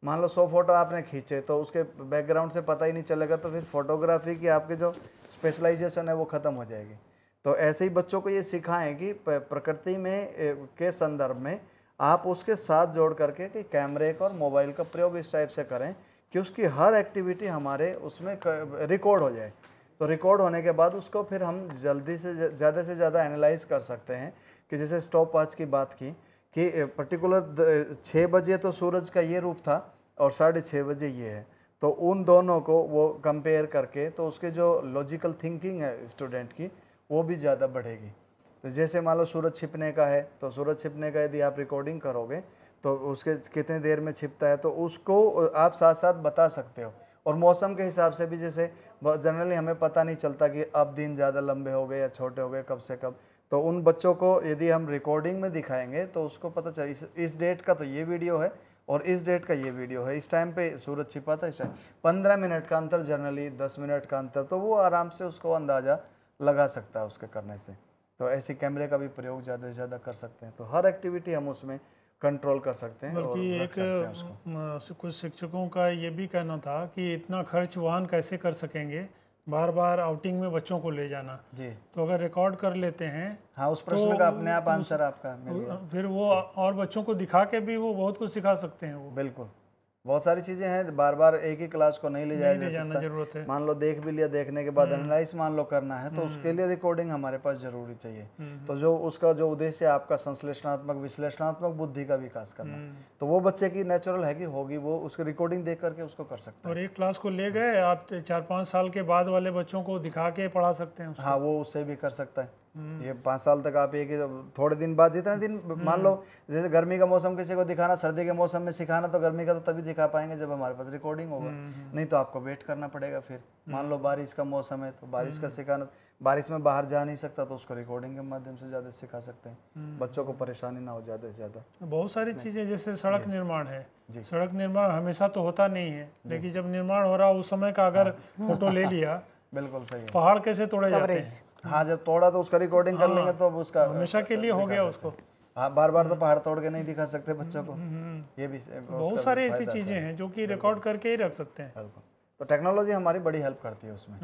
मान लो सौ फोटो आपने खींचे तो उसके बैकग्राउंड से पता ही नहीं चलेगा तो फिर फोटोग्राफी की आपके जो स्पेशलाइजेशन है वो ख़त्म हो जाएगी तो ऐसे ही बच्चों को ये सिखाएं कि प्रकृति में के संदर्भ में आप उसके साथ जोड़ करके कि कैमरे का और मोबाइल का प्रयोग इस टाइप से करें कि उसकी हर एक्टिविटी हमारे उसमें रिकॉर्ड हो जाए तो रिकॉर्ड होने के बाद उसको फिर हम जल्दी से ज़्यादा से ज़्यादा एनालाइज कर सकते हैं कि जैसे स्टॉप वॉच की बात की कि पर्टिकुलर छः बजे तो सूरज का ये रूप था और साढ़े छः बजे ये है तो उन दोनों को वो कंपेयर करके तो उसके जो लॉजिकल थिंकिंग है स्टूडेंट की वो भी ज़्यादा बढ़ेगी तो जैसे मान लो सूरज छिपने का है तो सूरज छिपने का यदि आप रिकॉर्डिंग करोगे तो उसके कितने देर में छिपता है तो उसको आप साथ साथ बता सकते हो और मौसम के हिसाब से भी जैसे जनरली हमें पता नहीं चलता कि अब दिन ज़्यादा लंबे हो गए या छोटे हो गए कब से कब तो उन बच्चों को यदि हम रिकॉर्डिंग में दिखाएंगे तो उसको पता चल इस, इस डेट का तो ये वीडियो है और इस डेट का ये वीडियो है इस टाइम पे सूरज छिपा था इस टाइम पंद्रह मिनट का अंतर जनरली दस मिनट का अंतर तो वो आराम से उसको अंदाज़ा लगा सकता है उसके करने से तो ऐसे कैमरे का भी प्रयोग ज़्यादा से ज़्यादा कर सकते हैं तो हर एक्टिविटी हम उसमें कंट्रोल कर सकते हैं बल्कि एक कुछ शिक्षकों का ये भी कहना था कि इतना खर्च वाहन कैसे कर सकेंगे बार बार आउटिंग में बच्चों को ले जाना जी तो अगर रिकॉर्ड कर लेते हैं हाँ उस प्रश्न तो का अपने आप आंसर आपका मिल फिर वो और बच्चों को दिखा के भी वो बहुत कुछ सिखा सकते हैं वो बिल्कुल बहुत सारी चीज़ें हैं बार बार एक ही क्लास को नहीं ले जाया जा सकता जरूरत है मान लो देख भी लिया देखने के बाद एनालाइज हम्म। मान लो करना है तो उसके हम्म। लिए रिकॉर्डिंग हमारे पास जरूरी चाहिए हम्म। तो जो उसका जो उद्देश्य है आपका संश्लेषणात्मक विश्लेषणात्मक बुद्धि का विकास करना तो वो बच्चे की नेचुरल है कि होगी वो उसकी रिकॉर्डिंग देख करके उसको कर सकते हैं और एक क्लास को ले गए आप चार पाँच साल के बाद वाले बच्चों को दिखा के पढ़ा सकते हैं हाँ वो उससे भी कर सकता है ये पाँच साल तक आप एक थोड़े दिन बाद जितने दिन मान लो जैसे गर्मी का मौसम किसी को दिखाना सर्दी के मौसम में सिखाना तो गर्मी का तो तभी दिखा पाएंगे जब हमारे पास रिकॉर्डिंग होगा हम्म, हम्म। नहीं तो आपको वेट करना पड़ेगा फिर हम्म। मान लो बारिश का मौसम है तो बारिश का सिखाना बारिश में बाहर जा नहीं सकता तो उसको रिकॉर्डिंग के माध्यम से ज़्यादा सिखा सकते हैं बच्चों को परेशानी ना हो ज़्यादा से ज़्यादा बहुत सारी चीज़ें जैसे सड़क निर्माण है सड़क निर्माण हमेशा तो होता नहीं है लेकिन जब निर्माण हो रहा उस समय का अगर फोटो हाँ। ले लिया बिल्कुल सही है पहाड़ कैसे तोड़े जाते हैं हाँ जब तोड़ा तो उसका रिकॉर्डिंग कर हाँ, लेंगे तो अब उसका हमेशा के लिए हो गया उसको हाँ बार बार तो पहाड़ तोड़ के नहीं दिखा सकते बच्चों को हम्म, हम्म, हम्म। ये भी बहुत सारी ऐसी चीजें हैं जो कि रिकॉर्ड करके ही रख सकते हैं तो टेक्नोलॉजी हमारी बड़ी हेल्प करती है उसमें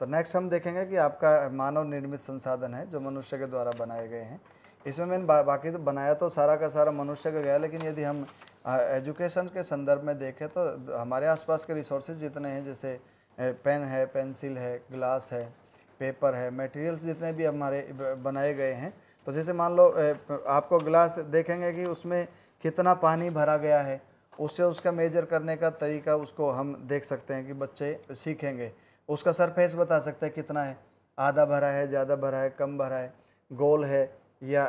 तो नेक्स्ट हम देखेंगे कि आपका मानव निर्मित संसाधन है जो मनुष्य के द्वारा बनाए गए हैं इसमें मैंने बा, बाकी तो बनाया तो सारा का सारा मनुष्य का गया लेकिन यदि हम एजुकेशन के संदर्भ में देखें तो हमारे आसपास के रिसोर्सेज जितने हैं जैसे पेन है पेंसिल है ग्लास है पेपर है मटेरियल्स जितने भी हमारे बनाए गए हैं तो जैसे मान लो आपको ग्लास देखेंगे कि उसमें कितना पानी भरा गया है उससे उसका मेजर करने का तरीका उसको हम देख सकते हैं कि बच्चे सीखेंगे उसका सरफेस बता सकते हैं कितना है आधा भरा है ज़्यादा भरा है कम भरा है गोल है या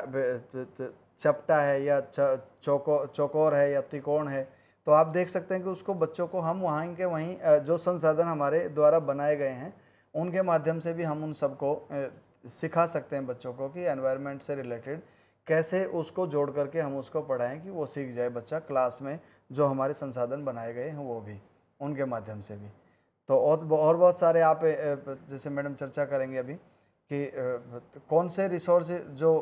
चपटा है या चौको चौकोर है या त्रिकोण है तो आप देख सकते हैं कि उसको बच्चों को हम वहाँ के वहीं जो संसाधन हमारे द्वारा बनाए गए हैं उनके माध्यम से भी हम उन सबको सिखा सकते हैं बच्चों को कि एनवायरनमेंट से रिलेटेड कैसे उसको जोड़ करके हम उसको पढ़ाएं कि वो सीख जाए बच्चा क्लास में जो हमारे संसाधन बनाए गए हैं वो भी उनके माध्यम से भी तो और और बहुत सारे आप जैसे मैडम चर्चा करेंगे अभी कि कौन से रिसोर्स जो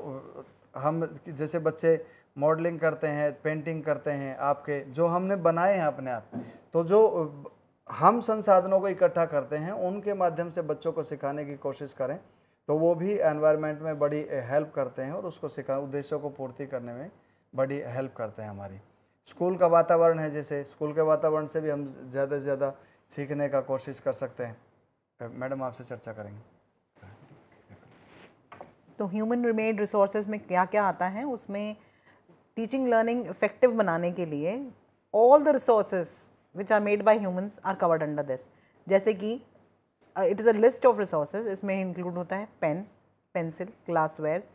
हम जैसे बच्चे मॉडलिंग करते हैं पेंटिंग करते हैं आपके जो हमने बनाए हैं अपने आप तो जो हम संसाधनों को इकट्ठा करते हैं उनके माध्यम से बच्चों को सिखाने की कोशिश करें तो वो भी एनवायरनमेंट में बड़ी हेल्प करते हैं और उसको सिखा उद्देश्यों को पूर्ति करने में बड़ी हेल्प करते हैं हमारी स्कूल का वातावरण है जैसे स्कूल के वातावरण से भी हम ज़्यादा से ज़्यादा सीखने का कोशिश कर सकते हैं मैडम आपसे चर्चा करेंगे तो ह्यूमन रिमेड रिसोर्सेज में क्या क्या आता है उसमें टीचिंग लर्निंग इफेक्टिव बनाने के लिए all the resources which are made by humans are covered under this जैसे कि it is a list of resources इसमें इंक्लूड होता है pen pencil glasswares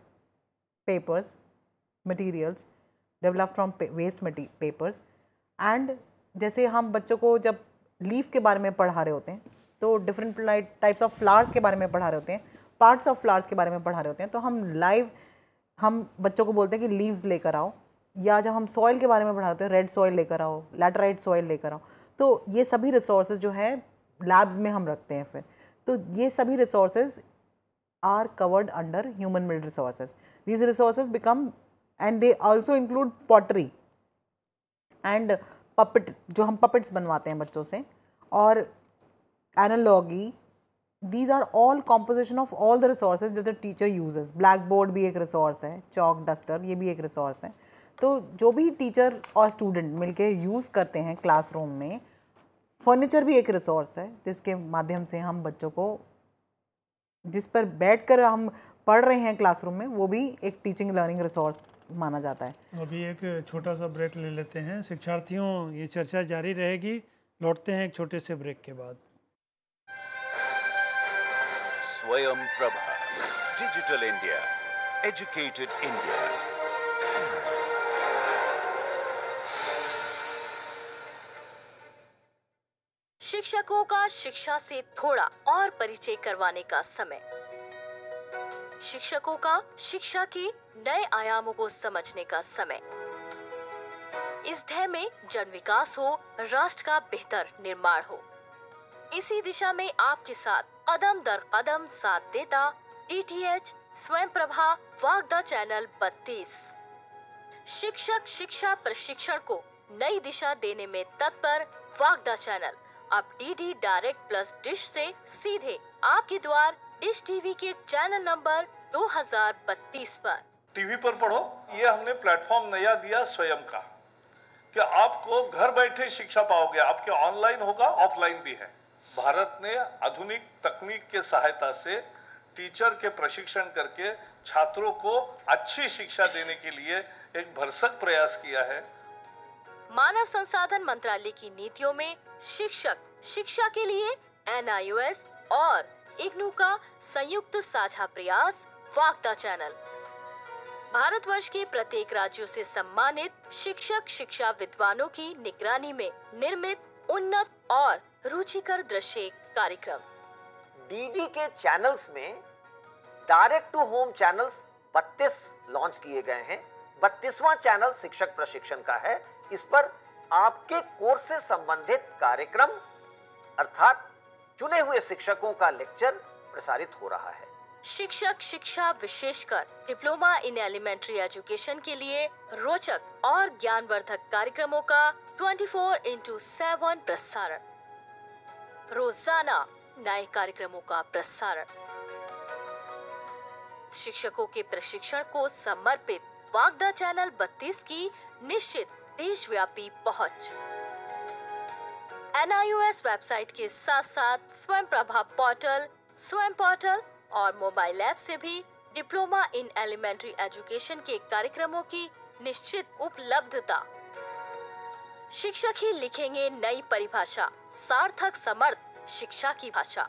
papers materials develop from waste मटी पेपर्स एंड जैसे हम बच्चों को जब लीफ के बारे में पढ़ा रहे होते हैं तो डिफरेंट टाइप्स ऑफ फ्लावर्स के बारे में पढ़ा रहे होते हैं पार्ट्स ऑफ फ्लावर्स के बारे में पढ़ा रहे होते हैं तो हम लाइव हम बच्चों को बोलते हैं कि लीव्स लेकर आओ या जब हम सॉइल के बारे में पढ़ाते हैं रेड सॉइल लेकर आओ लेटराइट सॉइल लेकर आओ तो ये सभी रिसोर्सेज जो है लैब्स में हम रखते हैं फिर तो ये सभी resources are covered under human build resources these resources become and they also include pottery and puppet जो हम पपट्स बनवाते हैं बच्चों से और analogy these are all composition of all the resources the teacher uses black board भी एक resource है चॉक डस्टर ये भी एक रिसोर्स है तो जो भी टीचर और स्टूडेंट मिलके यूज़ करते हैं क्लासरूम में फर्नीचर भी एक रिसोर्स है जिसके माध्यम से हम बच्चों को जिस पर बैठ कर हम पढ़ रहे हैं क्लासरूम में वो भी एक टीचिंग लर्निंग रिसोर्स माना जाता है अभी एक छोटा सा ब्रेक ले लेते हैं शिक्षार्थियों ये चर्चा जारी रहेगी लौटते हैं एक छोटे से ब्रेक के बाद Swayam Prabha digital India educated India शिक्षकों का शिक्षा से थोड़ा और परिचय करवाने का समय शिक्षकों का शिक्षा के नए आयामों को समझने का समय इस ध्यय में जन विकास हो राष्ट्र का बेहतर निर्माण हो इसी दिशा में आपके साथ कदम दर कदम साथ देता डी टी एच स्वयं प्रभा वागदा चैनल बत्तीस शिक्षक शिक्षा प्रशिक्षण को नई दिशा देने में तत्पर वागदा चैनल अब डीडी डायरेक्ट प्लस डिश से सीधे आपके द्वार डिश टीवी के चैनल नंबर 2032 पर टीवी पर पढ़ो ये हमने प्लेटफॉर्म नया दिया स्वयं का कि आपको घर बैठे शिक्षा पाओगे आपके ऑनलाइन होगा ऑफलाइन भी है भारत ने आधुनिक तकनीक के सहायता से टीचर के प्रशिक्षण करके छात्रों को अच्छी शिक्षा देने के लिए एक भरसक प्रयास किया है मानव संसाधन मंत्रालय की नीतियों में शिक्षक शिक्षा के लिए एन और इग्नू का संयुक्त साझा प्रयास वागदा चैनल भारतवर्ष के प्रत्येक राज्यों से सम्मानित शिक्षक शिक्षा विद्वानों की निगरानी में निर्मित उन्नत और रुचिकर दृश्य कार्यक्रम डीडी के चैनल्स में direct to home channels 32 launch किए गए हैं बत्तीसवा चैनल शिक्षक प्रशिक्षण का है इस पर आपके कोर्स से संबंधित कार्यक्रम अर्थात चुने हुए शिक्षकों का लेक्चर प्रसारित हो रहा है शिक्षक शिक्षा विशेषकर डिप्लोमा इन एलिमेंट्री एजुकेशन के लिए रोचक और ज्ञानवर्धक कार्यक्रमों का 24 फोर इंटू सेवन प्रसारण रोजाना नए कार्यक्रमों का प्रसारण शिक्षकों के प्रशिक्षण को समर्पित वागदा चैनल 32 की निश्चित देशव्यापी पहुंच एनआईओएस वेबसाइट के साथ साथ स्वयं प्रभा पोर्टल स्वयं पोर्टल और मोबाइल ऐप से भी डिप्लोमा इन एलिमेंट्री एजुकेशन के कार्यक्रमों की निश्चित उपलब्धता शिक्षक ही लिखेंगे नई परिभाषा सार्थक समर्थ शिक्षा की भाषा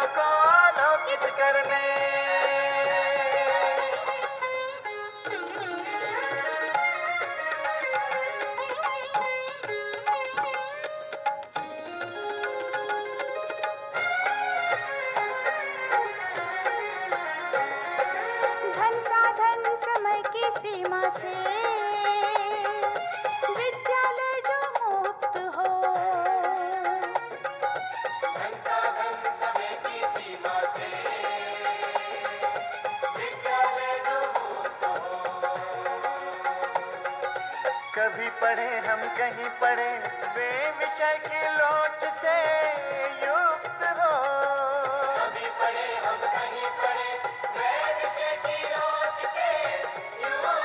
कभी पढ़े हम कहीं पढ़े वे विषय की लोच से युक्त हो कभी पढ़े हम कहीं पढ़े वे विषय की लोच से युक्त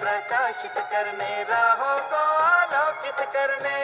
प्रकाशित करने राहों को तो आलोकित करने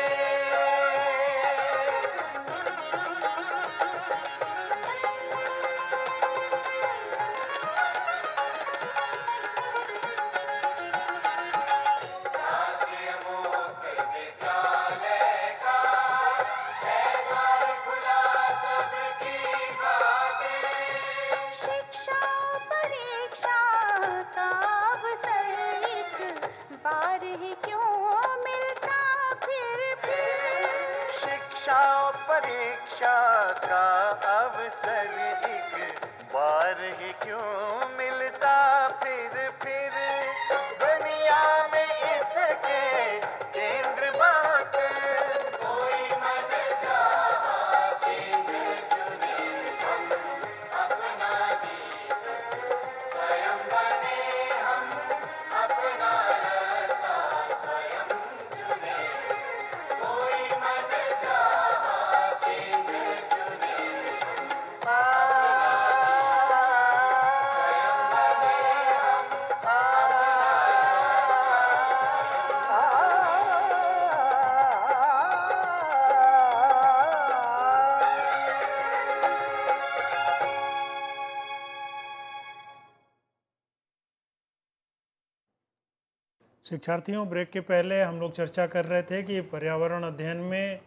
शिक्षार्थियों ब्रेक के पहले हम लोग चर्चा कर रहे थे कि पर्यावरण अध्ययन में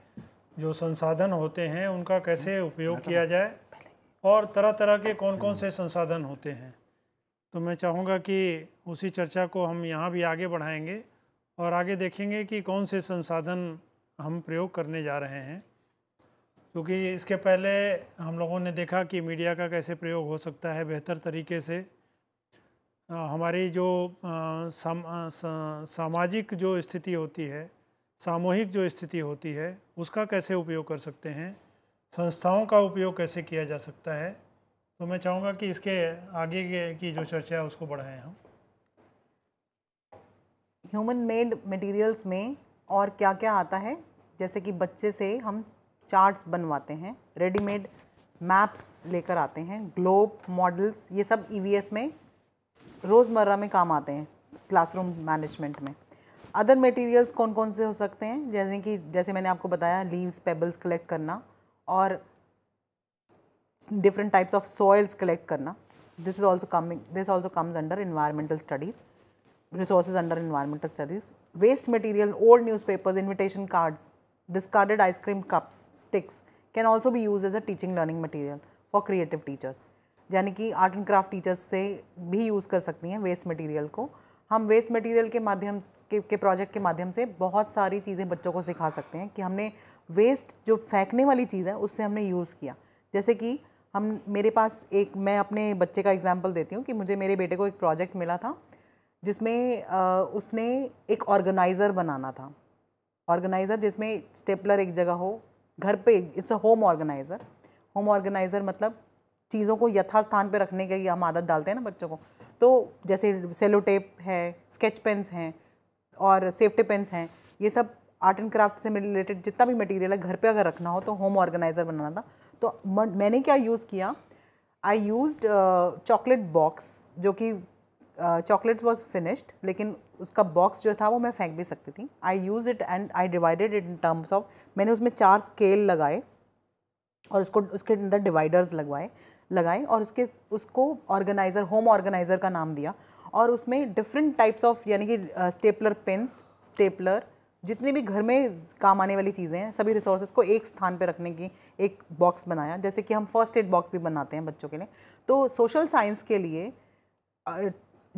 जो संसाधन होते हैं उनका कैसे उपयोग तो किया जाए और तरह तरह के कौन कौन से संसाधन होते हैं तो मैं चाहूँगा कि उसी चर्चा को हम यहाँ भी आगे बढ़ाएंगे और आगे देखेंगे कि कौन से संसाधन हम प्रयोग करने जा रहे हैं क्योंकि इसके पहले हम लोगों ने देखा कि मीडिया का कैसे प्रयोग हो सकता है बेहतर तरीके से हमारी जो साम, सामाजिक जो स्थिति होती है सामूहिक जो स्थिति होती है उसका कैसे उपयोग कर सकते हैं संस्थाओं का उपयोग कैसे किया जा सकता है तो मैं चाहूँगा कि इसके आगे की जो चर्चा है उसको बढ़ाएं हम ह्यूमन मेड मटेरियल्स में और क्या क्या आता है जैसे कि बच्चे से हम चार्ट्स बनवाते हैं रेडीमेड मैप्स लेकर आते हैं ग्लोब मॉडल्स ये सब ई e में रोज़मर्रा में काम आते हैं क्लासरूम मैनेजमेंट में अदर मटेरियल्स कौन कौन से हो सकते हैं जैसे कि जैसे मैंने आपको बताया लीव्स पेबल्स कलेक्ट करना और different types of soils collect करना this is also coming this also comes under environmental studies resource under environmental studies waste material old news papers invitation cards discarded ice cream cups sticks can also भी use as a teaching learning material for creative teachers यानी कि art and craft teachers से भी use कर सकती हैं waste material को हम वेस्ट मटेरियल के माध्यम के, के प्रोजेक्ट के माध्यम से बहुत सारी चीज़ें बच्चों को सिखा सकते हैं कि हमने वेस्ट जो फेंकने वाली चीज़ है उससे हमने यूज़ किया जैसे कि हम मेरे पास एक मैं अपने बच्चे का एग्जाम्पल देती हूँ कि मुझे मेरे बेटे को एक प्रोजेक्ट मिला था जिसमें उसने एक ऑर्गेनाइज़र बनाना था ऑर्गेनाइज़र जिसमें स्टेपलर एक जगह हो घर पे it's a home organiser home organiser मतलब चीज़ों को यथास्थान पर रखने की हम आदत डालते हैं ना बच्चों को तो जैसे सेलो टेप है स्केच पेन्स हैं और सेफ्टी पेन्स हैं ये सब आर्ट एंड क्राफ्ट से रिलेटेड जितना भी मटेरियल है घर पे अगर रखना हो तो होम ऑर्गेनाइज़र बनाना था तो मैंने क्या यूज़ किया आई यूज चॉकलेट बॉक्स जो कि चॉकलेट्स वॉज फिनिश्ड लेकिन उसका बॉक्स जो था वो मैं फेंक भी सकती थी I use it and I divided it in terms of मैंने उसमें चार स्केल लगाए और उसको उसके अंदर डिवाइडर्स लगवाए लगाई और उसके उसको ऑर्गेनाइज़र होम ऑर्गेनाइज़र का नाम दिया और उसमें डिफरेंट टाइप्स ऑफ यानी कि स्टेपलर पेन्स स्टेपलर जितने भी घर में काम आने वाली चीज़ें हैं सभी रिसोर्सेज को एक स्थान पर रखने की एक बॉक्स बनाया जैसे कि हम फर्स्ट एड बॉक्स भी बनाते हैं बच्चों के लिए तो सोशल साइंस के लिए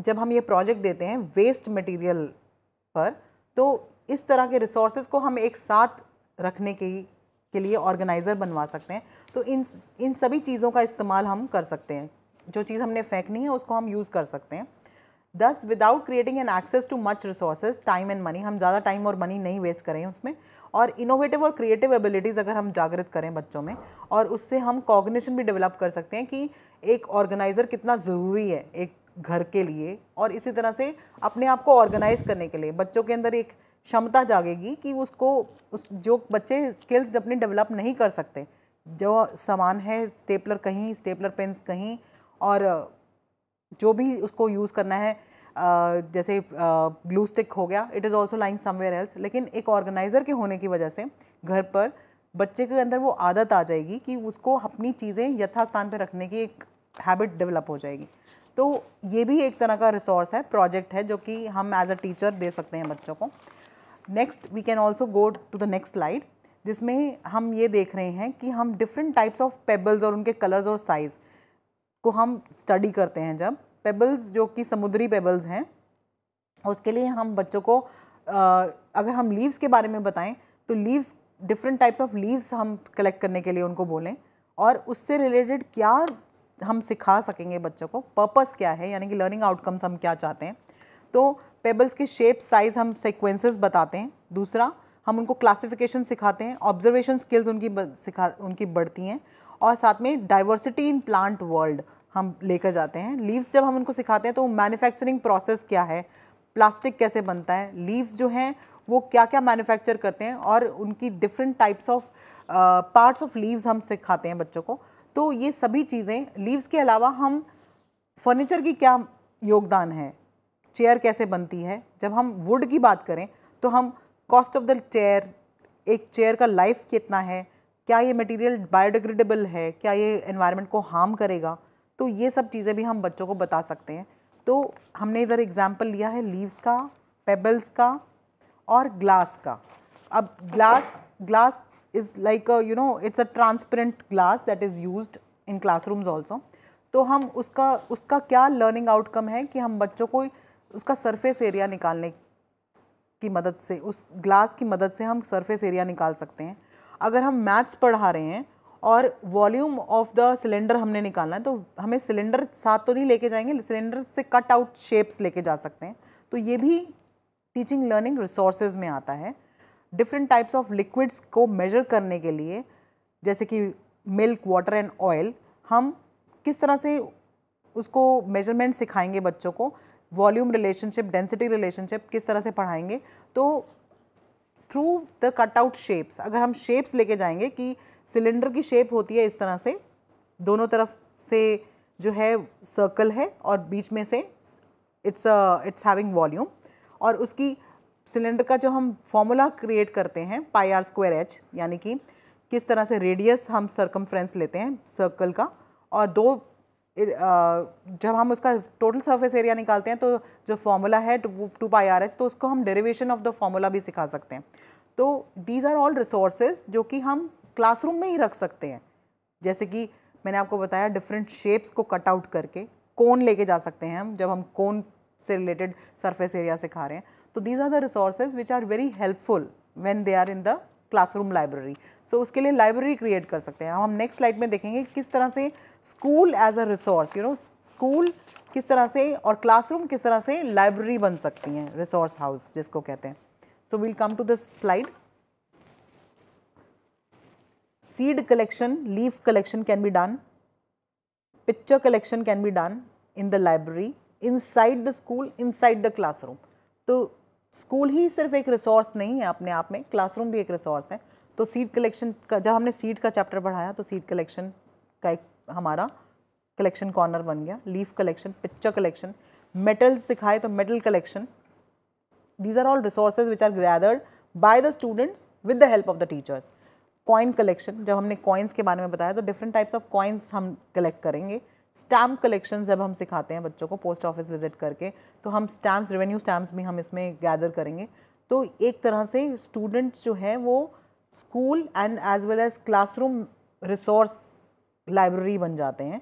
जब हम ये प्रोजेक्ट देते हैं वेस्ट मटेरियल पर तो इस तरह के रिसोर्सेज को हम एक साथ रखने के के लिए ऑर्गेनाइज़र बनवा सकते हैं तो इन इन सभी चीज़ों का इस्तेमाल हम कर सकते हैं जो चीज़ हमने फेंकनी है उसको हम यूज़ कर सकते हैं this without creating an excess too much resources time and money हम ज़्यादा टाइम और मनी नहीं वेस्ट करें उसमें और इनोवेटिव और क्रिएटिव एबिलिटीज़ अगर हम जागृत करें बच्चों में और उससे हम कॉग्निशन भी डेवलप कर सकते हैं कि एक ऑर्गेनाइज़र कितना ज़रूरी है एक घर के लिए और इसी तरह से अपने आप को ऑर्गेनाइज़ करने के लिए बच्चों के अंदर एक क्षमता जागेगी कि उसको उस जो बच्चे स्किल्स अपने डेवलप नहीं कर सकते जो सामान है स्टेपलर कहीं स्टेपलर पेन्स कहीं और जो भी उसको यूज़ करना है जैसे ग्लू स्टिक हो गया it is also lying somewhere else लेकिन एक ऑर्गेनाइज़र के होने की वजह से घर पर बच्चे के अंदर वो आदत आ जाएगी कि उसको अपनी चीज़ें यथास्थान पर रखने की एक हैबिट डेवलप हो जाएगी तो ये भी एक तरह का रिसोर्स है प्रोजेक्ट है जो कि हम एज अ टीचर दे सकते हैं बच्चों को next we can also go to the next slide जिसमें हम ये देख रहे हैं कि हम डिफरेंट टाइप्स ऑफ पेबल्स और उनके कलर्स और साइज़ को हम स्टडी करते हैं जब पेबल्स जो कि समुद्री पेबल्स हैं उसके लिए हम बच्चों को अगर हम लीव्स के बारे में बताएं तो leaves different types of leaves हम कलेक्ट करने के लिए उनको बोलें और उससे रिलेटेड क्या हम सिखा सकेंगे बच्चों को पर्पस क्या है यानी कि लर्निंग आउटकम्स हम क्या चाहते हैं तो पेबल्स के शेप साइज़ हम सिक्वेंसेस बताते हैं दूसरा हम उनको क्लासिफिकेशन सिखाते हैं ऑब्जर्वेशन स्किल्स उनकी सिखा उनकी बढ़ती हैं और साथ में डाइवर्सिटी इन प्लांट वर्ल्ड हम लेकर जाते हैं लीव्स जब हम उनको सिखाते हैं तो मैन्युफैक्चरिंग प्रोसेस क्या है प्लास्टिक कैसे बनता है लीव्स जो हैं वो क्या क्या मैन्युफैक्चर करते हैं और उनकी different types of parts of leaves हम सिखाते हैं बच्चों को तो ये सभी चीज़ें लीव्स के अलावा हम फर्नीचर की क्या योगदान है चेयर कैसे बनती है जब हम वुड की बात करें तो हम कॉस्ट ऑफ द चेयर एक चेयर का लाइफ कितना है क्या ये मटेरियल बायोडिग्रेडेबल है क्या ये इन्वायरमेंट को हार्म करेगा तो ये सब चीज़ें भी हम बच्चों को बता सकते हैं तो हमने इधर एग्जाम्पल लिया है लीव्स का पेबल्स का और ग्लास का अब glass glass is like you know it's a transparent glass that is use in classrooms also तो हम उसका उसका क्या लर्निंग आउटकम है कि हम बच्चों को उसका सरफेस एरिया निकालने की मदद से उस ग्लास की मदद से हम सरफेस एरिया निकाल सकते हैं अगर हम मैथ्स पढ़ा रहे हैं और वॉल्यूम ऑफ द सिलेंडर हमने निकालना है तो हमें सिलेंडर साथ तो नहीं लेके जाएंगे सिलेंडर से कट आउट शेप्स लेके जा सकते हैं तो ये भी टीचिंग लर्निंग रिसोर्सेज में आता है डिफरेंट टाइप्स ऑफ लिक्विड्स को मेजर करने के लिए जैसे कि मिल्क वाटर एंड ऑयल हम किस तरह से उसको मेजरमेंट सिखाएंगे बच्चों को वॉल्यूम रिलेशनशिप डेंसिटी रिलेशनशिप किस तरह से पढ़ाएंगे तो through the cut out shapes अगर हम शेप्स लेके जाएंगे कि सिलेंडर की शेप होती है इस तरह से दोनों तरफ से जो है सर्कल है और बीच में से इट्स इट्स हैविंग वॉल्यूम और उसकी सिलेंडर का जो हम फॉर्मूला क्रिएट करते हैं पाई आर स्क्वायर एच यानी कि किस तरह से रेडियस हम सरकमफ्रेंस लेते हैं सर्कल का और दो जब हम उसका टोटल सरफेस एरिया निकालते हैं तो जो फॉर्मूला है टू पाई आर एच तो उसको हम डेरिवेशन ऑफ द फॉर्मूला भी सिखा सकते हैं तो दीज आर ऑल रिसोर्सेज जो कि हम क्लासरूम में ही रख सकते हैं जैसे कि मैंने आपको बताया डिफरेंट शेप्स को कट आउट करके कोन लेके जा सकते हैं हम जब हम कोन से रिलेटेड सरफेस एरिया सिखा रहे हैं तो these are the resources which are very helpful when they are in the classroom library so उसके लिए लाइब्रेरी क्रिएट कर सकते हैं हम नेक्स्ट स्लाइड में देखेंगे किस तरह से school as a resource you know school किस तरह से और क्लासरूम किस तरह से लाइब्रेरी बन सकती हैं रिसोर्स हाउस जिसको कहते हैं so we'll come to this slide leaf collection can be done picture collection can be done in the library inside the school inside the classroom तो स्कूल ही सिर्फ एक रिसोर्स नहीं है अपने आप में क्लासरूम भी एक रिसोर्स है तो सीड कलेक्शन का जब हमने सीड का चैप्टर पढ़ाया तो सीड कलेक्शन का एक हमारा कलेक्शन कॉर्नर बन गया leaf collection picture collection metals सिखाए तो metal collection these are all resource which are gathered by the students with the help of the teachers coin collection जब हमने कॉइन्स के बारे में बताया तो डिफरेंट टाइप्स ऑफ कॉइन्स हम कलेक्ट करेंगे स्टैम्प कलेक्शन जब हम सिखाते हैं बच्चों को पोस्ट ऑफिस विजिट करके तो हम स्टैम्प्स रेवेन्यू स्टैम्प्स भी हम इसमें गैदर करेंगे तो एक तरह से स्टूडेंट्स जो हैं वो school and as well as classroom resource library बन जाते हैं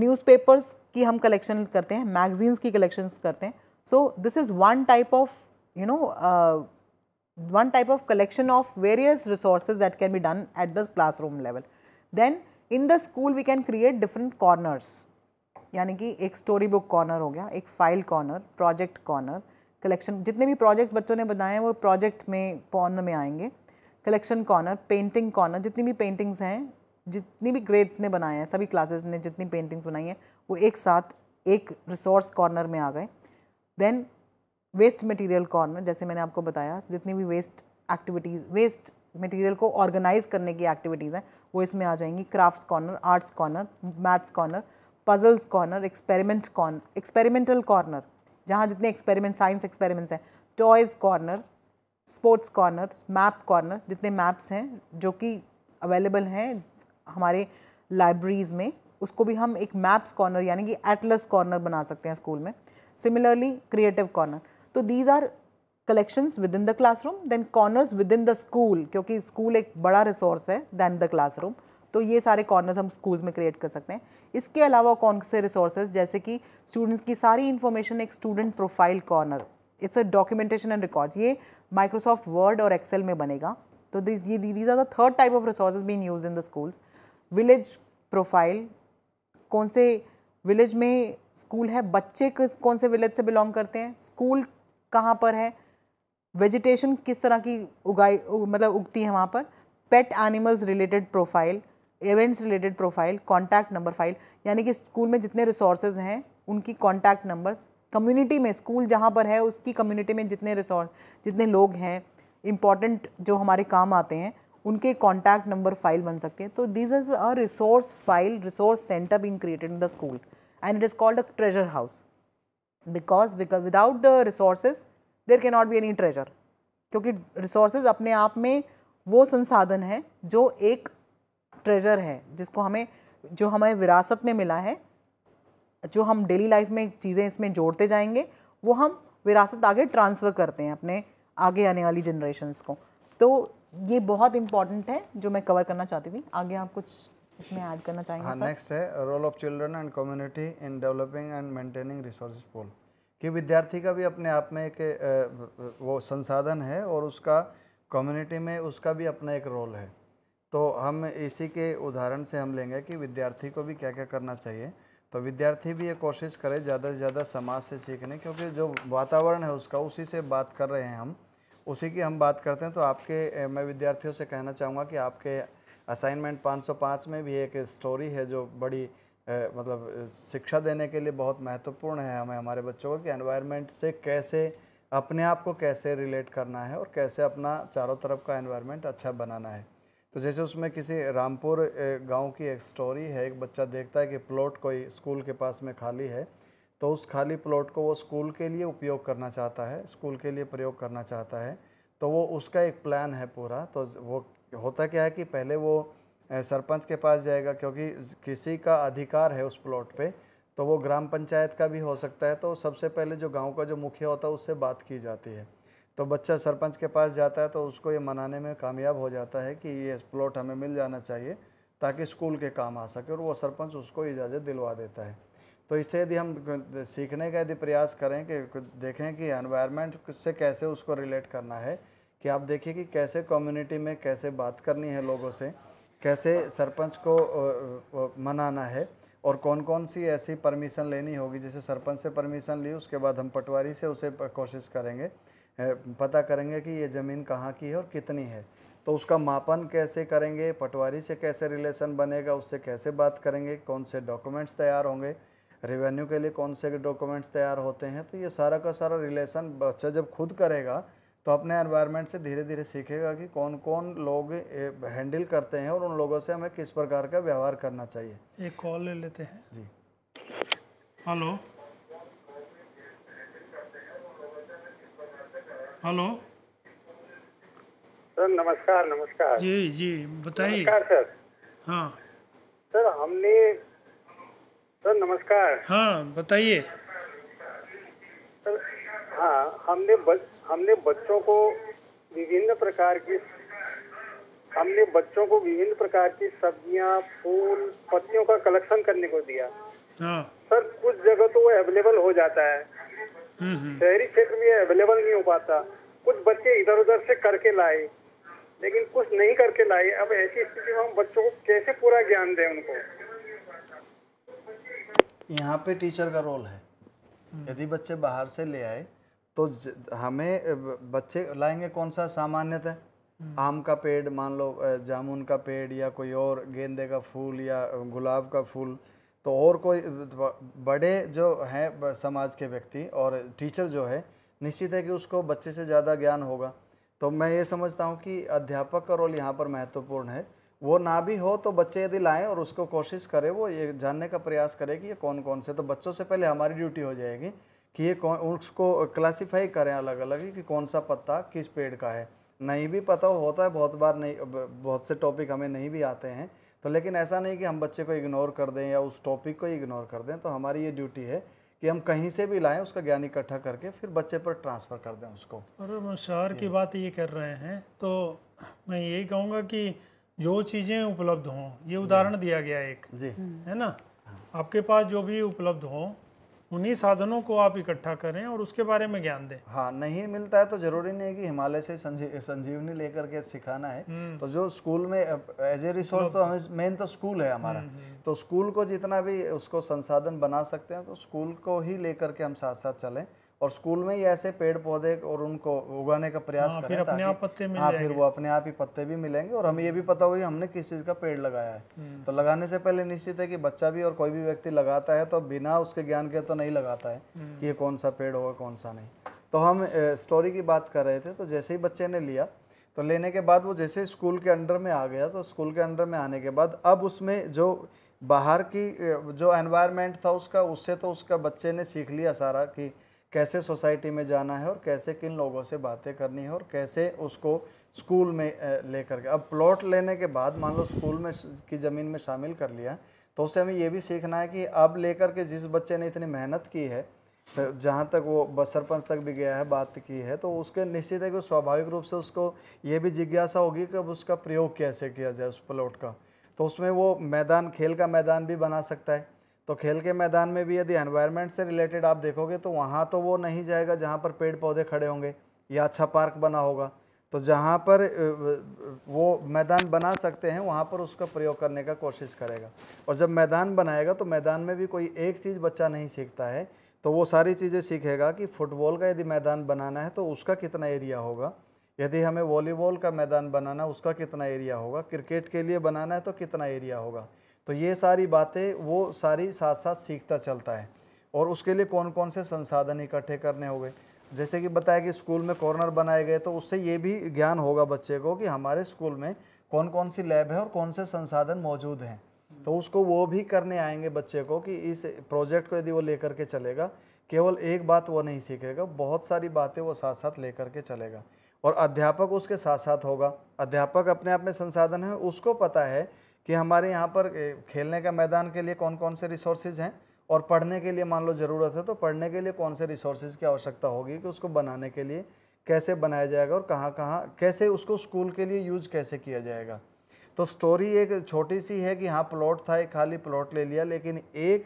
न्यूज़पेपर्स की हम कलेक्शन करते हैं मैगजीन्स की कलेक्शंस करते हैं so this is one type of you know one type of collection of various resources that can be done at the classroom level then in the school we can create different corners यानी कि एक story book corner हो गया एक file corner project corner collection जितने भी projects बच्चों ने बनाए हैं वो प्रोजेक्ट में कॉर्नर में आएंगे कलेक्शन कॉर्नर पेंटिंग कॉर्नर जितनी भी पेंटिंग्स हैं जितनी भी ग्रेड्स ने बनाए हैं सभी क्लासेस ने जितनी पेंटिंग्स बनाई हैं वो एक साथ एक रिसोर्स कॉर्नर में आ गए देन वेस्ट मटेरियल कॉर्नर जैसे मैंने आपको बताया जितनी भी वेस्ट एक्टिविटीज़ वेस्ट मटेरियल को ऑर्गेनाइज करने की एक्टिविटीज़ हैं वो इसमें आ जाएंगी crafts corner arts corner maths corner puzzles corner experiment corner experimental corner जहाँ जितने एक्सपेरिमेंट साइंस एक्सपेरिमेंट्स हैं toys corner sports corner map corner जितने मैप्स हैं जो कि अवेलेबल हैं हमारे लाइब्रेरीज़ में उसको भी हम एक मैप्स कॉर्नर यानी कि एटलस कॉर्नर बना सकते हैं स्कूल में सिमिलरली क्रिएटिव कॉर्नर तो these are collections within the classroom then corners within the school क्योंकि स्कूल एक बड़ा रिसोर्स है दैन द क्लासरूम तो ये सारे कॉर्नर्स हम स्कूल्स में क्रिएट कर सकते हैं इसके अलावा कौन से रिसोर्सेज जैसे कि स्टूडेंट्स की सारी इन्फॉर्मेशन एक student profile corner it's a documentation and record ये माइक्रोसॉफ्ट वर्ड और एक्सेल में बनेगा तो these are the third type of resources been use in the schools village profile कौन से विलेज में स्कूल है बच्चे किस कौन से विलेज से बिलोंग करते हैं स्कूल कहाँ पर है वेजिटेशन किस तरह की उगाई मतलब उगती है वहाँ पर pet animals related profile events related profile contact number file यानी कि स्कूल में जितने रिसोर्सेज हैं उनकी कॉन्टैक्ट नंबर्स कम्युनिटी में स्कूल जहाँ पर है उसकी कम्युनिटी में जितने रिसोर्स जितने लोग हैं इम्पॉर्टेंट जो हमारे काम आते हैं उनके कॉन्टैक्ट नंबर फाइल बन सकते हैं तो this is a resource file resource centre been created in the school and it is called a treasure house because without the resources there can not be any treasure क्योंकि resources अपने आप में वो संसाधन है जो एक ट्रेजर है जिसको हमें जो हमें विरासत में मिला है जो हम डेली लाइफ में चीज़ें इसमें जोड़ते जाएंगे वो हम विरासत आगे ट्रांसफ़र करते हैं अपने आगे आने वाली जनरेशन्स को तो ये बहुत इंपॉर्टेंट है जो मैं कवर करना चाहती थी आगे आप कुछ इसमें ऐड करना चाहेंगे हाँ नेक्स्ट है role of children and community in developing and maintaining resource pool कि विद्यार्थी का भी अपने आप में एक वो संसाधन है और उसका कम्युनिटी में उसका भी अपना एक रोल है तो हम इसी के उदाहरण से हम लेंगे कि विद्यार्थी को भी क्या क्या करना चाहिए तो विद्यार्थी भी ये कोशिश करे ज़्यादा से ज़्यादा समाज से सीखने क्योंकि जो वातावरण है उसका उसी से बात कर रहे हैं हम उसी की हम बात करते हैं तो आपके मैं विद्यार्थियों से कहना चाहूँगा कि आपके असाइनमेंट 505 में भी एक स्टोरी है जो बड़ी ए, मतलब शिक्षा देने के लिए बहुत महत्वपूर्ण है हमें हमारे बच्चों को कि एनवायरनमेंट से कैसे अपने आप को कैसे रिलेट करना है और कैसे अपना चारों तरफ का एनवायरनमेंट अच्छा बनाना है तो जैसे उसमें किसी रामपुर गांव की एक स्टोरी है एक बच्चा देखता है कि प्लॉट कोई स्कूल के पास में खाली है तो उस खाली प्लॉट को वो स्कूल के लिए उपयोग करना चाहता है स्कूल के लिए प्रयोग करना चाहता है तो वो उसका एक प्लान है पूरा तो वो होता क्या है कि पहले वो सरपंच के पास जाएगा क्योंकि किसी का अधिकार है उस प्लॉट पे तो वो ग्राम पंचायत का भी हो सकता है तो सबसे पहले जो गांव का जो मुखिया होता है उससे बात की जाती है तो बच्चा सरपंच के पास जाता है तो उसको ये मनाने में कामयाब हो जाता है कि ये प्लॉट हमें मिल जाना चाहिए ताकि स्कूल के काम आ सके और वो सरपंच उसको इजाज़त दिलवा देता है तो इससे यदि हम सीखने का यदि प्रयास करें कि देखें कि एनवायरनमेंट से कैसे उसको रिलेट करना है कि आप देखिए कि कैसे कम्युनिटी में कैसे बात करनी है लोगों से कैसे सरपंच को मनाना है और कौन कौन सी ऐसी परमिशन लेनी होगी जैसे सरपंच से परमिशन ली उसके बाद हम पटवारी से उसे कोशिश करेंगे पता करेंगे कि ये ज़मीन कहाँ की है और कितनी है तो उसका मापन कैसे करेंगे पटवारी से कैसे रिलेशन बनेगा उससे कैसे बात करेंगे कौन से डॉक्यूमेंट्स तैयार होंगे रेवेन्यू के लिए कौन से डॉक्यूमेंट्स तैयार होते हैं तो ये सारा का सारा रिलेशन बच्चा जब खुद करेगा तो अपने एनवायरनमेंट से धीरे धीरे सीखेगा कि कौन कौन लोग हैंडल करते हैं और उन लोगों से हमें किस प्रकार का व्यवहार करना चाहिए एक कॉल ले लेते हैं जी हेलो हेलो सर नमस्कार नमस्कार जी जी बताइए नमस्कार सर हाँ सर हमने सर नमस्कार हाँ बताइए सर हाँ हमने बच, हमने बच्चों को विभिन्न प्रकार की हमने बच्चों को विभिन्न प्रकार की सब्जियाँ फूल पत्तियों का कलेक्शन करने को दिया हाँ। सर कुछ जगह तो वो अवेलेबल हो जाता है हम्म, हम्म। शहरी क्षेत्र में अवेलेबल नहीं हो पाता कुछ बच्चे इधर उधर से करके लाए लेकिन कुछ नहीं करके लाए अब ऐसी स्थिति में हम बच्चों को कैसे पूरा ज्ञान दें उनको यहाँ पे टीचर का रोल है यदि बच्चे बाहर से ले आए तो हमें बच्चे लाएंगे कौन सा सामान्यतः हम्म। आम का पेड़ मान लो जामुन का पेड़ या कोई और गेंदे का फूल या गुलाब का फूल तो और कोई बड़े जो हैं समाज के व्यक्ति और टीचर जो है निश्चित है कि उसको बच्चे से ज़्यादा ज्ञान होगा तो मैं ये समझता हूँ कि अध्यापक का रोल यहाँ पर महत्वपूर्ण है वो ना भी हो तो बच्चे यदि लाएं और उसको कोशिश करें वो ये जानने का प्रयास करें कि ये कौन कौन से तो बच्चों से पहले हमारी ड्यूटी हो जाएगी कि ये कौन उसको क्लासीफाई करें अलग अलग कि कौन सा पत्ता किस पेड़ का है नहीं भी पता होता है बहुत बार नहीं बहुत से टॉपिक हमें नहीं भी आते हैं तो लेकिन ऐसा नहीं कि हम बच्चे को इग्नोर कर दें या उस टॉपिक को इग्नोर कर दें तो हमारी ये ड्यूटी है कि हम कहीं से भी लाएं उसका ज्ञान इकट्ठा करके फिर बच्चे पर ट्रांसफ़र कर दें उसको और शहर की बात ये कर रहे हैं तो मैं यही कहूँगा कि जो चीज़ें उपलब्ध हों ये उदाहरण दिया गया एक जी हम्म। है ना हाँ। आपके पास जो भी उपलब्ध हो उन्हीं साधनों को आप इकट्ठा करें और उसके बारे में ज्ञान दें हाँ नहीं मिलता है तो जरूरी नहीं है कि हिमालय से संजी, संजीवनी लेकर के सिखाना है हम्म। तो जो स्कूल में एज ए रिसोर्स तो हमें मेन तो स्कूल है हमारा हम्म, तो स्कूल को जितना भी उसको संसाधन बना सकते हैं तो स्कूल को ही लेकर के हम साथ साथ चलें और स्कूल में ही ऐसे पेड़ पौधे और उनको उगाने का प्रयास हाँ, करें फिर अपने आप पत्ते मिल हाँ फिर वो अपने आप ही पत्ते भी मिलेंगे और हमें ये भी पता होगा कि हमने किस चीज़ का पेड़ लगाया है हम्म। तो लगाने से पहले निश्चित है कि बच्चा भी और कोई भी व्यक्ति लगाता है तो बिना उसके ज्ञान के तो नहीं लगाता है हम्म। कि ये कौन सा पेड़ होगा कौन सा नहीं तो हम स्टोरी की बात कर रहे थे तो जैसे ही बच्चे ने लिया तो लेने के बाद वो जैसे स्कूल के अंडर में आ गया तो स्कूल के अंडर में आने के बाद अब उसमें जो बाहर की जो एनवायरनमेंट था उसका उससे तो उसका बच्चे ने सीख लिया सारा कि कैसे सोसाइटी में जाना है और कैसे किन लोगों से बातें करनी है और कैसे उसको स्कूल में लेकर के अब प्लॉट लेने के बाद मान लो स्कूल में की ज़मीन में शामिल कर लिया तो उससे हमें ये भी सीखना है कि अब लेकर के जिस बच्चे ने इतनी मेहनत की है जहाँ तक वो सरपंच तक भी गया है बात की है तो उसके निश्चित है कि स्वाभाविक रूप से उसको ये भी जिज्ञासा होगी कि अब उसका प्रयोग कैसे किया जाए उस प्लॉट का तो उसमें वो मैदान खेल का मैदान भी बना सकता है तो खेल के मैदान में भी यदि एनवायरनमेंट से रिलेटेड आप देखोगे तो वहाँ तो वो नहीं जाएगा जहाँ पर पेड़ पौधे खड़े होंगे या अच्छा पार्क बना होगा तो जहाँ पर वो मैदान बना सकते हैं वहाँ पर उसका प्रयोग करने का कोशिश करेगा और जब मैदान बनाएगा तो मैदान में भी कोई एक चीज़ बच्चा नहीं सीखता है तो वो सारी चीज़ें सीखेगा कि फुटबॉल का यदि मैदान बनाना है तो उसका कितना एरिया होगा यदि हमें वॉलीबॉल का मैदान बनाना है उसका कितना एरिया होगा क्रिकेट के लिए बनाना है तो कितना एरिया होगा तो ये सारी बातें वो सारी साथ साथ सीखता चलता है और उसके लिए कौन कौन से संसाधन इकट्ठे करने होंगे जैसे कि बताया कि स्कूल में कॉर्नर बनाए गए तो उससे ये भी ज्ञान होगा बच्चे को कि हमारे स्कूल में कौन कौन सी लैब है और कौन से संसाधन मौजूद हैं तो उसको वो भी करने आएंगे बच्चे को कि इस प्रोजेक्ट को यदि वो लेकर के चलेगा केवल एक बात वो नहीं सीखेगा बहुत सारी बातें वो साथ साथ लेकर के चलेगा और अध्यापक उसके साथ साथ होगा अध्यापक अपने आप में संसाधन है उसको पता है कि हमारे यहाँ पर खेलने के मैदान के लिए कौन कौन से रिसोर्सेज हैं और पढ़ने के लिए मान लो ज़रूरत है तो पढ़ने के लिए कौन से रिसोर्सेज की आवश्यकता होगी कि उसको बनाने के लिए कैसे बनाया जाएगा और कहाँ कहाँ कैसे उसको स्कूल के लिए यूज कैसे किया जाएगा तो स्टोरी एक छोटी सी है कि हाँ प्लॉट था एक खाली प्लॉट ले लिया लेकिन एक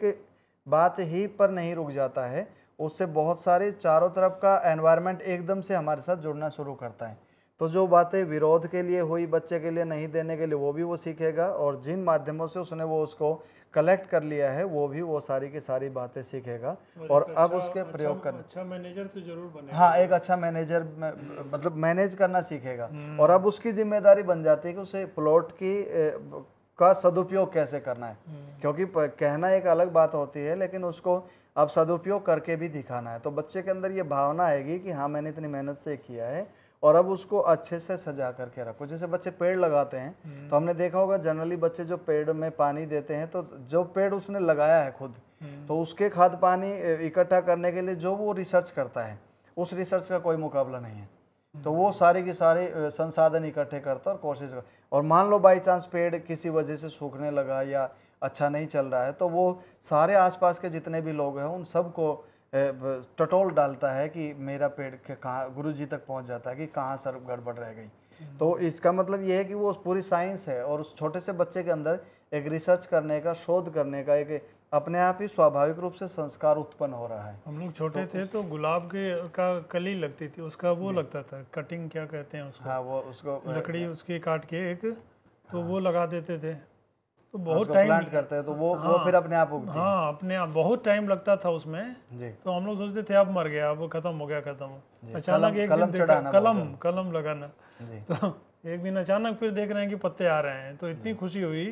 बात ही पर नहीं रुक जाता है उससे बहुत सारे चारों तरफ का एनवायरनमेंट एकदम से हमारे साथ जुड़ना शुरू करता है तो जो बातें विरोध के लिए हुई बच्चे के लिए नहीं देने के लिए वो भी वो सीखेगा और जिन माध्यमों से उसने वो उसको कलेक्ट कर लिया है वो भी वो सारी की सारी बातें सीखेगा और अच्छा, अब उसके अच्छा, प्रयोग करना अच्छा मैनेजर तो जरूर बनेगा हाँ एक अच्छा मैनेजर मतलब मैनेज करना सीखेगा हम्म। और अब उसकी जिम्मेदारी बन जाती है कि उसे प्लॉट की का सदुपयोग कैसे करना है हम्म। क्योंकि कहना एक अलग बात होती है लेकिन उसको अब सदुपयोग करके भी दिखाना है तो बच्चे के अंदर ये भावना आएगी कि हाँ मैंने इतनी मेहनत से किया है और अब उसको अच्छे से सजा करके रखो जैसे बच्चे पेड़ लगाते हैं हम्म। तो हमने देखा होगा जनरली बच्चे जो पेड़ में पानी देते हैं तो जो पेड़ उसने लगाया है खुद हम्म। तो उसके खाद पानी इकट्ठा करने के लिए जो वो रिसर्च करता है उस रिसर्च का कोई मुकाबला नहीं है तो वो सारे के सारे संसाधन इकट्ठे करता और कोशिश कर और मान लो बाई चांस पेड़ किसी वजह से सूखने लगा या अच्छा नहीं चल रहा है तो वो सारे आसपास के जितने भी लोग हैं उन सबको टटोल डालता है कि मेरा पेड़ कहाँ गुरु जी तक पहुँच जाता है कि कहाँ सर गड़बड़ रह गई हम्म। तो इसका मतलब यह है कि वो पूरी साइंस है और उस छोटे से बच्चे के अंदर एक रिसर्च करने का शोध करने का एक अपने आप ही स्वाभाविक रूप से संस्कार उत्पन्न हो रहा है हम लोग छोटे तो थे तो गुलाब के का कली लगती थी उसका वो लगता था कटिंग क्या कहते हैं उसको हाँ वो उसको लकड़ी हाँ। उसकी काट के एक तो हाँ, वो लगा देते थे तो बहुत टाइम करते हैं तो वो हाँ, वो फिर अपने आप उगती हाँ अपने आप बहुत टाइम लगता था उसमें जी तो हम लोग सोचते थे अब मर गया अब खत्म हो गया खत्म अचानक एक कलम दिन कलम कलम लगाना तो एक दिन अचानक फिर देख रहे हैं कि पत्ते आ रहे हैं तो इतनी खुशी हुई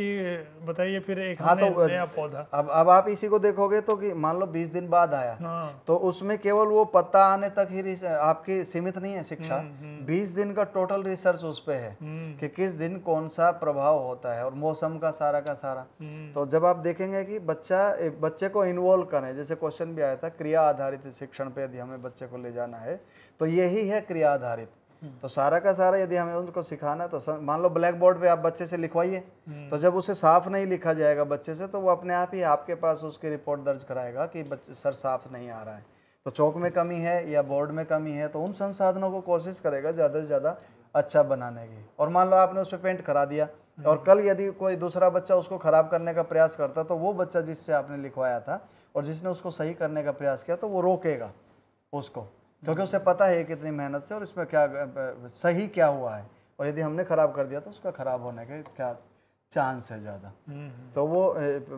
कि बताइए फिर एक हाँ तो नया पौधा अब अब आप इसी को देखोगे तो कि मान लो 20 दिन बाद आया हाँ। तो उसमें केवल वो पत्ता आने तक ही आपकी सीमित नहीं है शिक्षा 20 हम्म, हम्म। दिन का टोटल रिसर्च उस पर है हम्म। कि किस दिन कौन सा प्रभाव होता है और मौसम का सारा का सारा तो जब आप देखेंगे कि बच्चा बच्चे को इन्वॉल्व करें जैसे क्वेश्चन भी आया था क्रिया आधारित शिक्षण पे यदि हमें बच्चे को ले जाना है तो यही है क्रिया आधारित तो सारा का सारा यदि हमें उनको सिखाना तो मान लो ब्लैक बोर्ड पे आप बच्चे से लिखवाइए तो जब उसे साफ नहीं लिखा जाएगा बच्चे से तो वो अपने आप ही आपके पास उसकी रिपोर्ट दर्ज कराएगा कि बच्चे सर साफ नहीं आ रहा है तो चौक में कमी है या बोर्ड में कमी है तो उन संसाधनों को कोशिश करेगा ज़्यादा से ज़्यादा अच्छा बनाने की और मान लो आपने उस पर पेंट करा दिया और हम्म। कल यदि कोई दूसरा बच्चा उसको ख़राब करने का प्रयास करता तो वो बच्चा जिससे आपने लिखवाया था और जिसने उसको सही करने का प्रयास किया तो वो रोकेगा उसको क्योंकि उसे पता है कितनी मेहनत से और इसमें क्या सही क्या हुआ है और यदि हमने ख़राब कर दिया तो उसका ख़राब होने के क्या चांस है ज़्यादा हम्म। तो वो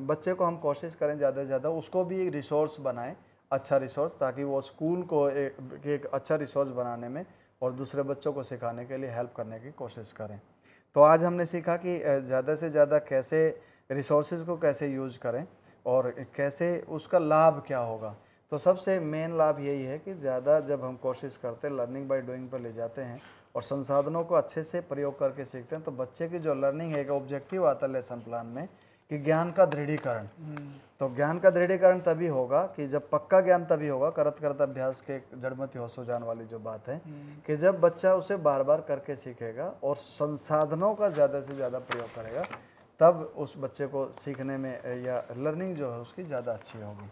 बच्चे को हम कोशिश करें ज़्यादा से ज़्यादा उसको भी एक रिसोर्स बनाएं अच्छा रिसोर्स ताकि वो स्कूल को एक, एक अच्छा रिसोर्स बनाने में और दूसरे बच्चों को सिखाने के लिए हेल्प करने की कोशिश करें तो आज हमने सीखा कि ज़्यादा से ज़्यादा कैसे रिसोर्स को कैसे यूज करें और कैसे उसका लाभ क्या होगा तो सबसे मेन लाभ यही है कि ज़्यादा जब हम कोशिश करते हैं लर्निंग बाय डूइंग पर ले जाते हैं और संसाधनों को अच्छे से प्रयोग करके सीखते हैं तो बच्चे की जो लर्निंग है एक ऑब्जेक्टिव आता है लेसन प्लान में कि ज्ञान का दृढ़ीकरण हम्म। तो ज्ञान का दृढ़ीकरण तभी होगा कि जब पक्का ज्ञान तभी होगा करत करत अभ्यास के जड़मती हो जान वाली जो बात है हम्म। कि जब बच्चा उसे बार बार करके सीखेगा और संसाधनों का ज़्यादा से ज़्यादा प्रयोग करेगा तब उस बच्चे को सीखने में या लर्निंग जो है उसकी ज़्यादा अच्छी होगी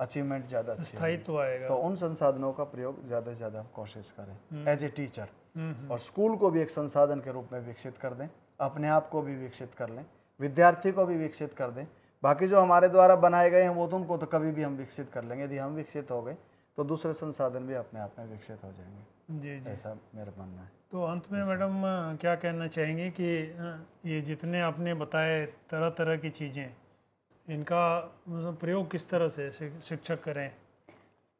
अचीवमेंट ज़्यादा स्थायित्व आएगा तो उन संसाधनों का प्रयोग ज़्यादा से ज़्यादा कोशिश करें एज ए टीचर और स्कूल को भी एक संसाधन के रूप में विकसित कर दें अपने आप को भी विकसित कर लें विद्यार्थी को भी विकसित कर दें बाकी जो हमारे द्वारा बनाए गए हैं वो तो उनको तो कभी भी हम विकसित कर लेंगे यदि हम विकसित हो गए तो दूसरे संसाधन भी अपने आप में विकसित हो जाएंगे जी जी ऐसा मेरा मानना है तो अंत में मैडम क्या कहना चाहेंगे कि ये जितने आपने बताए तरह तरह की चीज़ें इनका मतलब प्रयोग किस तरह से शिक्षक करें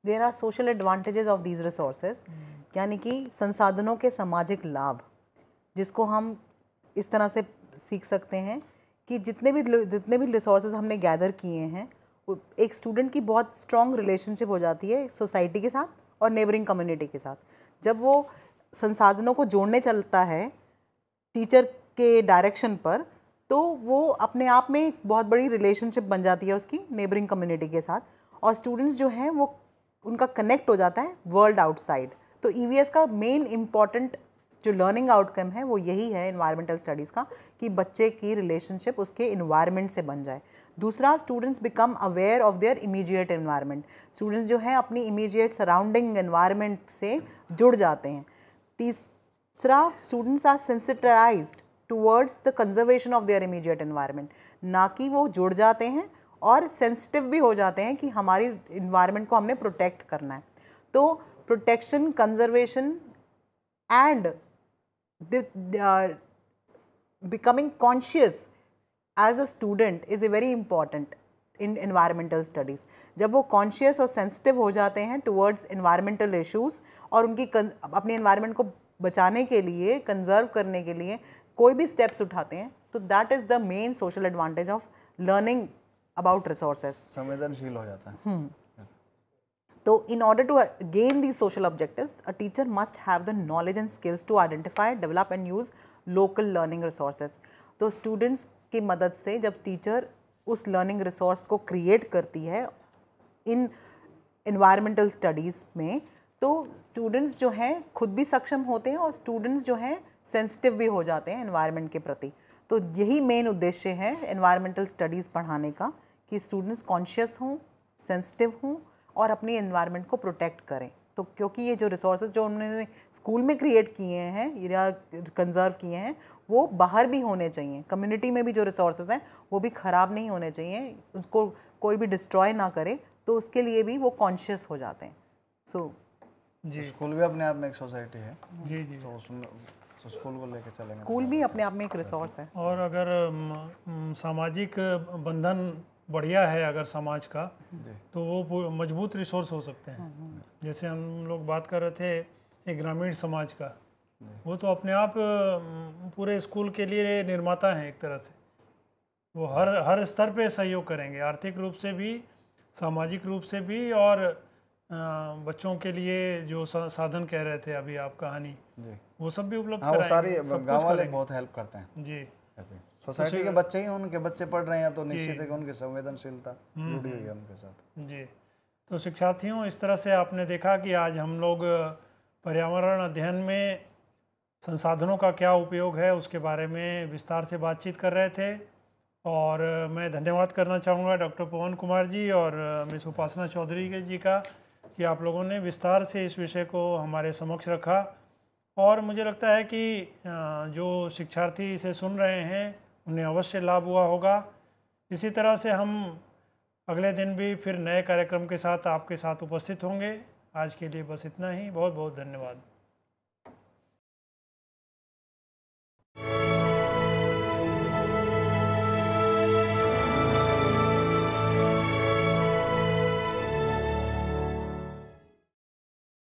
there are social advantages of these resources यानी कि संसाधनों के सामाजिक लाभ जिसको हम इस तरह से सीख सकते हैं कि जितने भी जितने भी रिसोर्सेज हमने गैदर किए हैं एक स्टूडेंट की बहुत स्ट्रॉन्ग रिलेशनशिप हो जाती है सोसाइटी के साथ और नेबरिंग कम्युनिटी के साथ जब वो संसाधनों को जोड़ने चलता है टीचर के डायरेक्शन पर तो वो अपने आप में एक बहुत बड़ी रिलेशनशिप बन जाती है उसकी नेबरिंग कम्युनिटी के साथ और स्टूडेंट्स जो हैं वो उनका कनेक्ट हो जाता है वर्ल्ड आउटसाइड तो ई e का मेन इम्पॉर्टेंट जो लर्निंग आउटकम है वो यही है इन्वायरमेंटल स्टडीज़ का कि बच्चे की रिलेशनशिप उसके इन्वायरमेंट से बन जाए दूसरा students become aware of their immediate environment students जो है अपनी इमीजिएट सराउंडिंग इन्वायरमेंट से जुड़ जाते हैं तीसरा students are sensitised towards the conservation of their immediate environment ना कि वो जुड़ जाते हैं और सेंसिटिव भी हो जाते हैं कि हमारी इन्वायरमेंट को हमने प्रोटेक्ट करना है तो protection conservation and becoming conscious as a student is a very important in environmental studies जब वो कॉन्शियस और सेंसिटिव हो जाते हैं टूवर्ड्स इन्वायरमेंटल इशूज़ और उनकी अपने environment को बचाने के लिए कंजर्व करने के लिए कोई भी स्टेप्स उठाते हैं तो that is the main social advantage of learning about resources संवेदनशील हो जाता है हम्म। तो in order to gain these social objective a teacher must have the knowledge and skills to identify develop and use local learning resources तो students की मदद से जब टीचर उस लर्निंग रिसोर्स को क्रिएट करती है इन इन्वायरमेंटल स्टडीज़ में तो स्टूडेंट्स जो हैं खुद भी सक्षम होते हैं और स्टूडेंट्स जो हैं सेंसिटिव भी हो जाते हैं इन्वायरमेंट के प्रति तो यही मेन उद्देश्य है इन्वायरमेंटल स्टडीज़ पढ़ाने का कि स्टूडेंट्स कॉन्शियस हों सेंसिटिव हों और अपनी इन्वायरमेंट को प्रोटेक्ट करें तो क्योंकि ये जो रिसोर्स जो उन्होंने स्कूल में क्रिएट किए हैं या कंजर्व किए हैं वो बाहर भी होने चाहिए कम्युनिटी में भी जो रिसोर्स हैं वो भी ख़राब नहीं होने चाहिए उसको कोई भी डिस्ट्रॉय ना करे तो उसके लिए भी वो कॉन्शियस हो जाते हैं सो so, जी स्कूल तो भी अपने आप में एक सोसाइटी है जी जी तो उसमें स्कूल को लेकर चलेंगे स्कूल भी अपने आप में एक रिसोर्स है और अगर सामाजिक बंधन बढ़िया है अगर समाज का तो वो मजबूत रिसोर्स हो सकते हैं हम्म, हम्म। जैसे हम लोग बात कर रहे थे एक ग्रामीण समाज का वो तो अपने आप पूरे स्कूल के लिए निर्माता हैं एक तरह से वो हर हर स्तर पे सहयोग करेंगे आर्थिक रूप से भी सामाजिक रूप से भी और बच्चों के लिए जो साधन कह रहे थे अभी आप कहानी वो सब भी उपलब्ध हाँ, वो सारी गाँव वाले बहुत हेल्प करते हैं जी सोसाइटी तो के बच्चे ही उनके बच्चे पढ़ रहे हैं तो निश्चित है कि उनकी संवेदनशीलता हम्म, जुड़ी हुई है हम्म। उनके साथ जी तो शिक्षार्थियों इस तरह से आपने देखा कि आज हम लोग पर्यावरण अध्ययन में संसाधनों का क्या उपयोग है उसके बारे में विस्तार से बातचीत कर रहे थे और मैं धन्यवाद करना चाहूँगा डॉक्टर पवन कुमार जी और मिस उपासना चौधरी जी का कि आप लोगों ने विस्तार से इस विषय को हमारे समक्ष रखा और मुझे लगता है कि जो शिक्षार्थी इसे सुन रहे हैं उन्हें अवश्य लाभ हुआ होगा इसी तरह से हम अगले दिन भी फिर नए कार्यक्रम के साथ आपके साथ उपस्थित होंगे आज के लिए बस इतना ही बहुत बहुत धन्यवाद